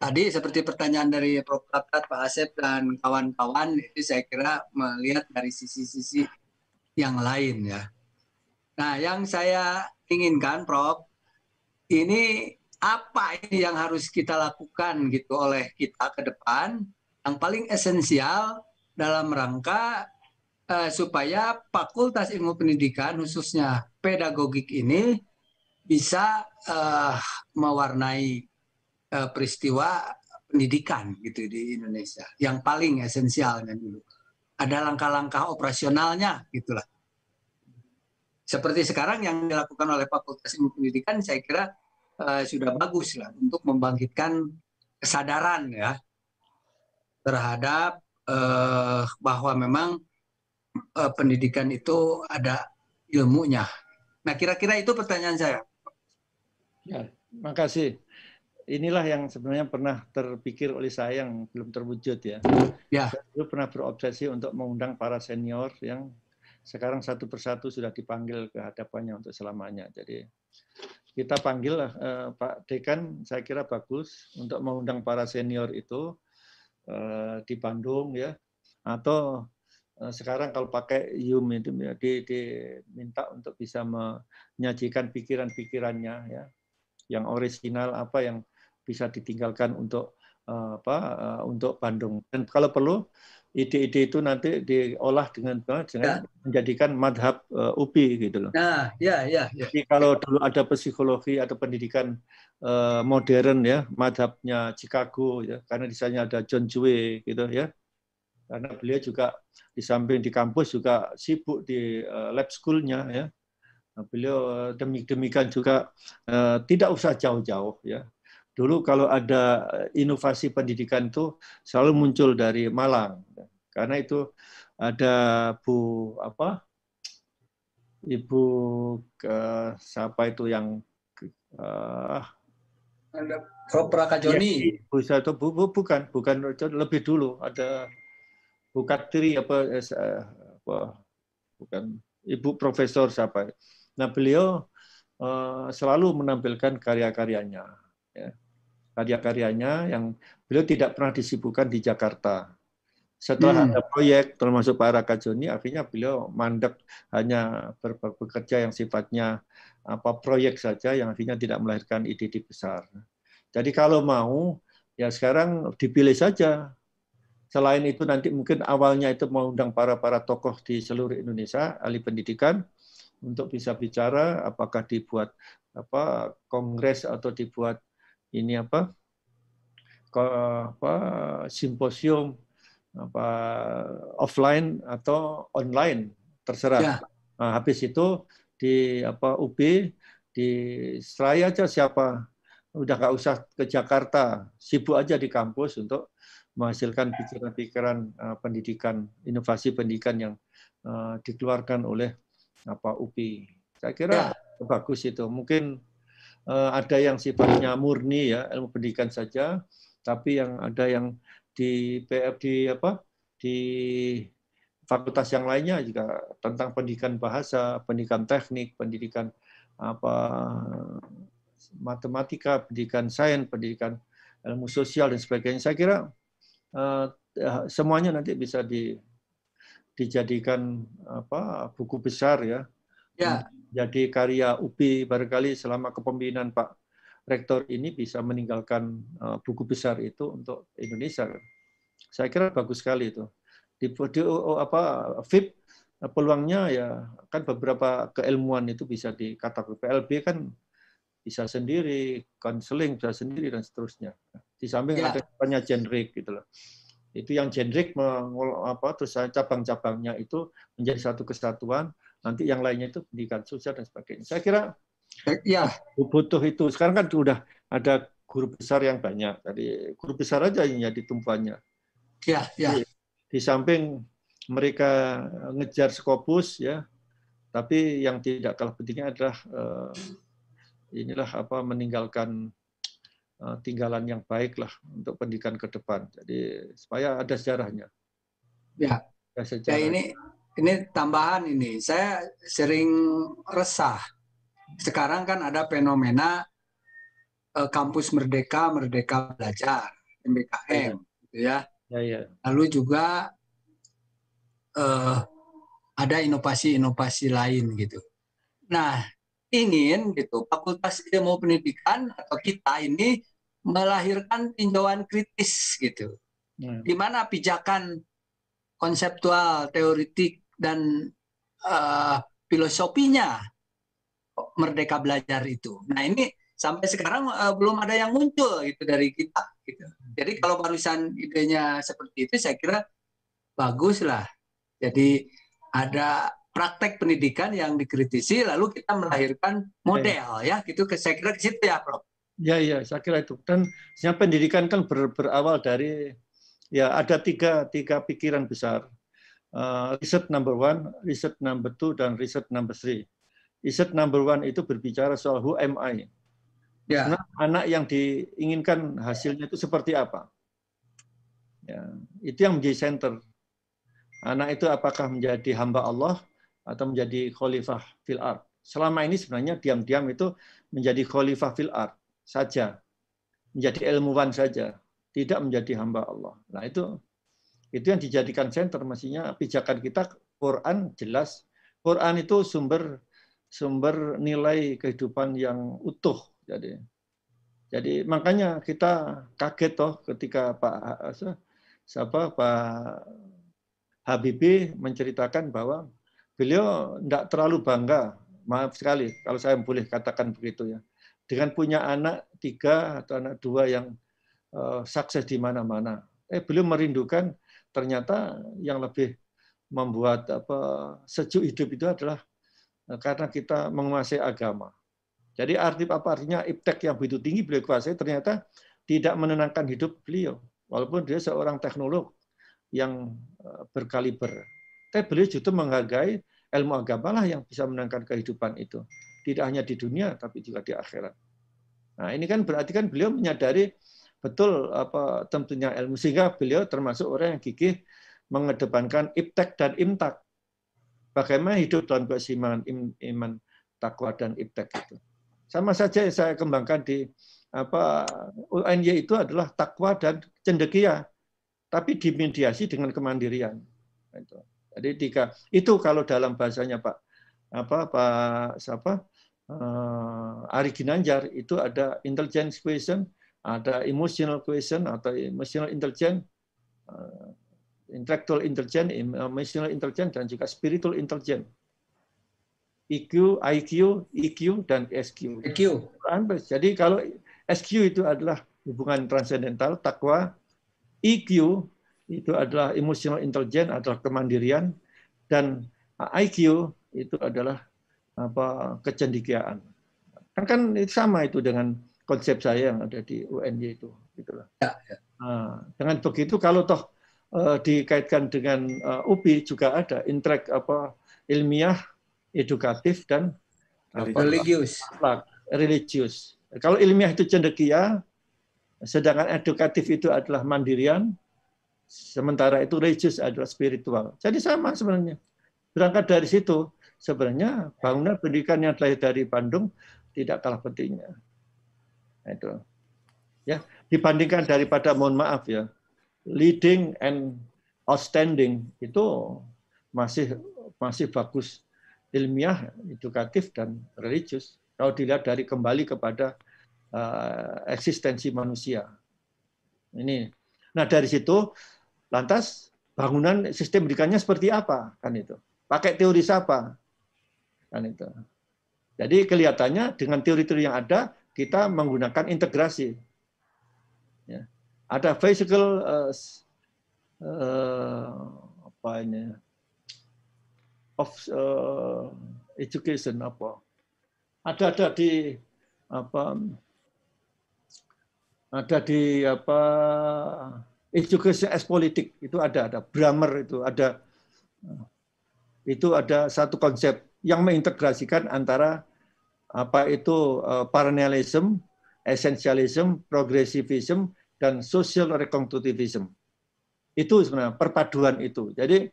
Tadi seperti pertanyaan dari Prof. Tatat, Pak Asep, dan kawan-kawan, itu saya kira melihat dari sisi-sisi yang lain ya. Nah, yang saya inginkan, Prof, ini apa ini yang harus kita lakukan gitu oleh kita ke depan yang paling esensial dalam rangka eh, supaya Fakultas Ilmu Pendidikan khususnya pedagogik ini bisa eh, mewarnai Eh, peristiwa pendidikan gitu di Indonesia yang paling esensialnya dulu ada langkah-langkah operasionalnya gitulah seperti sekarang yang dilakukan oleh Fakultas Ilmu Pendidikan saya kira uh, sudah bagus lah untuk membangkitkan kesadaran ya terhadap uh, bahwa memang uh, pendidikan itu ada ilmunya. Nah kira-kira itu pertanyaan saya. Ya, makasih inilah yang sebenarnya pernah terpikir oleh saya yang belum terwujud ya. Ya. Saya dulu pernah berobsesi untuk mengundang para senior yang sekarang satu persatu sudah dipanggil ke hadapannya untuk selamanya. Jadi kita panggil eh, Pak Dekan, saya kira bagus untuk mengundang para senior itu eh, di Bandung ya, atau eh, sekarang kalau pakai Yum itu ya, di, diminta untuk bisa menyajikan pikiran-pikirannya ya, yang orisinal apa yang bisa ditinggalkan untuk eh, apa eh, untuk Bandung. Dan kalau perlu ide-ide itu nanti diolah dengan eh, dengan ya. menjadikan madhab uh, UPI gitu loh. Nah, ya, ya, ya. Jadi kalau dulu ada psikologi atau pendidikan uh, modern ya, madhabnya Chicago ya, karena di sana ada John Dewey gitu ya. Karena beliau juga di samping di kampus juga sibuk di uh, lab schoolnya ya. Nah, beliau demik demikian juga uh, tidak usah jauh-jauh ya Dulu kalau ada eh, inovasi pendidikan itu selalu muncul dari Malang. Karena itu ada Bu apa? Ibu ke, eh, siapa itu yang uh, eh, ada Prof. Prakajoni. Ya, Bu satu bu, bu, bukan, bukan lebih dulu ada Katri apa, apa bukan Ibu Profesor siapa. Nah, beliau selalu menampilkan karya-karyanya ya, karya-karyanya yang beliau tidak pernah disibukkan di Jakarta. Setelah hmm. ada proyek termasuk Pak Joni, akhirnya beliau mandek hanya bekerja yang sifatnya apa proyek saja yang akhirnya tidak melahirkan ide-ide besar. Jadi kalau mau ya sekarang dipilih saja. Selain itu nanti mungkin awalnya itu mengundang para-para tokoh di seluruh Indonesia ahli pendidikan untuk bisa bicara apakah dibuat apa kongres atau dibuat ini apa, apa simposium apa offline atau online terserah. Ya. Nah, habis itu di apa UB di seraya aja siapa udah nggak usah ke Jakarta, sibuk aja di kampus untuk menghasilkan pikiran-pikiran eh, pendidikan, inovasi pendidikan yang eh, dikeluarkan oleh apa UPI. Saya kira ya. bagus itu. Mungkin Eh, ada yang sifatnya murni ya ilmu pendidikan saja, tapi yang ada yang di PFD apa di fakultas yang lainnya juga tentang pendidikan bahasa, pendidikan teknik, pendidikan apa matematika, pendidikan sains, pendidikan ilmu sosial dan sebagainya. Saya kira uh, semuanya nanti bisa di dijadikan apa buku besar ya. Ya, jadi karya UPI barangkali selama kepemimpinan Pak Rektor ini bisa meninggalkan eh, buku besar itu untuk Indonesia. Saya kira bagus sekali itu. Di, di apa VIP eh, peluangnya ya kan beberapa keilmuan itu bisa dikatakan PLB kan bisa sendiri, konseling bisa sendiri dan seterusnya. Di samping ya. ada banyak generik gitu loh. Itu yang generik mengol apa terus cabang-cabangnya itu menjadi satu kesatuan nanti yang lainnya itu pendidikan sosial dan sebagainya. Saya kira eh, ya butuh itu. Sekarang kan sudah ada guru besar yang banyak. Tadi guru besar aja yang jadi tumpuannya. Ya, ya. Di, di samping mereka ngejar skopus ya, tapi yang tidak kalah pentingnya adalah uh, inilah apa meninggalkan uh, tinggalan yang baik lah untuk pendidikan ke depan. Jadi supaya ada sejarahnya. Ya. Ada ya, sejarah. Ya ini ini tambahan ini saya sering resah sekarang kan ada fenomena uh, kampus merdeka merdeka belajar MBKM gitu ya. ya, ya. lalu juga uh, ada inovasi-inovasi lain gitu nah ingin gitu fakultas ilmu pendidikan atau kita ini melahirkan tinjauan kritis gitu ya. di mana pijakan konseptual teoritik dan eh, filosofinya merdeka belajar itu nah ini sampai sekarang uh, belum ada yang muncul gitu dari kita gitu. jadi kalau barusan idenya seperti itu saya kira bagus lah jadi ada praktek pendidikan yang dikritisi lalu kita melahirkan model ya, ya gitu saya kira ke situ ya Prof. Ya ya saya kira itu dan sebenarnya pendidikan kan ber, berawal dari ya ada tiga tiga pikiran besar. Uh, riset number one, riset number two, dan riset number three. Riset number one itu berbicara soal who am I. Ya. Nah, anak yang diinginkan hasilnya itu seperti apa. Ya, itu yang menjadi center. Anak itu apakah menjadi hamba Allah atau menjadi khalifah fil art. Selama ini sebenarnya diam-diam itu menjadi khalifah fil art saja. Menjadi ilmuwan saja tidak menjadi hamba Allah. Nah itu itu yang dijadikan center mestinya pijakan kita Quran jelas. Quran itu sumber sumber nilai kehidupan yang utuh. Jadi jadi makanya kita kaget toh ketika Pak siapa Pak Habibie menceritakan bahwa beliau tidak terlalu bangga, maaf sekali kalau saya boleh katakan begitu ya, dengan punya anak tiga atau anak dua yang Eh, sukses di mana-mana. Eh belum merindukan ternyata yang lebih membuat apa sejuk hidup itu adalah eh, karena kita menguasai agama. Jadi arti apa artinya iptek yang begitu tinggi beliau kuasai ternyata tidak menenangkan hidup beliau walaupun dia seorang teknolog yang eh, berkaliber. Tapi beliau justru menghargai ilmu agama lah yang bisa menenangkan kehidupan itu. Tidak hanya di dunia tapi juga di akhirat. Nah, ini kan berarti kan beliau menyadari betul apa tentunya ilmu sehingga beliau termasuk orang yang gigih mengedepankan iptek dan imtak. Bagaimana hidup dalam keseimbangan iman takwa dan iptek itu. Sama saja yang saya kembangkan di apa UNY itu adalah takwa dan cendekia, tapi dimediasi dengan kemandirian. itu Jadi tiga itu kalau dalam bahasanya Pak apa Pak siapa uh, eh, Ari Ginanjar itu ada intelligence question, ada emotional quotient atau emotional intelligence, eh, intellectual intelligence, emotional intelligence, dan juga spiritual intelligence. EQ, IQ, EQ, dan SQ. EQ. Jadi kalau SQ itu adalah hubungan transendental, takwa, EQ itu adalah emotional intelligence, adalah kemandirian, dan eh, IQ itu adalah apa kecendikiaan. Kan kan sama itu dengan konsep saya yang ada di UNY itu gitulah. Ya, ya. Nah, dengan begitu kalau toh uh, dikaitkan dengan uh, eh, UPI juga ada intrek apa ilmiah, edukatif dan religius. religius. Kalau ilmiah itu cendekia, sedangkan edukatif itu adalah mandirian, sementara itu religius adalah spiritual. Jadi sama sebenarnya. Berangkat dari situ, sebenarnya bangunan pendidikan yang lahir dari Bandung tidak kalah pentingnya itu ya dibandingkan daripada mohon maaf ya leading and outstanding itu masih masih bagus ilmiah edukatif dan religius kalau dilihat dari kembali kepada uh, eksistensi manusia ini nah dari situ lantas bangunan sistem pendidikannya seperti apa kan itu pakai teori siapa kan itu jadi kelihatannya dengan teori-teori yang ada kita menggunakan integrasi. Ya. Ada physical uh, uh, apa ini of uh, education apa ada ada di apa ada di apa education as politik itu ada ada grammar itu ada itu ada satu konsep yang mengintegrasikan antara apa itu eh, parnellism, essentialism, progressivism, dan social reconstructivism. Itu sebenarnya perpaduan itu. Jadi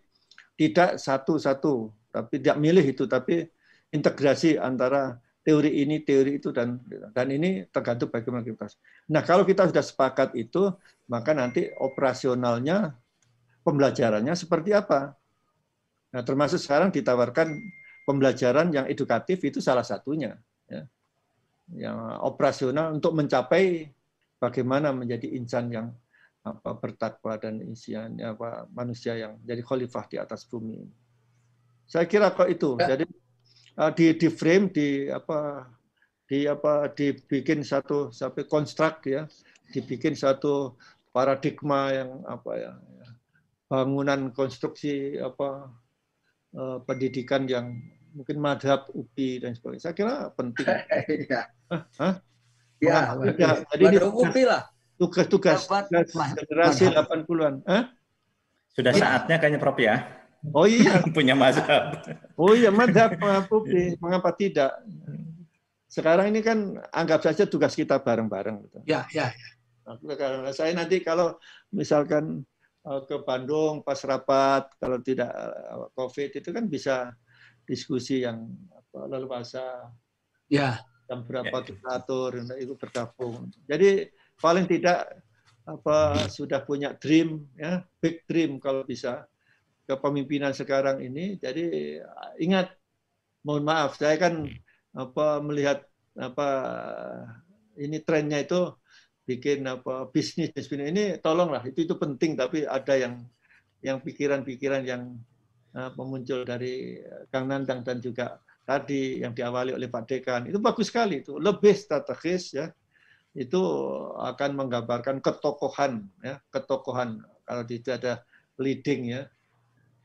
tidak satu-satu, tapi tidak milih itu, tapi integrasi antara teori ini, teori itu, dan dan ini tergantung bagaimana kita. Nah, kalau kita sudah sepakat itu, maka nanti operasionalnya, pembelajarannya seperti apa? Nah, termasuk sekarang ditawarkan pembelajaran yang edukatif itu salah satunya ya. yang operasional untuk mencapai bagaimana menjadi insan yang apa bertakwa dan insan apa manusia yang jadi khalifah di atas bumi Saya kira kok itu. Ya. Jadi eh, di di frame di apa di apa dibikin satu sampai konstruk ya, dibikin satu paradigma yang apa ya, ya bangunan konstruksi apa eh, pendidikan yang mungkin madhab UPI dan sebagainya. Saya kira penting. ya. Hah? Ya, Jadi ini UPI lah. Tugas-tugas generasi 80-an. Hah? Sudah iya. saatnya kayaknya Prof ya. Oh iya. Punya madhab Oh iya, madhab UPI. Mengapa tidak? Sekarang ini kan anggap saja tugas kita bareng-bareng. Gitu. Ya, ya, ya. saya nanti kalau misalkan eh, ke Bandung pas rapat kalau tidak eh, COVID itu kan bisa diskusi yang apa, leluasa ya jam berapa ya, ya. kita atur itu bergabung jadi paling tidak apa sudah punya dream ya big dream kalau bisa kepemimpinan sekarang ini jadi ingat mohon maaf saya kan apa melihat apa ini trennya itu bikin apa bisnis bisnis ini tolonglah itu itu penting tapi ada yang yang pikiran-pikiran yang pemuncul eh, dari eh, Kang Nandang dan juga tadi yang diawali oleh Pak Dekan itu bagus sekali itu lebih strategis ya itu akan menggambarkan ketokohan ya ketokohan kalau itu ada leading ya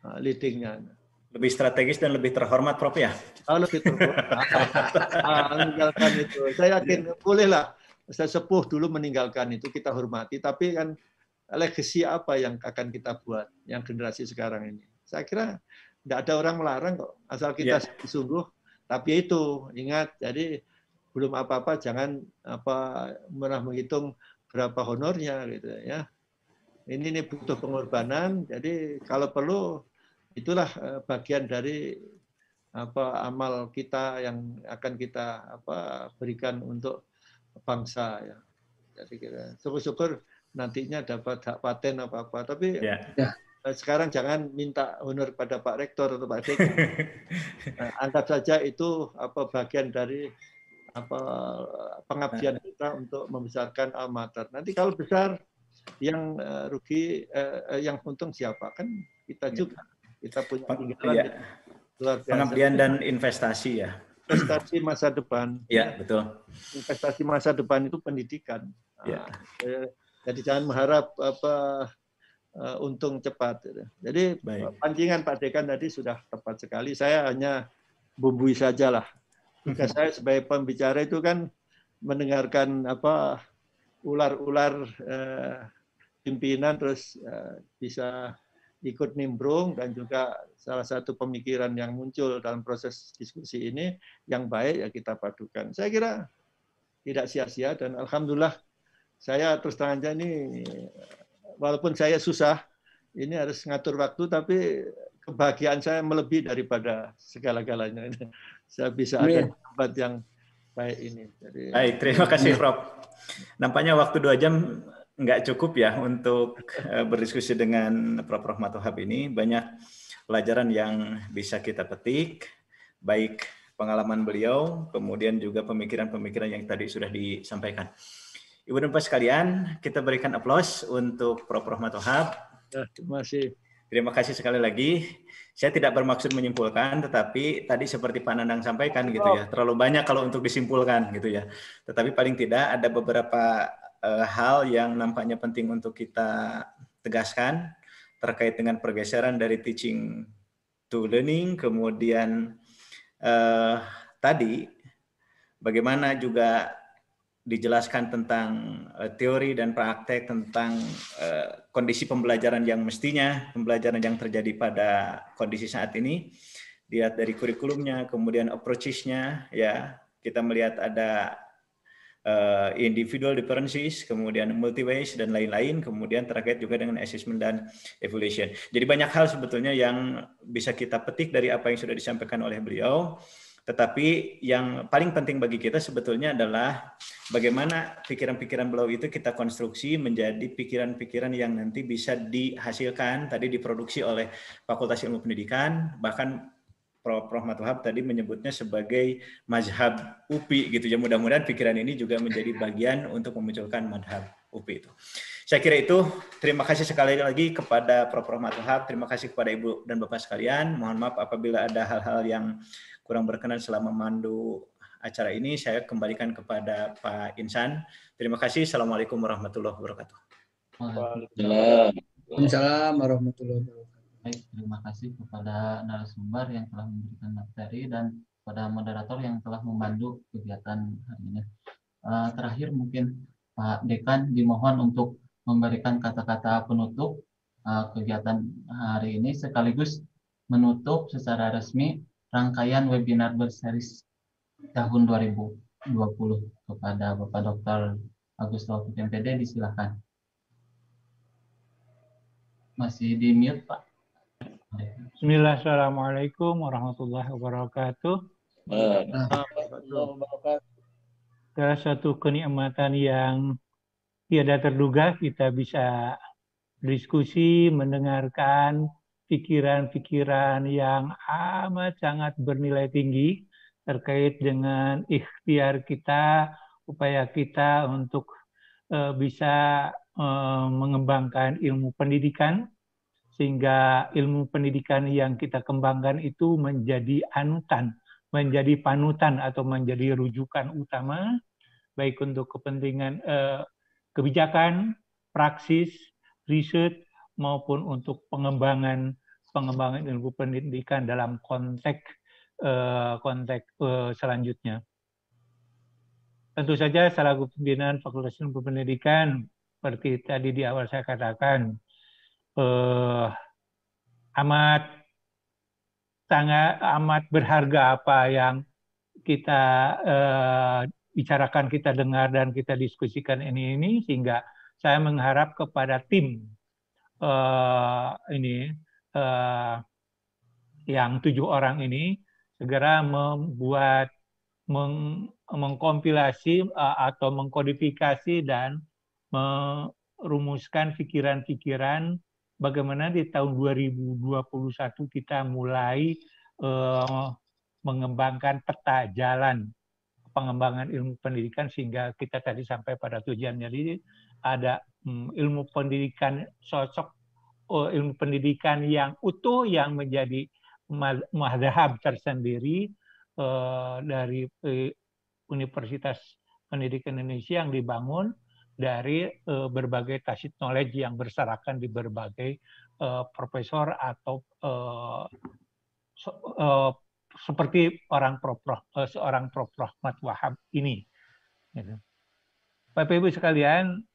eh, leadingnya lebih strategis dan lebih terhormat Prof ya oh, itu ah, meninggalkan itu saya yakin iya. bolehlah saya sepuh dulu meninggalkan itu kita hormati tapi kan legasi apa yang akan kita buat yang generasi sekarang ini saya kira tidak ada orang melarang kok, asal kita yeah. sungguh. Tapi ya itu ingat, jadi belum apa-apa jangan apa pernah menghitung berapa honornya gitu ya. Ini ini butuh pengorbanan. Jadi kalau perlu itulah eh, bagian dari apa amal kita yang akan kita apa berikan untuk bangsa ya. Jadi kita syukur-syukur nantinya dapat hak paten apa apa. Tapi yeah. Ya. Eh, sekarang jangan minta honor pada Pak Rektor atau Pak Dekan. Nah, anggap saja itu apa bagian dari apa pengabdian nah. kita untuk membesarkan almater. Nanti kalau besar yang eh, rugi eh, eh, yang untung siapa kan kita iya. juga kita punya tinggalan ya. luar biasa. pengabdian dan investasi ya investasi masa depan ya betul investasi masa depan itu pendidikan ya. jadi jangan mengharap apa Eh, untung cepat. Gitu. Jadi Baik. pancingan Pak Dekan tadi sudah tepat sekali. Saya hanya bumbui saja lah. Jika saya sebagai pembicara itu kan mendengarkan apa ular-ular uh, pimpinan terus uh, bisa ikut nimbrung dan juga salah satu pemikiran yang muncul dalam proses diskusi ini yang baik ya kita padukan. Saya kira tidak sia-sia dan alhamdulillah saya terus terang aja ini walaupun saya susah, ini harus ngatur waktu, tapi kebahagiaan saya melebihi daripada segala-galanya. Saya bisa ada tempat yang baik ini. Jadi, baik, terima kasih Prof. Nampaknya waktu dua jam nggak cukup ya untuk eh, berdiskusi dengan Prof. Rahmatuhab ini. Banyak pelajaran yang bisa kita petik, baik pengalaman beliau, kemudian juga pemikiran-pemikiran yang tadi sudah disampaikan. Ibu dan Pak sekalian, kita berikan aplaus untuk Prof. Rahmat Wahab. Ya, terima kasih. Terima kasih sekali lagi. Saya tidak bermaksud menyimpulkan, tetapi tadi seperti Pak Nandang sampaikan gitu ya, oh. terlalu banyak kalau untuk disimpulkan gitu ya. Tetapi paling tidak ada beberapa uh, hal yang nampaknya penting untuk kita tegaskan terkait dengan pergeseran dari teaching to learning, kemudian uh, tadi bagaimana juga dijelaskan tentang eh, teori dan praktek tentang eh, kondisi pembelajaran yang mestinya, pembelajaran yang terjadi pada kondisi saat ini. Lihat dari kurikulumnya, kemudian approaches-nya ya. Kita melihat ada eh, individual differences, kemudian multi ways dan lain-lain, kemudian terkait juga dengan assessment dan evaluation. Jadi banyak hal sebetulnya yang bisa kita petik dari apa yang sudah disampaikan oleh beliau. Tetapi yang paling penting bagi kita sebetulnya adalah bagaimana pikiran-pikiran beliau itu kita konstruksi menjadi pikiran-pikiran yang nanti bisa dihasilkan, tadi diproduksi oleh Fakultas Ilmu Pendidikan, bahkan Prof. Rahmat Wahab tadi menyebutnya sebagai mazhab UPI gitu ya. Mudah-mudahan pikiran ini juga menjadi bagian untuk memunculkan mazhab UPI itu. Saya kira itu. Terima kasih sekali lagi kepada Prof. Rahmat Wahab. Terima kasih kepada Ibu dan Bapak sekalian. Mohon maaf apabila ada hal-hal yang kurang berkenan selama mandu acara ini. Saya kembalikan kepada Pak Insan. Terima kasih. Assalamualaikum warahmatullahi wabarakatuh. Waalaikumsalam warahmatullahi wabarakatuh. Baik, terima kasih kepada narasumber yang telah memberikan materi dan kepada moderator yang telah memandu kegiatan hari ini. Eh, terakhir mungkin Pak Dekan dimohon untuk memberikan kata-kata penutup eh, kegiatan hari ini sekaligus menutup secara resmi rangkaian webinar berseris tahun 2020 kepada Bapak Dr. Agus Taufik MPD disilahkan. Masih di mute Pak. Bismillah, Assalamualaikum warahmatullahi wabarakatuh. Salah satu kenikmatan yang tiada terduga kita bisa diskusi, mendengarkan, pikiran-pikiran yang amat sangat bernilai tinggi terkait dengan ikhtiar kita, upaya kita untuk eh, bisa eh, mengembangkan ilmu pendidikan sehingga ilmu pendidikan yang kita kembangkan itu menjadi anutan, menjadi panutan atau menjadi rujukan utama baik untuk kepentingan eh, kebijakan, praksis, riset maupun untuk pengembangan pengembangan ilmu pendidikan dalam konteks eh, konteks eh, selanjutnya. Tentu saja selaku pimpinan Fakultas Ilmu Pendidikan seperti tadi di awal saya katakan eh, amat sangat amat berharga apa yang kita eh, bicarakan, kita dengar dan kita diskusikan ini ini sehingga saya mengharap kepada tim eh, ini uh, yang tujuh orang ini segera membuat meng, mengkompilasi uh, atau mengkodifikasi dan merumuskan pikiran-pikiran bagaimana di tahun 2021 kita mulai uh, mengembangkan peta jalan pengembangan ilmu pendidikan sehingga kita tadi sampai pada tujuan. Jadi ada mm, ilmu pendidikan sosok ilmu pendidikan yang utuh yang menjadi mazhab tersendiri eh, dari eh, Universitas Pendidikan Indonesia yang dibangun dari eh, berbagai tacit knowledge yang berserakan di berbagai profesor atau seperti orang prof seorang prof Rahmat Wahab ini. Gitu. Bapak Ibu sekalian,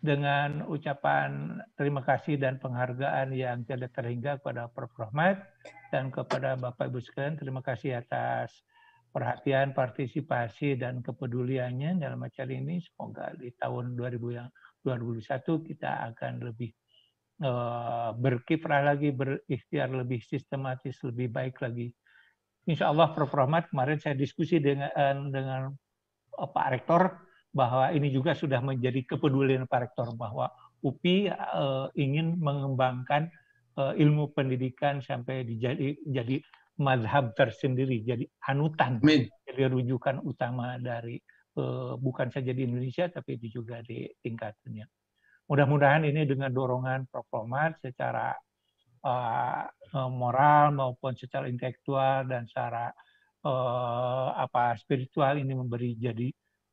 dengan ucapan terima kasih dan penghargaan yang tidak terhingga kepada Prof. Rahmat dan kepada Bapak Ibu sekalian terima kasih atas perhatian, partisipasi dan kepeduliannya dalam acara ini semoga di tahun 2021 kita akan lebih eh, berkiprah lagi, berikhtiar lebih sistematis, lebih baik lagi. Insya Allah Prof. Rahmat kemarin saya diskusi dengan dengan eh, Pak Rektor bahwa ini juga sudah menjadi kepedulian para Rektor bahwa UPI eh, ingin mengembangkan eh, ilmu pendidikan sampai dijadi jadi madhab tersendiri, jadi anutan, Amin. jadi rujukan utama dari eh, bukan saja di Indonesia tapi juga di tingkat dunia. Mudah-mudahan ini dengan dorongan proklamat secara moral maupun secara intelektual dan secara apa spiritual ini memberi jadi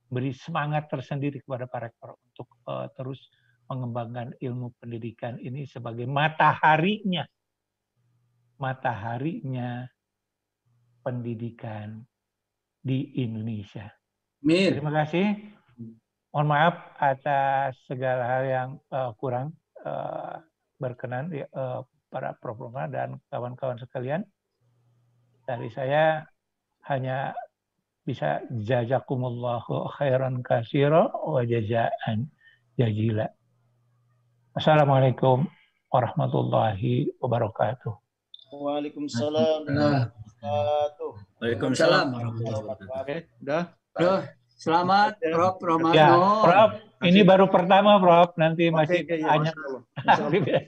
beri semangat tersendiri kepada para rektor untuk uh, terus mengembangkan ilmu pendidikan ini sebagai mataharinya mataharinya pendidikan di Indonesia. Terima kasih. Mohon maaf atas segala hal yang uh, kurang uh, berkenan uh, para Prof. dan kawan-kawan sekalian. Dari saya hanya bisa jazakumullahu khairan kasiro wa jazaan jazila. Ya, Assalamualaikum warahmatullahi wabarakatuh. Waalaikumsalam nah. Waalaikumsalam warahmatullahi wabarakatuh. Udah. Selamat Prof Romano. Ya, Prof, ini baru pertama Prof, nanti masih Oke, iya, banyak. Terima kasih.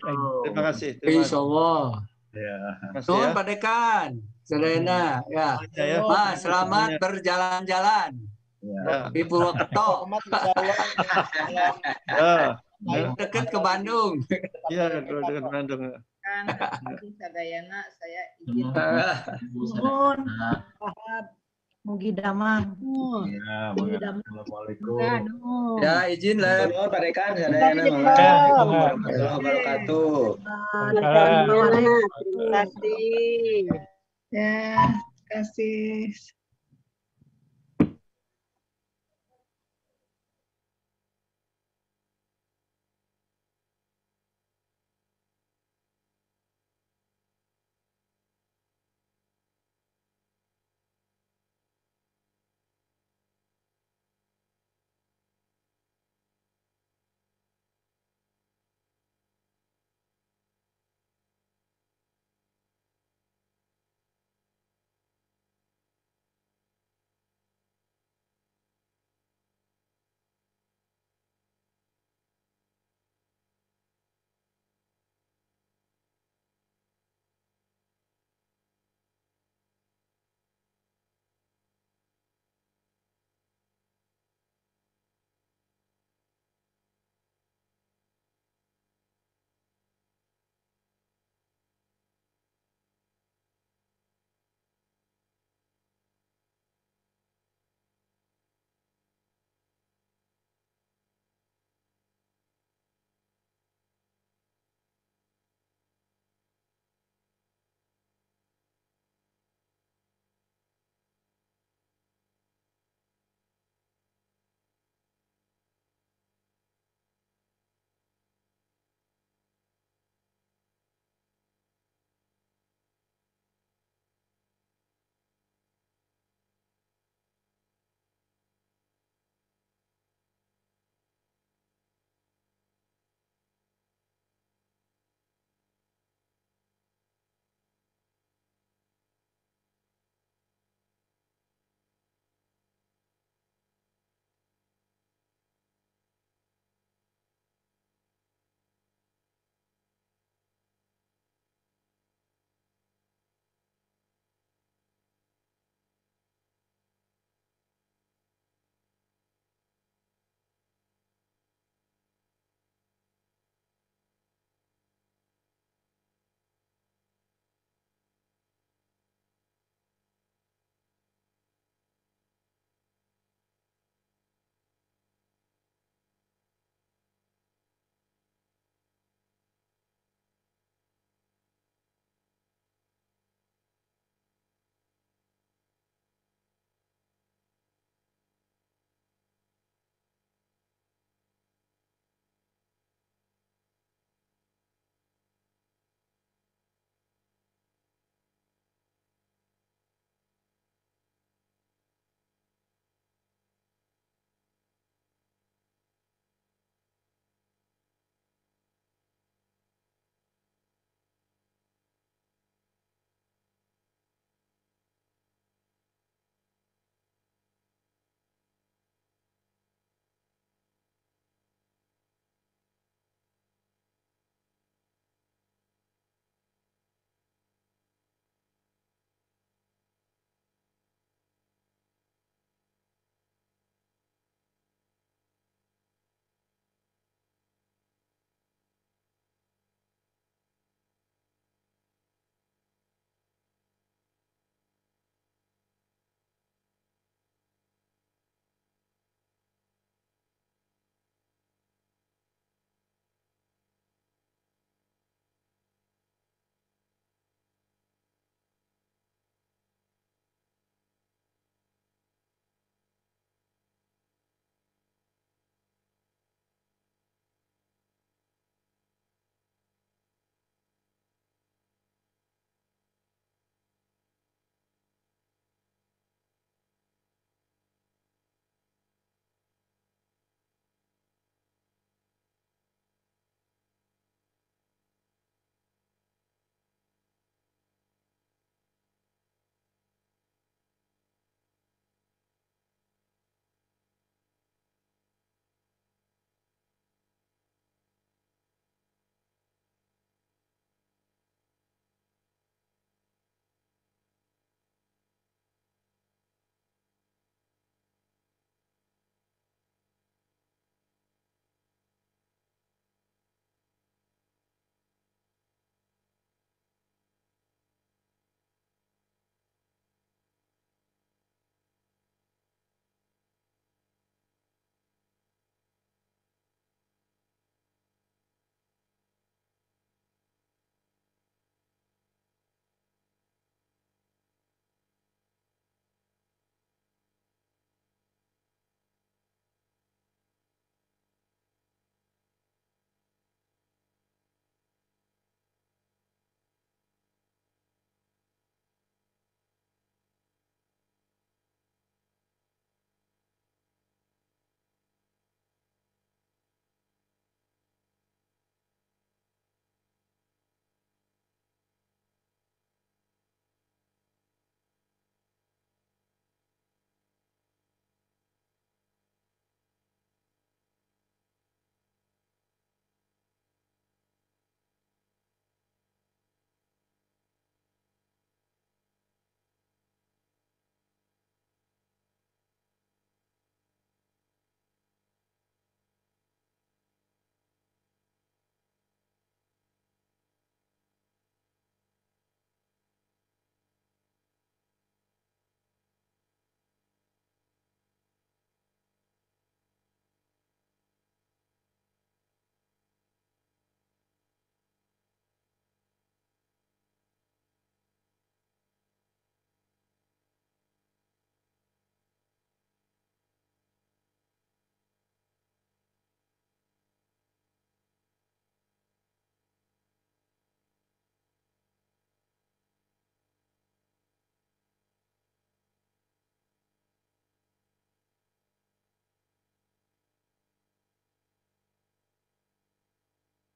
Terima kasih. Insya Allah. Ya. Terima kasih, ya. Pak Dekan. Selena, ya. ya. Mas, selamat iya. berjalan-jalan. Ya. Di Purwokerto. Ya. Paling ya. dekat ke Bandung. Iya, dekat ke Bandung. Sadayana, saya izin. Iya. Mohon, Pak Mugi Damang. Ya, Assalamualaikum. Ya, izin lah. Pak Dekan, Assalamualaikum. Assalamualaikum Terima kasih. Ya, kasih.